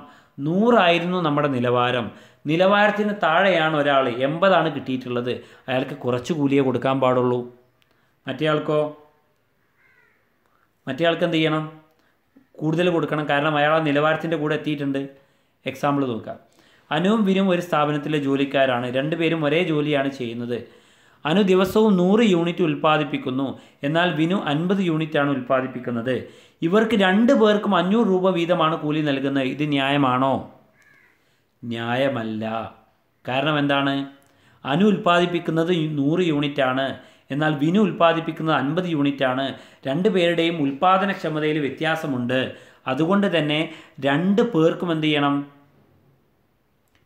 നൂറായിരുന്നു നമ്മുടെ നിലവാരം നിലവാരത്തിന് താഴെയാണ് ഒരാൾ എൺപതാണ് കിട്ടിയിട്ടുള്ളത് അയാൾക്ക് കുറച്ച് കൂലിയെ കൊടുക്കാൻ പാടുള്ളൂ മറ്റേയാൾക്കോ മറ്റേയാൾക്ക് എന്ത് ചെയ്യണം കൂടുതൽ കൊടുക്കണം കാരണം അയാൾ ആ നിലവാരത്തിൻ്റെ കൂടെ എത്തിയിട്ടുണ്ട് എക്സാമ്പിൾ നോക്കാം അനുവും വിനും ഒരു സ്ഥാപനത്തിലെ ജോലിക്കാരാണ് രണ്ടുപേരും ഒരേ ജോലിയാണ് ചെയ്യുന്നത് അനു ദിവസവും നൂറ് യൂണിറ്റ് ഉൽപ്പാദിപ്പിക്കുന്നു എന്നാൽ വിനു അൻപത് യൂണിറ്റാണ് ഉൽപ്പാദിപ്പിക്കുന്നത് ഇവർക്ക് രണ്ട് പേർക്കും അഞ്ഞൂറ് രൂപ വീതമാണ് കൂലി നൽകുന്നത് ഇത് ന്യായമാണോ ന്യായമല്ല കാരണം എന്താണ് അനു ഉൽപ്പാദിപ്പിക്കുന്നത് നൂറ് യൂണിറ്റാണ് എന്നാൽ വിനു ഉൽപ്പാദിപ്പിക്കുന്നത് അൻപത് യൂണിറ്റാണ് രണ്ട് പേരുടെയും ഉൽപ്പാദനക്ഷമതയിൽ വ്യത്യാസമുണ്ട് അതുകൊണ്ട് തന്നെ രണ്ട് പേർക്കും എന്ത് ചെയ്യണം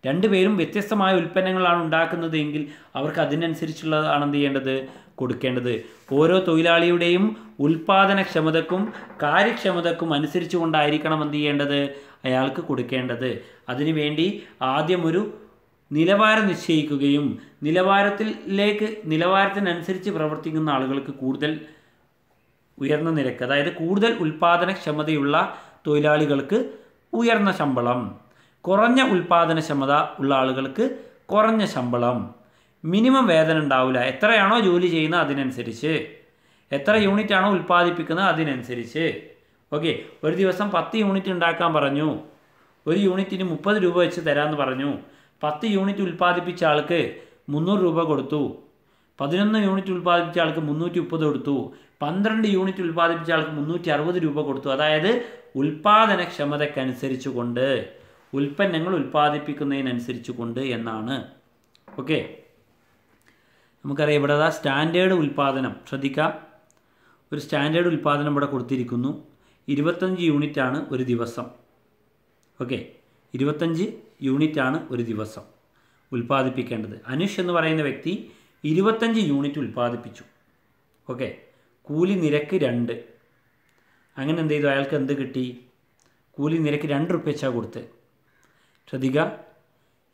രണ്ടുപേരും വ്യത്യസ്തമായ ഉൽപ്പന്നങ്ങളാണ് ഉണ്ടാക്കുന്നത് എങ്കിൽ അവർക്ക് അതിനനുസരിച്ചുള്ളതാണ് എന്ത് ചെയ്യേണ്ടത് കൊടുക്കേണ്ടത് ഓരോ തൊഴിലാളിയുടെയും ഉൽപാദനക്ഷമതക്കും കാര്യക്ഷമതക്കും അനുസരിച്ചുകൊണ്ടായിരിക്കണം എന്ത് ചെയ്യേണ്ടത് അയാൾക്ക് കൊടുക്കേണ്ടത് അതിനുവേണ്ടി ആദ്യം ഒരു നിലവാരം നിശ്ചയിക്കുകയും നിലവാരത്തിലേക്ക് നിലവാരത്തിനനുസരിച്ച് പ്രവർത്തിക്കുന്ന ആളുകൾക്ക് കൂടുതൽ ഉയർന്ന നിരക്ക് അതായത് കൂടുതൽ ഉൽപ്പാദനക്ഷമതയുള്ള തൊഴിലാളികൾക്ക് ഉയർന്ന ശമ്പളം കുറഞ്ഞ ഉൽപ്പാദനക്ഷമത ഉള്ള ആളുകൾക്ക് കുറഞ്ഞ ശമ്പളം മിനിമം വേതനം ഉണ്ടാവില്ല എത്രയാണോ ജോലി ചെയ്യുന്നത് അതിനനുസരിച്ച് എത്ര യൂണിറ്റാണോ ഉൽപ്പാദിപ്പിക്കുന്നത് അതിനനുസരിച്ച് ഓക്കെ ഒരു ദിവസം പത്ത് യൂണിറ്റ് ഉണ്ടാക്കാൻ പറഞ്ഞു ഒരു യൂണിറ്റിന് മുപ്പത് രൂപ വെച്ച് തരാമെന്ന് പറഞ്ഞു പത്ത് യൂണിറ്റ് ഉൽപ്പാദിപ്പിച്ച ആൾക്ക് മുന്നൂറ് രൂപ കൊടുത്തു പതിനൊന്ന് യൂണിറ്റ് ഉൽപ്പാദിപ്പിച്ച ആൾക്ക് മുന്നൂറ്റി മുപ്പത് കൊടുത്തു പന്ത്രണ്ട് യൂണിറ്റ് ഉൽപ്പാദിപ്പിച്ച ആൾക്ക് മുന്നൂറ്റി അറുപത് രൂപ കൊടുത്തു അതായത് ഉൽപ്പാദനക്ഷമതക്കനുസരിച്ച് കൊണ്ട് ഉൽപ്പന്നങ്ങൾ ഉൽപ്പാദിപ്പിക്കുന്നതിനനുസരിച്ച് കൊണ്ട് എന്നാണ് ഓക്കെ നമുക്കറിയാം ഇവിടെ സ്റ്റാൻഡേർഡ് ഉൽപ്പാദനം ശ്രദ്ധിക്കാം ഒരു സ്റ്റാൻഡേർഡ് ഉൽപ്പാദനം ഇവിടെ കൊടുത്തിരിക്കുന്നു ഇരുപത്തഞ്ച് യൂണിറ്റാണ് ഒരു ദിവസം ഓക്കെ ഇരുപത്തഞ്ച് യൂണിറ്റാണ് ഒരു ദിവസം ഉൽപ്പാദിപ്പിക്കേണ്ടത് അനുഷ് എന്ന് പറയുന്ന വ്യക്തി ഇരുപത്തഞ്ച് യൂണിറ്റ് ഉൽപ്പാദിപ്പിച്ചു ഓക്കെ കൂലി നിരക്ക് രണ്ട് അങ്ങനെ എന്ത് ചെയ്തു അയാൾക്ക് എന്ത് കിട്ടി കൂലി നിരക്ക് രണ്ട് വെച്ചാൽ കൊടുത്ത് ശ്രദ്ധിക്കുക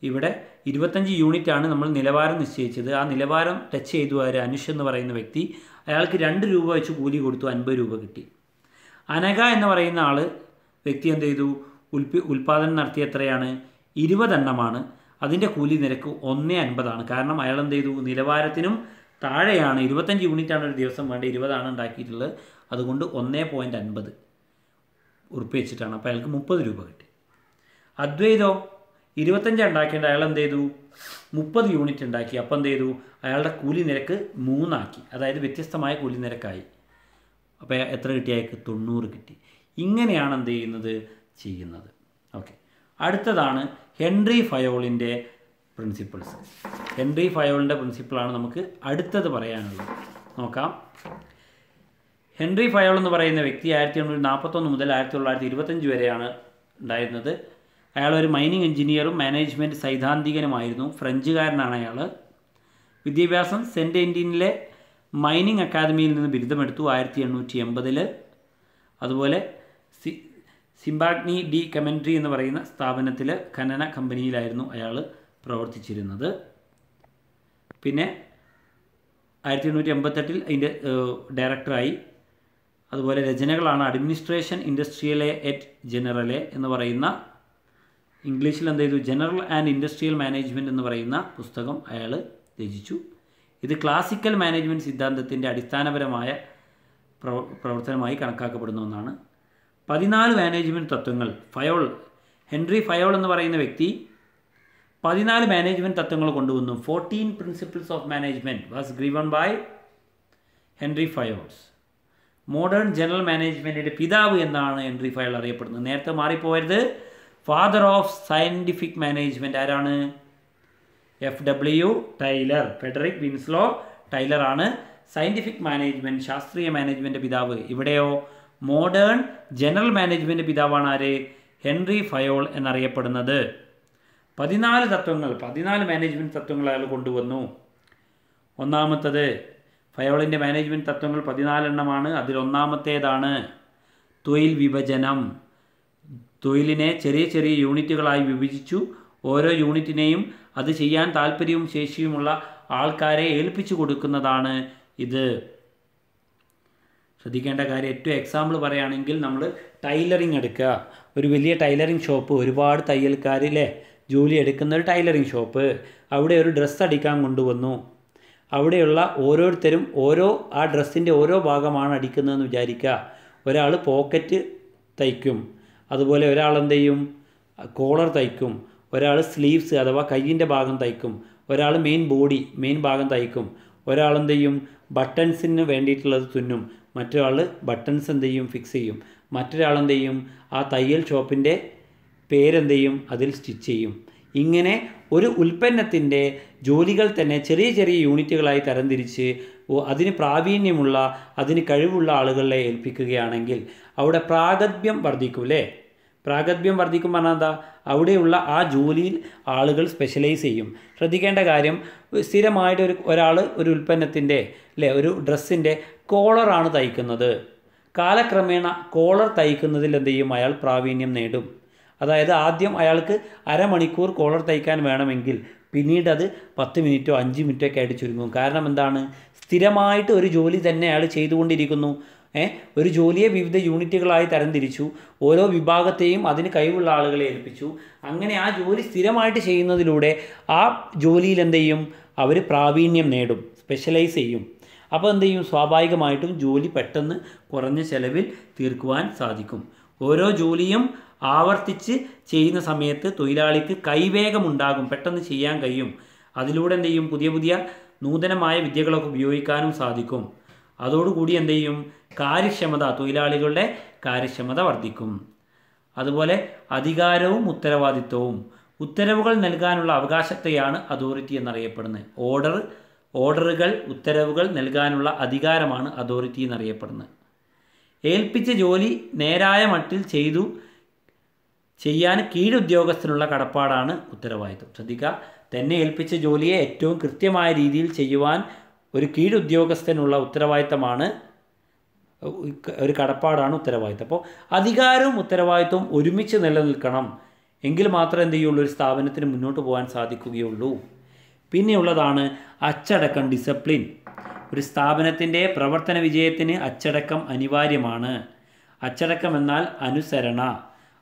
ഇവിടെ ഇരുപത്തഞ്ച് യൂണിറ്റാണ് നമ്മൾ നിലവാരം നിശ്ചയിച്ചത് ആ നിലവാരം ടച്ച് ചെയ്തു ആര് അനുഷ് എന്ന് പറയുന്ന വ്യക്തി അയാൾക്ക് രണ്ട് രൂപ വെച്ച് കൂലി കൊടുത്തു അൻപത് രൂപ കിട്ടി അനഘ എന്ന് പറയുന്ന ആൾ വ്യക്തി എന്ത് ചെയ്തു ഉൽപ്പി ഉൽപാദനം നടത്തിയ എത്രയാണ് ഇരുപതെണ്ണമാണ് അതിൻ്റെ കൂലി നിരക്ക് ഒന്നേ അൻപതാണ് കാരണം അയാൾ എന്ത് ചെയ്തു നിലവാരത്തിനും താഴെയാണ് ഇരുപത്തഞ്ച് യൂണിറ്റാണ് ഒരു ദിവസം വേണ്ട ഇരുപതാണ് ഉണ്ടാക്കിയിട്ടുള്ളത് അതുകൊണ്ട് ഒന്നേ പോയിൻ്റ് അൻപത് ഉറപ്പിച്ചിട്ടാണ് അപ്പോൾ അയാൾക്ക് മുപ്പത് രൂപ കിട്ടി അദ്വൈതോ ഇരുപത്തഞ്ച് ഉണ്ടാക്കേണ്ട അയാൾ എന്ത് ചെയ്തു മുപ്പത് യൂണിറ്റ് ഉണ്ടാക്കി അപ്പം എന്ത് ചെയ്തു അയാളുടെ കൂലി നിരക്ക് മൂന്നാക്കി അതായത് വ്യത്യസ്തമായ കൂലി നിരക്കായി അപ്പോൾ എത്ര കിട്ടി അയാൾക്ക് തൊണ്ണൂറ് കിട്ടി ഇങ്ങനെയാണ് എന്ത് ചെയ്യുന്നത് ചെയ്യുന്നത് ഓക്കെ അടുത്തതാണ് ഹെൻറി ഫയോളിൻ്റെ പ്രിൻസിപ്പിൾസ് ഹെൻറി ഫയോളിൻ്റെ പ്രിൻസിപ്പിളാണ് നമുക്ക് അടുത്തത് പറയാനുള്ളത് നോക്കാം ഹെൻറി ഫയോൾ എന്ന് പറയുന്ന വ്യക്തി ആയിരത്തി എണ്ണൂറ്റി നാൽപ്പത്തൊന്ന് മുതൽ ആയിരത്തി തൊള്ളായിരത്തി ഇരുപത്തഞ്ച് വരെയാണ് ഉണ്ടായിരുന്നത് അയാൾ ഒരു മൈനിങ് എഞ്ചിനീയറും മാനേജ്മെൻറ്റ് സൈദ്ധാന്തികനുമായിരുന്നു ഫ്രഞ്ചുകാരനാണ് അയാൾ വിദ്യാഭ്യാസം സെൻറ്റ് എൻറ്റീനിലെ മൈനിങ് അക്കാദമിയിൽ നിന്ന് ബിരുദമെടുത്തു ആയിരത്തി എണ്ണൂറ്റി എൺപതിൽ അതുപോലെ സി സിംബാഗ്നി ഡി കമൻട്രി എന്ന് പറയുന്ന സ്ഥാപനത്തിൽ ഖനന കമ്പനിയിലായിരുന്നു അയാൾ പ്രവർത്തിച്ചിരുന്നത് പിന്നെ ആയിരത്തി എണ്ണൂറ്റി എൺപത്തെട്ടിൽ അതിൻ്റെ ഡയറക്ടറായി അതുപോലെ രചനകളാണ് അഡ്മിനിസ്ട്രേഷൻ ഇൻഡസ്ട്രിയലെ എറ്റ് ജനറലെ എന്ന് പറയുന്ന ഇംഗ്ലീഷിൽ എന്ത് ചെയ്തു ജനറൽ ആൻഡ് ഇൻഡസ്ട്രിയൽ മാനേജ്മെൻറ്റ് എന്ന് പറയുന്ന പുസ്തകം അയാൾ രചിച്ചു ഇത് ക്ലാസിക്കൽ മാനേജ്മെൻറ്റ് സിദ്ധാന്തത്തിൻ്റെ അടിസ്ഥാനപരമായ പ്രവർത്തനമായി കണക്കാക്കപ്പെടുന്ന ഒന്നാണ് പതിനാല് മാനേജ്മെൻറ്റ് തത്വങ്ങൾ ഫയോൾ ഹെൻറി ഫയോൾ എന്ന് പറയുന്ന വ്യക്തി പതിനാല് മാനേജ്മെൻറ്റ് തത്വങ്ങൾ കൊണ്ടുവന്നു fourteen principles of management was given by Henri Fayol's modern general മാനേജ്മെൻറ്റിൻ്റെ പിതാവ് എന്നാണ് ഹെൻറി ഫയോൾ അറിയപ്പെടുന്നത് നേരത്തെ മാറിപ്പോയത് ഫാദർ ഓഫ് സയൻറ്റിഫിക് മാനേജ്മെൻറ്റ് ആരാണ് F W Taylor Frederick Winslow ടൈലറാണ് സയൻറ്റിഫിക് മാനേജ്മെൻറ്റ് ശാസ്ത്രീയ മാനേജ്മെൻറ്റ് പിതാവ് ഇവിടെയോ മോഡേൺ ജനറൽ മാനേജ്മെൻറ്റ് പിതാവാണ് ആര് ഹെൻറി ഫയോൾ എന്നറിയപ്പെടുന്നത് പതിനാല് തത്വങ്ങൾ പതിനാല് മാനേജ്മെൻറ്റ് തത്വങ്ങൾ അയാൾ കൊണ്ടുവന്നു ഒന്നാമത്തത് ഫയോളിൻ്റെ മാനേജ്മെൻറ്റ് തത്വങ്ങൾ പതിനാലെണ്ണമാണ് അതിലൊന്നാമത്തേതാണ് തൊഴിൽ വിഭജനം തൊഴിലിനെ ചെറിയ ചെറിയ യൂണിറ്റുകളായി വിഭജിച്ചു ഓരോ യൂണിറ്റിനെയും അത് ചെയ്യാൻ താല്പര്യവും ശേഷിയുമുള്ള ആൾക്കാരെ ഏൽപ്പിച്ചു കൊടുക്കുന്നതാണ് ഇത് ശ്രദ്ധിക്കേണ്ട കാര്യം ഏറ്റവും എക്സാമ്പിൾ പറയുകയാണെങ്കിൽ നമ്മൾ ടൈലറിങ് എടുക്കുക ഒരു വലിയ ടൈലറിങ് ഷോപ്പ് ഒരുപാട് തയ്യൽക്കാരിലെ ജോലി എടുക്കുന്ന ഒരു ടൈലറിങ് ഷോപ്പ് അവിടെ ഒരു ഡ്രസ്സ് അടിക്കാൻ കൊണ്ടുവന്നു അവിടെയുള്ള ഓരോരുത്തരും ഓരോ ആ ഡ്രസ്സിൻ്റെ ഓരോ ഭാഗമാണ് അടിക്കുന്നതെന്ന് വിചാരിക്കുക ഒരാൾ പോക്കറ്റ് തയ്ക്കും അതുപോലെ ഒരാൾ എന്ത് ചെയ്യും കോളർ തയ്ക്കും ഒരാൾ സ്ലീവ്സ് അഥവാ കയ്യിൻ്റെ ഭാഗം തയ്ക്കും ഒരാൾ മെയിൻ ബോഡി മെയിൻ ഭാഗം തയ്ക്കും ഒരാൾ എന്ത് ചെയ്യും ബട്ടൺസിന് വേണ്ടിയിട്ടുള്ളത് തുന്നും മറ്റൊരാൾ ബട്ടൺസ് എന്ത് ചെയ്യും ഫിക്സ് ചെയ്യും മറ്റൊരാൾ എന്ത് ചെയ്യും ആ തയ്യൽ ഷോപ്പിൻ്റെ പേരെന്ത് ചെയ്യും അതിൽ സ്റ്റിച്ച് ചെയ്യും ഇങ്ങനെ ഒരു ഉൽപ്പന്നത്തിൻ്റെ ജോലികൾ തന്നെ ചെറിയ ചെറിയ യൂണിറ്റുകളായി തരംതിരിച്ച് അതിന് പ്രാവീണ്യമുള്ള അതിന് കഴിവുള്ള ആളുകളെ ഏൽപ്പിക്കുകയാണെങ്കിൽ അവിടെ പ്രാഗത്ഭ്യം വർദ്ധിക്കൂലേ പ്രാഗത്ഭ്യം വർദ്ധിക്കും പറഞ്ഞാൽ എന്താ അവിടെയുള്ള ആ ജോലിയിൽ ആളുകൾ സ്പെഷ്യലൈസ് ചെയ്യും ശ്രദ്ധിക്കേണ്ട കാര്യം സ്ഥിരമായിട്ട് ഒരു ഒരാൾ ഒരു ഉൽപ്പന്നത്തിൻ്റെ അല്ലേ ഒരു ഡ്രസ്സിൻ്റെ കോളറാണ് തയ്ക്കുന്നത് കാലക്രമേണ കോളർ തയ്ക്കുന്നതിൽ എന്ത് ചെയ്യും അയാൾ പ്രാവീണ്യം നേടും അതായത് ആദ്യം അയാൾക്ക് അരമണിക്കൂർ കോളർ തയ്ക്കാൻ വേണമെങ്കിൽ പിന്നീട് അത് പത്ത് മിനിറ്റോ അഞ്ച് മിനിറ്റോ ഒക്കെ ആയിട്ട് ചുരുങ്ങും കാരണം എന്താണ് സ്ഥിരമായിട്ട് ഒരു ജോലി തന്നെ അയാൾ ചെയ്തുകൊണ്ടിരിക്കുന്നു ഒരു ജോലിയെ വിവിധ യൂണിറ്റുകളായി തരംതിരിച്ചു ഓരോ വിഭാഗത്തെയും അതിന് കഴിവുള്ള ആളുകളെ ഏൽപ്പിച്ചു അങ്ങനെ ആ ജോലി സ്ഥിരമായിട്ട് ചെയ്യുന്നതിലൂടെ ആ ജോലിയിൽ എന്ത് ചെയ്യും അവർ പ്രാവീണ്യം നേടും സ്പെഷ്യലൈസ് ചെയ്യും അപ്പോൾ എന്ത് ചെയ്യും സ്വാഭാവികമായിട്ടും ജോലി പെട്ടെന്ന് കുറഞ്ഞ ചിലവിൽ തീർക്കുവാൻ സാധിക്കും ഓരോ ജോലിയും ആവർത്തിച്ച് ചെയ്യുന്ന സമയത്ത് തൊഴിലാളിക്ക് കൈവേഗമുണ്ടാകും പെട്ടെന്ന് ചെയ്യാൻ കഴിയും അതിലൂടെ എന്ത് ചെയ്യും പുതിയ പുതിയ നൂതനമായ വിദ്യകളൊക്കെ ഉപയോഗിക്കാനും സാധിക്കും അതോടുകൂടി എന്ത് ചെയ്യും കാര്യക്ഷമത തൊഴിലാളികളുടെ കാര്യക്ഷമത വർദ്ധിക്കും അതുപോലെ അധികാരവും ഉത്തരവാദിത്വവും ഉത്തരവുകൾ നൽകാനുള്ള അവകാശത്തെയാണ് അതോറിറ്റി എന്നറിയപ്പെടുന്നത് ഓർഡർ ഓർഡറുകൾ ഉത്തരവുകൾ നൽകാനുള്ള അധികാരമാണ് അതോറിറ്റി എന്നറിയപ്പെടുന്നത് ഏൽപ്പിച്ച ജോലി നേരായ മട്ടിൽ ചെയ്തു ചെയ്യാൻ കീഴുദ്യോഗസ്ഥനുള്ള കടപ്പാടാണ് ഉത്തരവാദിത്വം ശ്രദ്ധിക്കുക തന്നെ ഏൽപ്പിച്ച ജോലിയെ ഏറ്റവും കൃത്യമായ രീതിയിൽ ചെയ്യുവാൻ ഒരു കീഴുദ്യോഗസ്ഥനുള്ള ഉത്തരവാദിത്തമാണ് ഒരു കടപ്പാടാണ് ഉത്തരവാദിത്തം അപ്പോൾ അധികാരവും ഉത്തരവാദിത്വവും ഒരുമിച്ച് നിലനിൽക്കണം എങ്കിൽ മാത്രമേ എന്ത് ചെയ്യുള്ളൂ ഒരു സ്ഥാപനത്തിന് മുന്നോട്ട് പോകാൻ സാധിക്കുകയുള്ളൂ പിന്നെയുള്ളതാണ് അച്ചടക്കം ഡിസിപ്ലിൻ ഒരു സ്ഥാപനത്തിൻ്റെ പ്രവർത്തന വിജയത്തിന് അച്ചടക്കം അനിവാര്യമാണ് അച്ചടക്കം എന്നാൽ അനുസരണ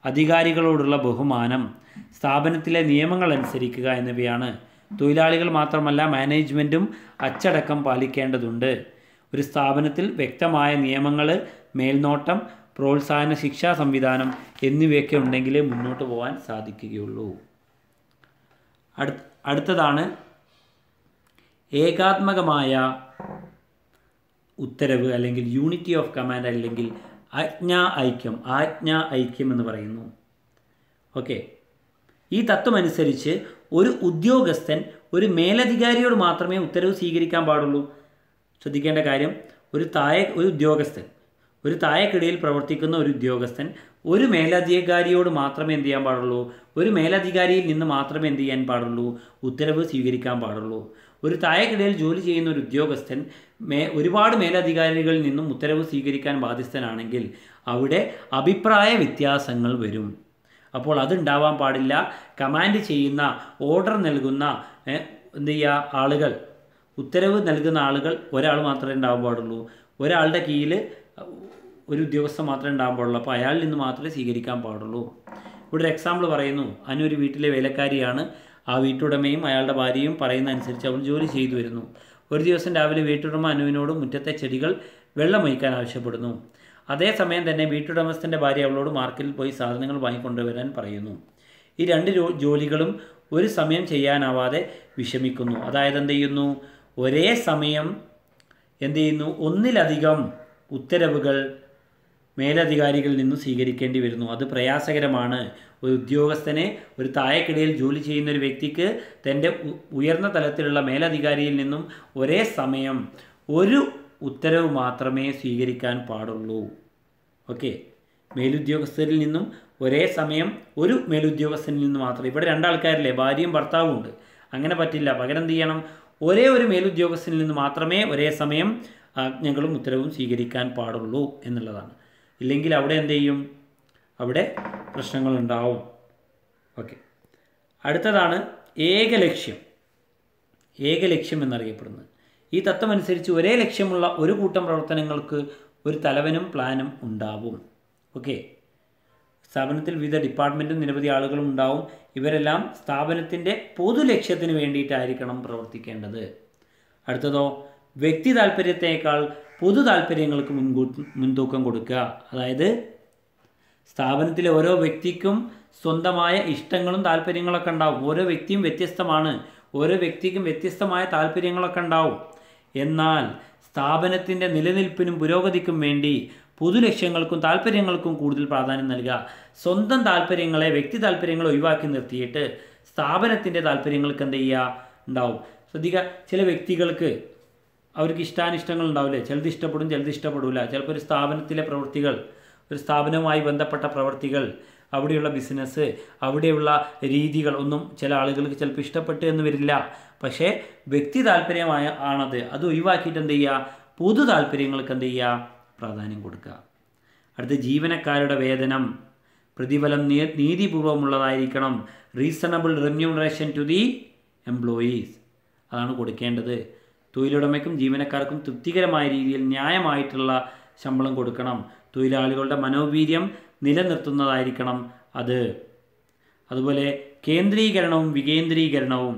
അധികാരികളോടുള്ള ബഹുമാനം സ്ഥാപനത്തിലെ നിയമങ്ങൾ അനുസരിക്കുക എന്നിവയാണ് തൊഴിലാളികൾ മാത്രമല്ല മാനേജ്മെൻറ്റും അച്ചടക്കം പാലിക്കേണ്ടതുണ്ട് ഒരു സ്ഥാപനത്തിൽ വ്യക്തമായ നിയമങ്ങൾ മേൽനോട്ടം പ്രോത്സാഹന ശിക്ഷാ സംവിധാനം എന്നിവയൊക്കെ ഉണ്ടെങ്കിലേ മുന്നോട്ട് പോകാൻ സാധിക്കുകയുള്ളൂ അടുത്തതാണ് ഏകാത്മകമായ ഉത്തരവ് അല്ലെങ്കിൽ യൂണിറ്റി ഓഫ് കമാൻഡ് അല്ലെങ്കിൽ ആജ്ഞാ ഐക്യം ആജ്ഞാ ഐക്യം എന്ന് പറയുന്നു ഓക്കെ ഈ തത്വമനുസരിച്ച് ഒരു ഉദ്യോഗസ്ഥൻ ഒരു മേലധികാരിയോട് മാത്രമേ ഉത്തരവ് സ്വീകരിക്കാൻ പാടുള്ളൂ ശ്രദ്ധിക്കേണ്ട കാര്യം ഒരു താഴെ ഒരു ഉദ്യോഗസ്ഥൻ ഒരു താഴെക്കിടയിൽ പ്രവർത്തിക്കുന്ന ഒരു ഉദ്യോഗസ്ഥൻ ഒരു മേലധികാരിയോട് മാത്രമേ എന്ത് ചെയ്യാൻ പാടുള്ളൂ ഒരു മേലധികാരിയിൽ നിന്ന് മാത്രമേ എന്ത് ചെയ്യാൻ പാടുള്ളൂ ഉത്തരവ് സ്വീകരിക്കാൻ പാടുള്ളൂ ഒരു താഴെക്കിടയിൽ ജോലി ചെയ്യുന്ന ഒരു ഉദ്യോഗസ്ഥൻ മേ ഒരുപാട് മേലധികാരികളിൽ നിന്നും ഉത്തരവ് സ്വീകരിക്കാൻ ബാധ്യസ്ഥനാണെങ്കിൽ അവിടെ അഭിപ്രായ വ്യത്യാസങ്ങൾ വരും അപ്പോൾ അതുണ്ടാവാൻ പാടില്ല കമാൻഡ് ചെയ്യുന്ന ഓർഡർ നൽകുന്ന എന്ത് ചെയ്യുക ആളുകൾ ഉത്തരവ് നൽകുന്ന ആളുകൾ ഒരാൾ മാത്രമേ ഉണ്ടാകാൻ പാടുള്ളൂ ഒരാളുടെ കീഴിൽ ഒരു ഉദ്യോഗസ്ഥ മാത്രമേ ഉണ്ടാകാൻ പാടുള്ളൂ അപ്പോൾ അയാളിൽ നിന്ന് മാത്രമേ സ്വീകരിക്കാൻ പാടുള്ളൂ ഇവിടെ ഒരു എക്സാമ്പിൾ പറയുന്നു അനു വീട്ടിലെ വേലക്കാരിയാണ് ആ വീട്ടുടമയും അയാളുടെ ഭാര്യയും പറയുന്ന അനുസരിച്ച് അവൾ ജോലി ചെയ്തു വരുന്നു ഒരു ദിവസം രാവിലെ വീട്ടുടമ അനുവിനോട് മുറ്റത്തെ ചെടികൾ വെള്ളമൊഴിക്കാൻ ആവശ്യപ്പെടുന്നു അതേസമയം തന്നെ വീട്ടുടമസ്ഥൻ്റെ ഭാര്യ അവളോട് മാർക്കറ്റിൽ പോയി സാധനങ്ങൾ വാങ്ങിക്കൊണ്ടുവരാൻ പറയുന്നു ഈ രണ്ട് ജോലികളും ഒരു സമയം ചെയ്യാനാവാതെ വിഷമിക്കുന്നു അതായത് എന്ത് ചെയ്യുന്നു ഒരേ സമയം എന്ത് ചെയ്യുന്നു ഒന്നിലധികം ഉത്തരവുകൾ മേലധികാരികളിൽ നിന്നും സ്വീകരിക്കേണ്ടി വരുന്നു അത് പ്രയാസകരമാണ് ഒരു ഉദ്യോഗസ്ഥനെ ഒരു താഴെക്കിടയിൽ ജോലി ചെയ്യുന്ന ഒരു വ്യക്തിക്ക് തൻ്റെ ഉയർന്ന തലത്തിലുള്ള മേലധികാരിയിൽ നിന്നും ഒരേ സമയം ഒരു ഉത്തരവ് മാത്രമേ സ്വീകരിക്കാൻ പാടുള്ളൂ ഓക്കെ മേലുദ്യോഗസ്ഥരിൽ നിന്നും ഒരേ സമയം ഒരു മേലുദ്യോഗസ്ഥനിൽ നിന്ന് മാത്രം ഇവിടെ രണ്ടാൾക്കാരില്ലേ ഭാര്യയും ഭർത്താവും ഉണ്ട് അങ്ങനെ പറ്റില്ല പകരം എന്ത് ചെയ്യണം ഒരേ ഒരു മേലുദ്യോഗസ്ഥനിൽ നിന്ന് മാത്രമേ ഒരേ സമയം ആജ്ഞകളും ഉത്തരവും സ്വീകരിക്കാൻ പാടുള്ളൂ എന്നുള്ളതാണ് ഇല്ലെങ്കിൽ അവിടെ എന്ത് ചെയ്യും അവിടെ പ്രശ്നങ്ങളുണ്ടാവും ഓക്കെ അടുത്തതാണ് ഏകലക്ഷ്യം ഏകലക്ഷ്യം എന്നറിയപ്പെടുന്നത് ഈ തത്വം അനുസരിച്ച് ഒരേ ലക്ഷ്യമുള്ള ഒരു കൂട്ടം പ്രവർത്തനങ്ങൾക്ക് ഒരു തലവനും പ്ലാനും ഉണ്ടാവും ഓക്കെ സ്ഥാപനത്തിൽ വിവിധ ഡിപ്പാർട്ട്മെൻറ്റും നിരവധി ആളുകളും ഉണ്ടാവും ഇവരെല്ലാം സ്ഥാപനത്തിൻ്റെ പൊതു ലക്ഷ്യത്തിന് വേണ്ടിയിട്ടായിരിക്കണം പ്രവർത്തിക്കേണ്ടത് അടുത്തതോ വ്യക്തി താല്പര്യത്തേക്കാൾ പൊതു താല്പര്യങ്ങൾക്ക് മുൻകൂ മുൻതൂക്കം കൊടുക്കുക അതായത് സ്ഥാപനത്തിലെ ഓരോ വ്യക്തിക്കും സ്വന്തമായ ഇഷ്ടങ്ങളും താല്പര്യങ്ങളൊക്കെ ഉണ്ടാവും ഓരോ വ്യക്തിയും വ്യത്യസ്തമാണ് ഓരോ വ്യക്തിക്കും വ്യത്യസ്തമായ താല്പര്യങ്ങളൊക്കെ ഉണ്ടാവും എന്നാൽ സ്ഥാപനത്തിൻ്റെ നിലനിൽപ്പിനും പുരോഗതിക്കും വേണ്ടി പൊതു ലക്ഷ്യങ്ങൾക്കും താല്പര്യങ്ങൾക്കും കൂടുതൽ പ്രാധാന്യം നൽകുക സ്വന്തം താല്പര്യങ്ങളെ വ്യക്തി താല്പര്യങ്ങൾ ഒഴിവാക്കി നിർത്തിയിട്ട് സ്ഥാപനത്തിൻ്റെ താല്പര്യങ്ങൾക്ക് എന്ത് ചെയ്യുക ഉണ്ടാവും ശ്രദ്ധിക്കുക ചില വ്യക്തികൾക്ക് അവർക്ക് ഇഷ്ടാനിഷ്ടങ്ങൾ ഉണ്ടാവില്ലേ ചിലത് ഇഷ്ടപ്പെടും ചിലത് ഇഷ്ടപ്പെടില്ല ചിലപ്പോൾ ഒരു സ്ഥാപനത്തിലെ പ്രവൃത്തികൾ ഒരു സ്ഥാപനവുമായി ബന്ധപ്പെട്ട പ്രവൃത്തികൾ അവിടെയുള്ള ബിസിനസ് അവിടെയുള്ള രീതികൾ ഒന്നും ചില ആളുകൾക്ക് ചിലപ്പോൾ ഇഷ്ടപ്പെട്ടു എന്ന് വരില്ല പക്ഷേ വ്യക്തി താല്പര്യമായ ആണത് അത് ഒഴിവാക്കിയിട്ട് എന്ത് ചെയ്യുക പൊതു താല്പര്യങ്ങൾക്ക് എന്ത് ചെയ്യുക പ്രാധാന്യം കൊടുക്കുക അടുത്ത ജീവനക്കാരുടെ വേതനം പ്രതിഫലം നീതിപൂർവമുള്ളതായിരിക്കണം reasonable remuneration to the employees അതാണ് കൊടുക്കേണ്ടത് തൊഴിലുടമയ്ക്കും ജീവനക്കാർക്കും തൃപ്തികരമായ രീതിയിൽ ന്യായമായിട്ടുള്ള ശമ്പളം കൊടുക്കണം തൊഴിലാളികളുടെ മനോവീര്യം നിലനിർത്തുന്നതായിരിക്കണം അത് അതുപോലെ കേന്ദ്രീകരണവും വികേന്ദ്രീകരണവും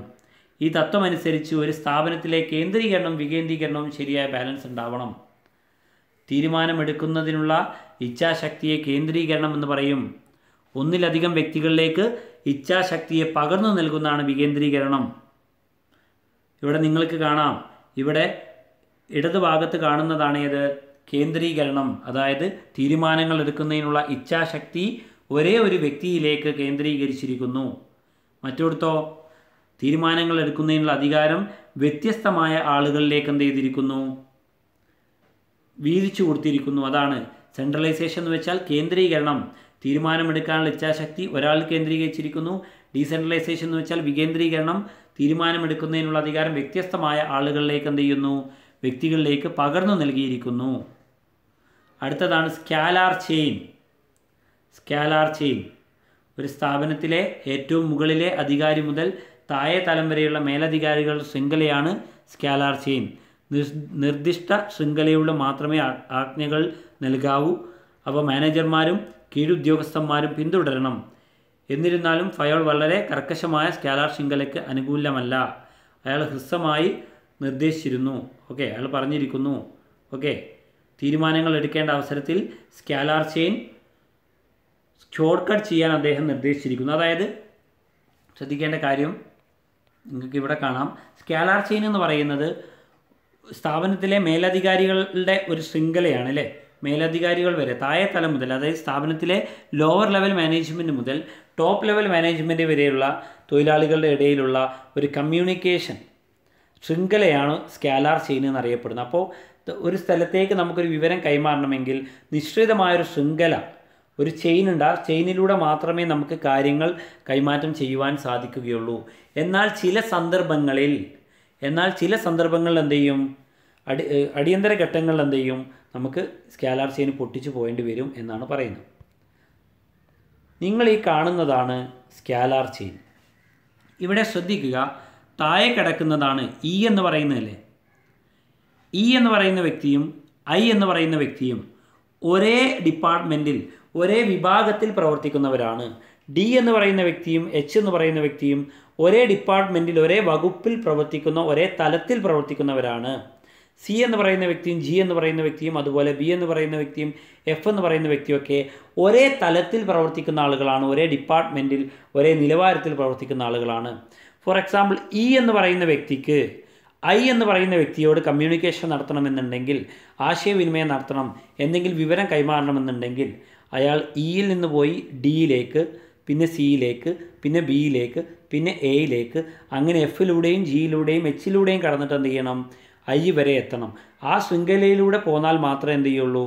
ഈ തത്വമനുസരിച്ച് ഒരു സ്ഥാപനത്തിലെ കേന്ദ്രീകരണവും വികേന്ദ്രീകരണവും ശരിയായ ബാലൻസ് ഉണ്ടാവണം തീരുമാനമെടുക്കുന്നതിനുള്ള ഇച്ഛാശക്തിയെ കേന്ദ്രീകരണം എന്ന് പറയും ഒന്നിലധികം വ്യക്തികളിലേക്ക് ഇച്ഛാശക്തിയെ പകർന്നു നൽകുന്നതാണ് വികേന്ദ്രീകരണം ഇവിടെ നിങ്ങൾക്ക് കാണാം ഇവിടെ ഇടതുഭാഗത്ത് കാണുന്നതാണ് ഏത് കേന്ദ്രീകരണം അതായത് തീരുമാനങ്ങൾ എടുക്കുന്നതിനുള്ള ഇച്ഛാശക്തി ഒരേ ഒരു വ്യക്തിയിലേക്ക് കേന്ദ്രീകരിച്ചിരിക്കുന്നു മറ്റൊടുത്തോ തീരുമാനങ്ങൾ എടുക്കുന്നതിനുള്ള അധികാരം വ്യത്യസ്തമായ ആളുകളിലേക്ക് എന്ത് ചെയ്തിരിക്കുന്നു വീതിച്ചു കൊടുത്തിരിക്കുന്നു അതാണ് സെൻട്രലൈസേഷൻ എന്ന് വെച്ചാൽ കേന്ദ്രീകരണം തീരുമാനമെടുക്കാനുള്ള ഇച്ഛാശക്തി ഒരാൾ കേന്ദ്രീകരിച്ചിരിക്കുന്നു ഡീസെൻട്രലൈസേഷൻ എന്ന് വെച്ചാൽ വികേന്ദ്രീകരണം തീരുമാനമെടുക്കുന്നതിനുള്ള അധികാരം വ്യത്യസ്തമായ ആളുകളിലേക്ക് എന്ത് ചെയ്യുന്നു വ്യക്തികളിലേക്ക് പകർന്നു നൽകിയിരിക്കുന്നു അടുത്തതാണ് സ്കാലാർ ചെയിൻ സ്കാലാർ ചെയിൻ ഒരു സ്ഥാപനത്തിലെ ഏറ്റവും മുകളിലെ അധികാരി മുതൽ താഴെ തലം വരെയുള്ള മേലധികാരികളുടെ ശൃംഖലയാണ് സ്കാലാർ ചെയിൻ നിർദ്ദിഷ്ട ശൃംഖലയുള്ള മാത്രമേ ആജ്ഞകൾ നൽകാവൂ അവ മാനേജർമാരും കീഴുദ്യോഗസ്ഥന്മാരും പിന്തുടരണം എന്നിരുന്നാലും ഫയോൾ വളരെ കർക്കശമായ സ്കാലാർ ശൃംഖലയ്ക്ക് അനുകൂലമല്ല അയാൾ ഹ്രസ്വമായി നിർദ്ദേശിച്ചിരുന്നു ഓക്കെ അയാൾ പറഞ്ഞിരിക്കുന്നു ഓക്കെ തീരുമാനങ്ങൾ എടുക്കേണ്ട അവസരത്തിൽ സ്കാലാർ ചെയിൻ ഷോർട്ട് കട്ട് ചെയ്യാൻ അദ്ദേഹം നിർദ്ദേശിച്ചിരിക്കുന്നു അതായത് ശ്രദ്ധിക്കേണ്ട കാര്യം നിങ്ങൾക്ക് ഇവിടെ കാണാം സ്കാലാർ ചെയിൻ എന്ന് പറയുന്നത് സ്ഥാപനത്തിലെ മേലധികാരികളുടെ ഒരു ശൃംഖലയാണ് അല്ലേ മേലധികാരികൾ വരെ താഴെ തലം മുതൽ അതായത് സ്ഥാപനത്തിലെ ലോവർ ലെവൽ മാനേജ്മെൻറ്റ് മുതൽ ടോപ്പ് ലെവൽ മാനേജ്മെൻറ്റ് വരെയുള്ള തൊഴിലാളികളുടെ ഇടയിലുള്ള ഒരു കമ്മ്യൂണിക്കേഷൻ ശൃംഖലയാണ് സ്കാലാർ ചെയിൻ എന്നറിയപ്പെടുന്നത് അപ്പോൾ ഒരു സ്ഥലത്തേക്ക് നമുക്കൊരു വിവരം കൈമാറണമെങ്കിൽ നിശ്ചിതമായൊരു ശൃംഖല ഒരു ചെയിൻ ഉണ്ട് ആ ചെയിനിലൂടെ മാത്രമേ നമുക്ക് കാര്യങ്ങൾ കൈമാറ്റം ചെയ്യുവാൻ സാധിക്കുകയുള്ളൂ എന്നാൽ ചില സന്ദർഭങ്ങളിൽ എന്നാൽ ചില സന്ദർഭങ്ങളിൽ എന്ത് ചെയ്യും അടി അടിയന്തര ഘട്ടങ്ങളിൽ എന്ത് ചെയ്യും നമുക്ക് സ്കാലാർ ചെയിൻ പൊട്ടിച്ചു പോകേണ്ടി വരും എന്നാണ് പറയുന്നത് നിങ്ങൾ ഈ കാണുന്നതാണ് സ്കാലാർ ചെയിൻ ഇവിടെ ശ്രദ്ധിക്കുക താഴെ കിടക്കുന്നതാണ് ഇ e എന്ന് പറയുന്നതല്ലേ ഇ e എന്ന് പറയുന്ന വ്യക്തിയും ഐ എന്ന് പറയുന്ന വ്യക്തിയും ഒരേ ഡിപ്പാർട്ട്മെൻറ്റിൽ ഒരേ വിഭാഗത്തിൽ പ്രവർത്തിക്കുന്നവരാണ് ഡി എന്ന് പറയുന്ന വ്യക്തിയും എച്ച് എന്ന് പറയുന്ന വ്യക്തിയും ഒരേ ഡിപ്പാർട്ട്മെൻറ്റിൽ ഒരേ വകുപ്പിൽ പ്രവർത്തിക്കുന്ന ഒരേ തലത്തിൽ പ്രവർത്തിക്കുന്നവരാണ് സി എന്ന് പറയുന്ന വ്യക്തിയും ജി എന്ന് പറയുന്ന വ്യക്തിയും അതുപോലെ ബി എന്ന് പറയുന്ന വ്യക്തിയും എഫ് എന്ന് പറയുന്ന വ്യക്തിയൊക്കെ ഒരേ തലത്തിൽ പ്രവർത്തിക്കുന്ന ആളുകളാണ് ഒരേ ഡിപ്പാർട്ട്മെൻറ്റിൽ ഒരേ നിലവാരത്തിൽ പ്രവർത്തിക്കുന്ന ആളുകളാണ് ഫോർ എക്സാമ്പിൾ ഇ എന്ന് പറയുന്ന വ്യക്തിക്ക് ഐ എന്ന് പറയുന്ന വ്യക്തിയോട് കമ്മ്യൂണിക്കേഷൻ നടത്തണമെന്നുണ്ടെങ്കിൽ ആശയവിനിമയം നടത്തണം എന്തെങ്കിലും വിവരം കൈമാറണമെന്നുണ്ടെങ്കിൽ അയാൾ ഇയിൽ e നിന്ന് പോയി ഡിയിലേക്ക് പിന്നെ സിയിലേക്ക് പിന്നെ ബിയിലേക്ക് പിന്നെ എയിലേക്ക് അങ്ങനെ എഫിലൂടെയും ജിയിലൂടെയും എച്ചിലൂടെയും കടന്നിട്ട് എന്ത് ചെയ്യണം ഐ വരെ എത്തണം ആ ശൃംഖലയിലൂടെ പോന്നാൽ മാത്രമേ എന്ത് ചെയ്യുള്ളൂ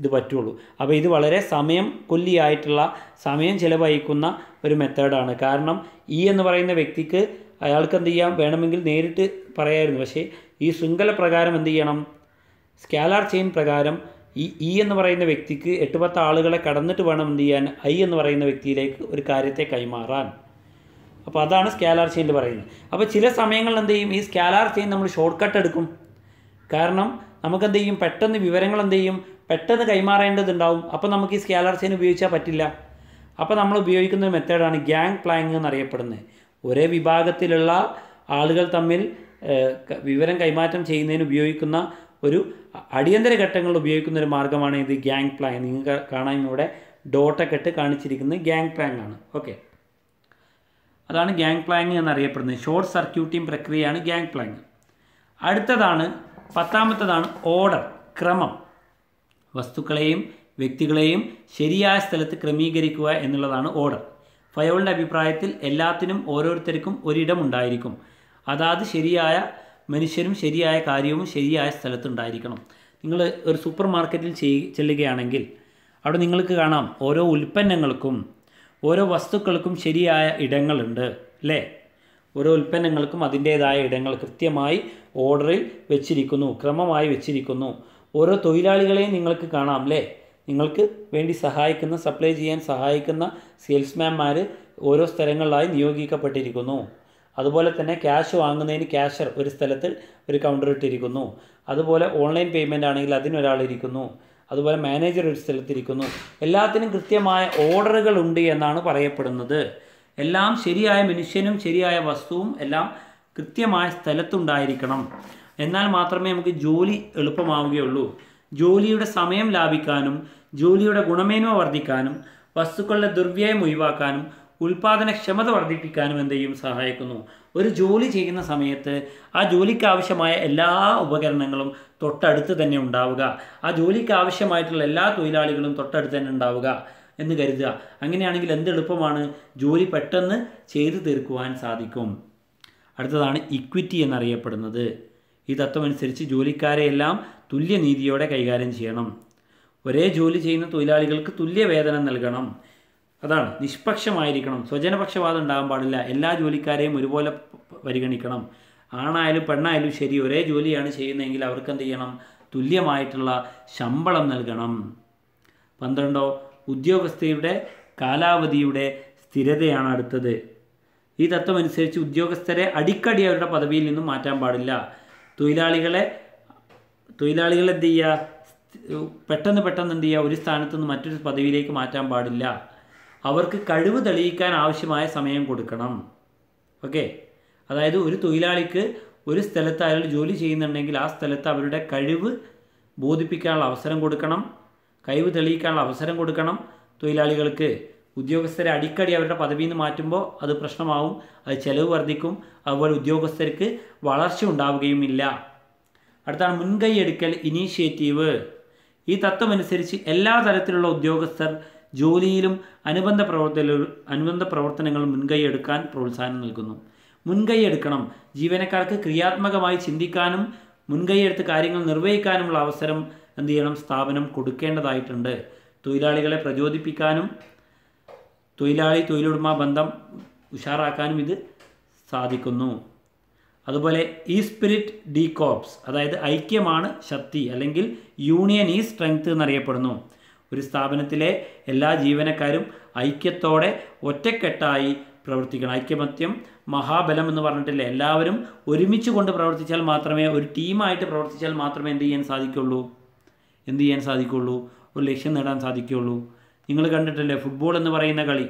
ഇത് പറ്റുള്ളൂ അപ്പോൾ ഇത് വളരെ സമയം കൊല്ലിയായിട്ടുള്ള സമയം ചിലവഴിക്കുന്ന ഒരു മെത്തേഡാണ് കാരണം ഈ e എന്ന് പറയുന്ന വ്യക്തിക്ക് അയാൾക്ക് എന്ത് ചെയ്യാം വേണമെങ്കിൽ നേരിട്ട് പറയായിരുന്നു പക്ഷേ ഈ ശൃംഖല പ്രകാരം എന്ത് ചെയ്യണം സ്കാലാർ ചെയിൻ പ്രകാരം ഈ ഇ എന്ന് പറയുന്ന വ്യക്തിക്ക് എട്ട് പത്ത് ആളുകളെ കടന്നിട്ട് വേണം എന്ത് ചെയ്യാൻ ഐ എന്ന് പറയുന്ന വ്യക്തിയിലേക്ക് ഒരു കാര്യത്തെ കൈമാറാൻ അപ്പോൾ അതാണ് സ്കാലാർ ചെയിനിൽ പറയുന്നത് അപ്പോൾ ചില സമയങ്ങളിൽ എന്ത് ചെയ്യും ഈ സ്കാലാർ ചെയിൻ നമ്മൾ ഷോർട്ട് കട്ട് എടുക്കും കാരണം നമുക്ക് എന്ത് ചെയ്യും പെട്ടെന്ന് വിവരങ്ങൾ എന്ത് ചെയ്യും പെട്ടെന്ന് കൈമാറേണ്ടതുണ്ടാവും അപ്പോൾ നമുക്ക് ഈ സ്കാലാർ ചെയിൻ ഉപയോഗിച്ചാൽ പറ്റില്ല അപ്പോൾ നമ്മൾ ഉപയോഗിക്കുന്ന മെത്തേഡാണ് ഗ്യാങ് പ്ലാങ് എന്നറിയപ്പെടുന്നത് ഒരേ വിഭാഗത്തിലുള്ള ആളുകൾ തമ്മിൽ വിവരം കൈമാറ്റം ചെയ്യുന്നതിന് ഉപയോഗിക്കുന്ന ഒരു അടിയന്തര ഘട്ടങ്ങളിൽ ഉപയോഗിക്കുന്ന ഒരു മാർഗ്ഗമാണ് ഇത് ഗ്യാങ് പ്ലാൻ നിങ്ങൾക്ക് കാണാൻ ഇവിടെ ഡോട്ടൊക്കെ ഇട്ട് കാണിച്ചിരിക്കുന്നത് ഗ്യാങ് പ്ലാൻ ആണ് ഓക്കെ അതാണ് ഗ്യാങ് പ്ലാങ് എന്നറിയപ്പെടുന്നത് ഷോർട്ട് സർക്യൂട്ടിംഗ് പ്രക്രിയയാണ് ഗ്യാങ് പ്ലാങ് അടുത്തതാണ് പത്താമത്തതാണ് ഓർഡർ ക്രമം വസ്തുക്കളെയും വ്യക്തികളെയും ശരിയായ സ്ഥലത്ത് ക്രമീകരിക്കുക എന്നുള്ളതാണ് ഓർഡർ ഫയോളിൻ്റെ അഭിപ്രായത്തിൽ എല്ലാത്തിനും ഓരോരുത്തർക്കും ഒരിടമുണ്ടായിരിക്കും അതാത് ശരിയായ മനുഷ്യരും ശരിയായ കാര്യവും ശരിയായ സ്ഥലത്തുണ്ടായിരിക്കണം നിങ്ങൾ ഒരു സൂപ്പർ മാർക്കറ്റിൽ ചെല്ലുകയാണെങ്കിൽ അവിടെ നിങ്ങൾക്ക് കാണാം ഓരോ ഉൽപ്പന്നങ്ങൾക്കും ഓരോ വസ്തുക്കൾക്കും ശരിയായ ഇടങ്ങളുണ്ട് അല്ലേ ഓരോ ഉൽപ്പന്നങ്ങൾക്കും അതിൻ്റേതായ ഇടങ്ങൾ കൃത്യമായി ഓർഡറിൽ വെച്ചിരിക്കുന്നു ക്രമമായി വെച്ചിരിക്കുന്നു ഓരോ തൊഴിലാളികളെയും നിങ്ങൾക്ക് കാണാം അല്ലേ നിങ്ങൾക്ക് വേണ്ടി സഹായിക്കുന്ന സപ്ലൈ ചെയ്യാൻ സഹായിക്കുന്ന സെയിൽസ്മാൻമാർ ഓരോ സ്ഥലങ്ങളിലായി നിയോഗിക്കപ്പെട്ടിരിക്കുന്നു അതുപോലെ തന്നെ ക്യാഷ് വാങ്ങുന്നതിന് ക്യാഷർ ഒരു സ്ഥലത്ത് ഒരു കൗണ്ടർ ഇട്ടിരിക്കുന്നു അതുപോലെ ഓൺലൈൻ പേയ്മെൻ്റ് ആണെങ്കിൽ അതിനൊരാളിരിക്കുന്നു അതുപോലെ മാനേജർ ഒരു സ്ഥലത്തിരിക്കുന്നു എല്ലാത്തിനും കൃത്യമായ ഓർഡറുകൾ ഉണ്ട് എന്നാണ് പറയപ്പെടുന്നത് എല്ലാം ശരിയായ മനുഷ്യനും ശരിയായ വസ്തുവും എല്ലാം കൃത്യമായ സ്ഥലത്തുണ്ടായിരിക്കണം എന്നാൽ മാത്രമേ നമുക്ക് ജോലി എളുപ്പമാവുകയുള്ളൂ ജോലിയുടെ സമയം ലാഭിക്കാനും ജോലിയുടെ ഗുണമേന്മ വർദ്ധിക്കാനും വസ്തുക്കളുടെ ദുർവ്യയം ഒഴിവാക്കാനും ഉൽപാദനക്ഷമത വർദ്ധിപ്പിക്കാനും എന്ത് ചെയ്യും സഹായിക്കുന്നു ഒരു ജോലി ചെയ്യുന്ന സമയത്ത് ആ ജോലിക്ക് ആവശ്യമായ എല്ലാ ഉപകരണങ്ങളും തൊട്ടടുത്ത് തന്നെ ഉണ്ടാവുക ആ ജോലിക്ക് ആവശ്യമായിട്ടുള്ള എല്ലാ തൊഴിലാളികളും തൊട്ടടുത്ത് തന്നെ ഉണ്ടാവുക എന്ന് കരുതുക അങ്ങനെയാണെങ്കിൽ എന്തെളുപ്പമാണ് ജോലി പെട്ടെന്ന് ചെയ്തു തീർക്കുവാൻ സാധിക്കും അടുത്തതാണ് ഇക്വിറ്റി എന്നറിയപ്പെടുന്നത് ഈ തത്വമനുസരിച്ച് ജോലിക്കാരെ എല്ലാം തുല്യനീതിയോടെ കൈകാര്യം ചെയ്യണം ഒരേ ജോലി ചെയ്യുന്ന തൊഴിലാളികൾക്ക് തുല്യ വേതനം നൽകണം അതാണ് നിഷ്പക്ഷമായിരിക്കണം സ്വജനപക്ഷപാതം ഉണ്ടാകാൻ പാടില്ല എല്ലാ ജോലിക്കാരെയും ഒരുപോലെ പരിഗണിക്കണം ആണായാലും പെണ്ണായാലും ശരി ഒരേ ജോലിയാണ് ചെയ്യുന്നതെങ്കിൽ അവർക്ക് എന്ത് ചെയ്യണം തുല്യമായിട്ടുള്ള ശമ്പളം നൽകണം പന്ത്രണ്ടോ ഉദ്യോഗസ്ഥയുടെ കാലാവധിയുടെ സ്ഥിരതയാണ് അടുത്തത് ഈ തത്വം അനുസരിച്ച് ഉദ്യോഗസ്ഥരെ അടിക്കടി അവരുടെ പദവിയിൽ നിന്നും മാറ്റാൻ പാടില്ല തൊഴിലാളികളെ തൊഴിലാളികൾ എന്ത് ചെയ്യുക പെട്ടെന്ന് പെട്ടെന്ന് എന്ത് ചെയ്യുക ഒരു സ്ഥാനത്തുനിന്ന് മറ്റൊരു പദവിയിലേക്ക് മാറ്റാൻ പാടില്ല അവർക്ക് കഴിവ് തെളിയിക്കാൻ ആവശ്യമായ സമയം കൊടുക്കണം ഓക്കെ അതായത് ഒരു തൊഴിലാളിക്ക് ഒരു സ്ഥലത്ത് അയാൾ ജോലി ചെയ്യുന്നുണ്ടെങ്കിൽ ആ സ്ഥലത്ത് അവരുടെ കഴിവ് ബോധിപ്പിക്കാനുള്ള അവസരം കൊടുക്കണം കഴിവ് തെളിയിക്കാനുള്ള അവസരം കൊടുക്കണം തൊഴിലാളികൾക്ക് ഉദ്യോഗസ്ഥരെ അടിക്കടി അവരുടെ പദവിയിൽ നിന്ന് മാറ്റുമ്പോൾ അത് പ്രശ്നമാവും അത് ചെലവ് വർദ്ധിക്കും അതുപോലെ ഉദ്യോഗസ്ഥർക്ക് വളർച്ച ഉണ്ടാവുകയുമില്ല അടുത്താണ് മുൻകൈയെടുക്കൽ ഇനീഷ്യേറ്റീവ് ഈ തത്വമനുസരിച്ച് എല്ലാ തരത്തിലുള്ള ഉദ്യോഗസ്ഥർ ജോലിയിലും അനുബന്ധ പ്രവർത്തന അനുബന്ധ പ്രവർത്തനങ്ങൾ മുൻകൈയെടുക്കാൻ പ്രോത്സാഹനം നൽകുന്നു മുൻകൈയെടുക്കണം ജീവനക്കാർക്ക് ക്രിയാത്മകമായി ചിന്തിക്കാനും മുൻകൈയെടുത്ത് കാര്യങ്ങൾ നിർവഹിക്കാനുമുള്ള അവസരം എന്ത് ചെയ്യണം സ്ഥാപനം കൊടുക്കേണ്ടതായിട്ടുണ്ട് തൊഴിലാളികളെ പ്രചോദിപ്പിക്കാനും തൊഴിലാളി തൊഴിലുടമ ബന്ധം ഉഷാറാക്കാനും ഇത് സാധിക്കുന്നു അതുപോലെ ഈ സ്പിരിറ്റ് ഡി കോപ്സ് അതായത് ഐക്യമാണ് ശക്തി അല്ലെങ്കിൽ യൂണിയൻ ഈ സ്ട്രെങ്ത് എന്നറിയപ്പെടുന്നു ഒരു സ്ഥാപനത്തിലെ എല്ലാ ജീവനക്കാരും ഐക്യത്തോടെ ഒറ്റക്കെട്ടായി പ്രവർത്തിക്കണം ഐക്യമത്യം മഹാബലം എന്ന് പറഞ്ഞിട്ടില്ല എല്ലാവരും ഒരുമിച്ച് കൊണ്ട് പ്രവർത്തിച്ചാൽ മാത്രമേ ഒരു ടീമായിട്ട് പ്രവർത്തിച്ചാൽ മാത്രമേ എന്ത് ചെയ്യാൻ സാധിക്കുള്ളൂ എന്ത് ചെയ്യാൻ സാധിക്കുള്ളൂ ഒരു ലക്ഷ്യം നേടാൻ സാധിക്കുള്ളൂ നിങ്ങൾ കണ്ടിട്ടില്ലേ ഫുട്ബോൾ എന്ന് പറയുന്ന കളി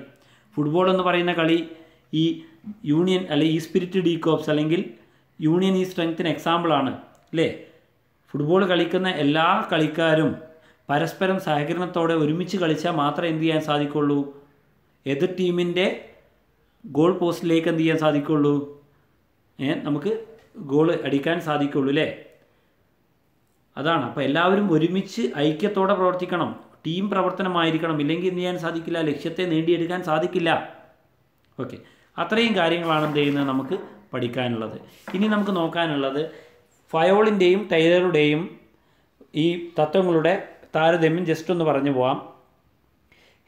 ഫുട്ബോൾ എന്ന് പറയുന്ന കളി ഈ യൂണിയൻ അല്ലെ ഈ സ്പിരിറ്റ് ഡീകോപ്സ് അല്ലെങ്കിൽ യൂണിയൻ ഈ സ്ട്രെങ്ത്തിന് എക്സാമ്പിളാണ് അല്ലേ ഫുട്ബോൾ കളിക്കുന്ന എല്ലാ കളിക്കാരും പരസ്പരം സഹകരണത്തോടെ ഒരുമിച്ച് കളിച്ചാൽ മാത്രമേ എന്ത് ചെയ്യാൻ സാധിക്കുള്ളൂ എതിർ ടീമിൻ്റെ ഗോൾ പോസ്റ്റിലേക്ക് എന്ത് ചെയ്യാൻ സാധിക്കുള്ളൂ നമുക്ക് ഗോൾ അടിക്കാൻ സാധിക്കുള്ളൂ അല്ലേ അതാണ് അപ്പോൾ എല്ലാവരും ഒരുമിച്ച് ഐക്യത്തോടെ പ്രവർത്തിക്കണം ടീം പ്രവർത്തനമായിരിക്കണം ഇല്ലെങ്കിൽ എന്ത് ചെയ്യാൻ സാധിക്കില്ല ലക്ഷ്യത്തെ നേടിയെടുക്കാൻ സാധിക്കില്ല ഓക്കെ അത്രയും കാര്യങ്ങളാണ് എന്ത് ചെയ്യുന്നത് നമുക്ക് പഠിക്കാനുള്ളത് ഇനി നമുക്ക് നോക്കാനുള്ളത് ഫയോളിൻ്റെയും ടൈലറുടെയും ഈ തത്വങ്ങളുടെ താരതമ്യം ജസ്റ്റ് ഒന്ന് പറഞ്ഞു പോവാം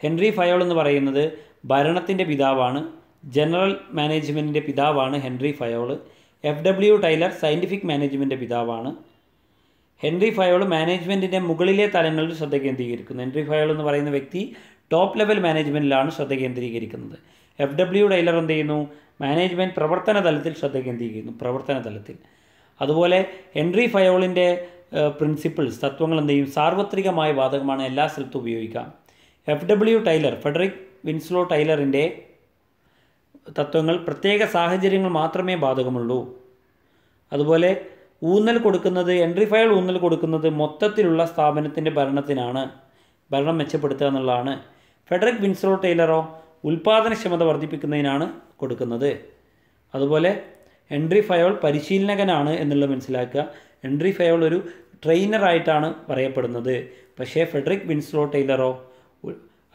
ഹെൻറി ഫയോൾ എന്ന് പറയുന്നത് ഭരണത്തിൻ്റെ പിതാവാണ് ജനറൽ മാനേജ്മെൻറ്റിൻ്റെ പിതാവാണ് Henri Fayol F W Taylor scientific management പിതാവാണ് ഹെൻറി ഫയോൾ മാനേജ്മെൻറ്റിൻ്റെ മുകളിലെ തലങ്ങളിൽ ശ്രദ്ധ കേന്ദ്രീകരിക്കുന്നു ഹെൻറി ഫയോൾ എന്ന് പറയുന്ന വ്യക്തി ടോപ്പ് ലെവൽ മാനേജ്മെൻറ്റിലാണ് ശ്രദ്ധ കേന്ദ്രീകരിക്കുന്നത് എഫ് ഡബ്ല്യു ടൈലർ എന്ത് ചെയ്യുന്നു മാനേജ്മെൻറ്റ് പ്രവർത്തന തലത്തിൽ ശ്രദ്ധ കേന്ദ്രീകരിക്കുന്നു പ്രവർത്തന തലത്തിൽ അതുപോലെ ഹെൻറി ഫയോളിൻ്റെ പ്രിൻസിപ്പിൾസ് തത്വങ്ങൾ എന്ത് ചെയ്യും സാർവത്രികമായ വാതകമാണ് എല്ലാ സ്ഥലത്തും ഉപയോഗിക്കാം F W Taylor Frederick Winslow ടൈലറിൻ്റെ തത്വങ്ങൾ പ്രത്യേക സാഹചര്യങ്ങൾ മാത്രമേ ബാധകമുള്ളൂ അതുപോലെ ഊന്നൽ കൊടുക്കുന്നത് എൻട്രി ഫയൽ ഊന്നൽ കൊടുക്കുന്നത് മൊത്തത്തിലുള്ള സ്ഥാപനത്തിൻ്റെ ഭരണത്തിനാണ് ഭരണം മെച്ചപ്പെടുത്തുക എന്നുള്ളതാണ് ഫെഡറിക് വിൻസ്ലോ ടൈലറോ ഉൽപ്പാദനക്ഷമത വർദ്ധിപ്പിക്കുന്നതിനാണ് കൊടുക്കുന്നത് അതുപോലെ എൻട്രി ഫയോൾ പരിശീലനകനാണ് എന്നുള്ളത് മനസ്സിലാക്കുക എൻട്രി ഫയവൾ ഒരു ട്രെയിനറായിട്ടാണ് പറയപ്പെടുന്നത് പക്ഷേ ഫ്രെഡറിക് വിൻസ്ലോ ടൈലറോ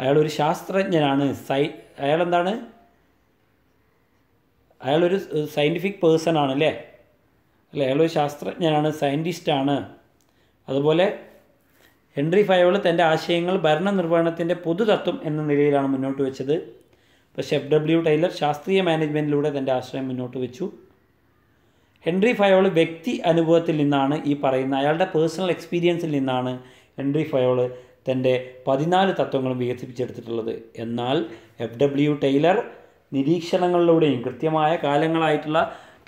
അയാളൊരു ശാസ്ത്രജ്ഞനാണ് സൈ അയാളെന്താണ് അയാളൊരു സയൻറ്റിഫിക് പേഴ്സൺ ആണ് അല്ലേ അല്ല അയാളൊരു ശാസ്ത്രജ്ഞനാണ് സയൻറ്റിസ്റ്റാണ് അതുപോലെ ഹെൻറി ഫയവൾ തൻ്റെ ആശയങ്ങൾ ഭരണ നിർവഹണത്തിൻ്റെ പൊതുതത്വം എന്ന നിലയിലാണ് മുന്നോട്ട് വെച്ചത് പക്ഷേ എഫ് ഡബ്ല്യു ടൈലർ ശാസ്ത്രീയ മാനേജ്മെൻറ്റിലൂടെ തൻ്റെ ആശയം മുന്നോട്ട് വെച്ചു ഹെൻറി ഫയോൾ വ്യക്തി അനുഭവത്തിൽ നിന്നാണ് ഈ പറയുന്ന അയാളുടെ പേഴ്സണൽ എക്സ്പീരിയൻസിൽ നിന്നാണ് ഹെൻറി ഫയോൾ തൻ്റെ പതിനാല് തത്വങ്ങളും വികസിപ്പിച്ചെടുത്തിട്ടുള്ളത് എന്നാൽ എഫ് ഡബ്ല്യു ടൈലർ നിരീക്ഷണങ്ങളിലൂടെയും കൃത്യമായ കാലങ്ങളായിട്ടുള്ള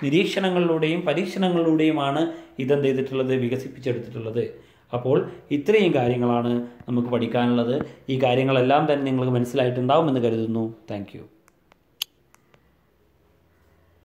നിരീക്ഷണങ്ങളിലൂടെയും പരീക്ഷണങ്ങളിലൂടെയുമാണ് ഇതെന്ത് ചെയ്തിട്ടുള്ളത് വികസിപ്പിച്ചെടുത്തിട്ടുള്ളത് അപ്പോൾ ഇത്രയും കാര്യങ്ങളാണ് നമുക്ക് പഠിക്കാനുള്ളത് ഈ കാര്യങ്ങളെല്ലാം തന്നെ നിങ്ങൾക്ക് മനസ്സിലായിട്ടുണ്ടാവുമെന്ന് കരുതുന്നു താങ്ക്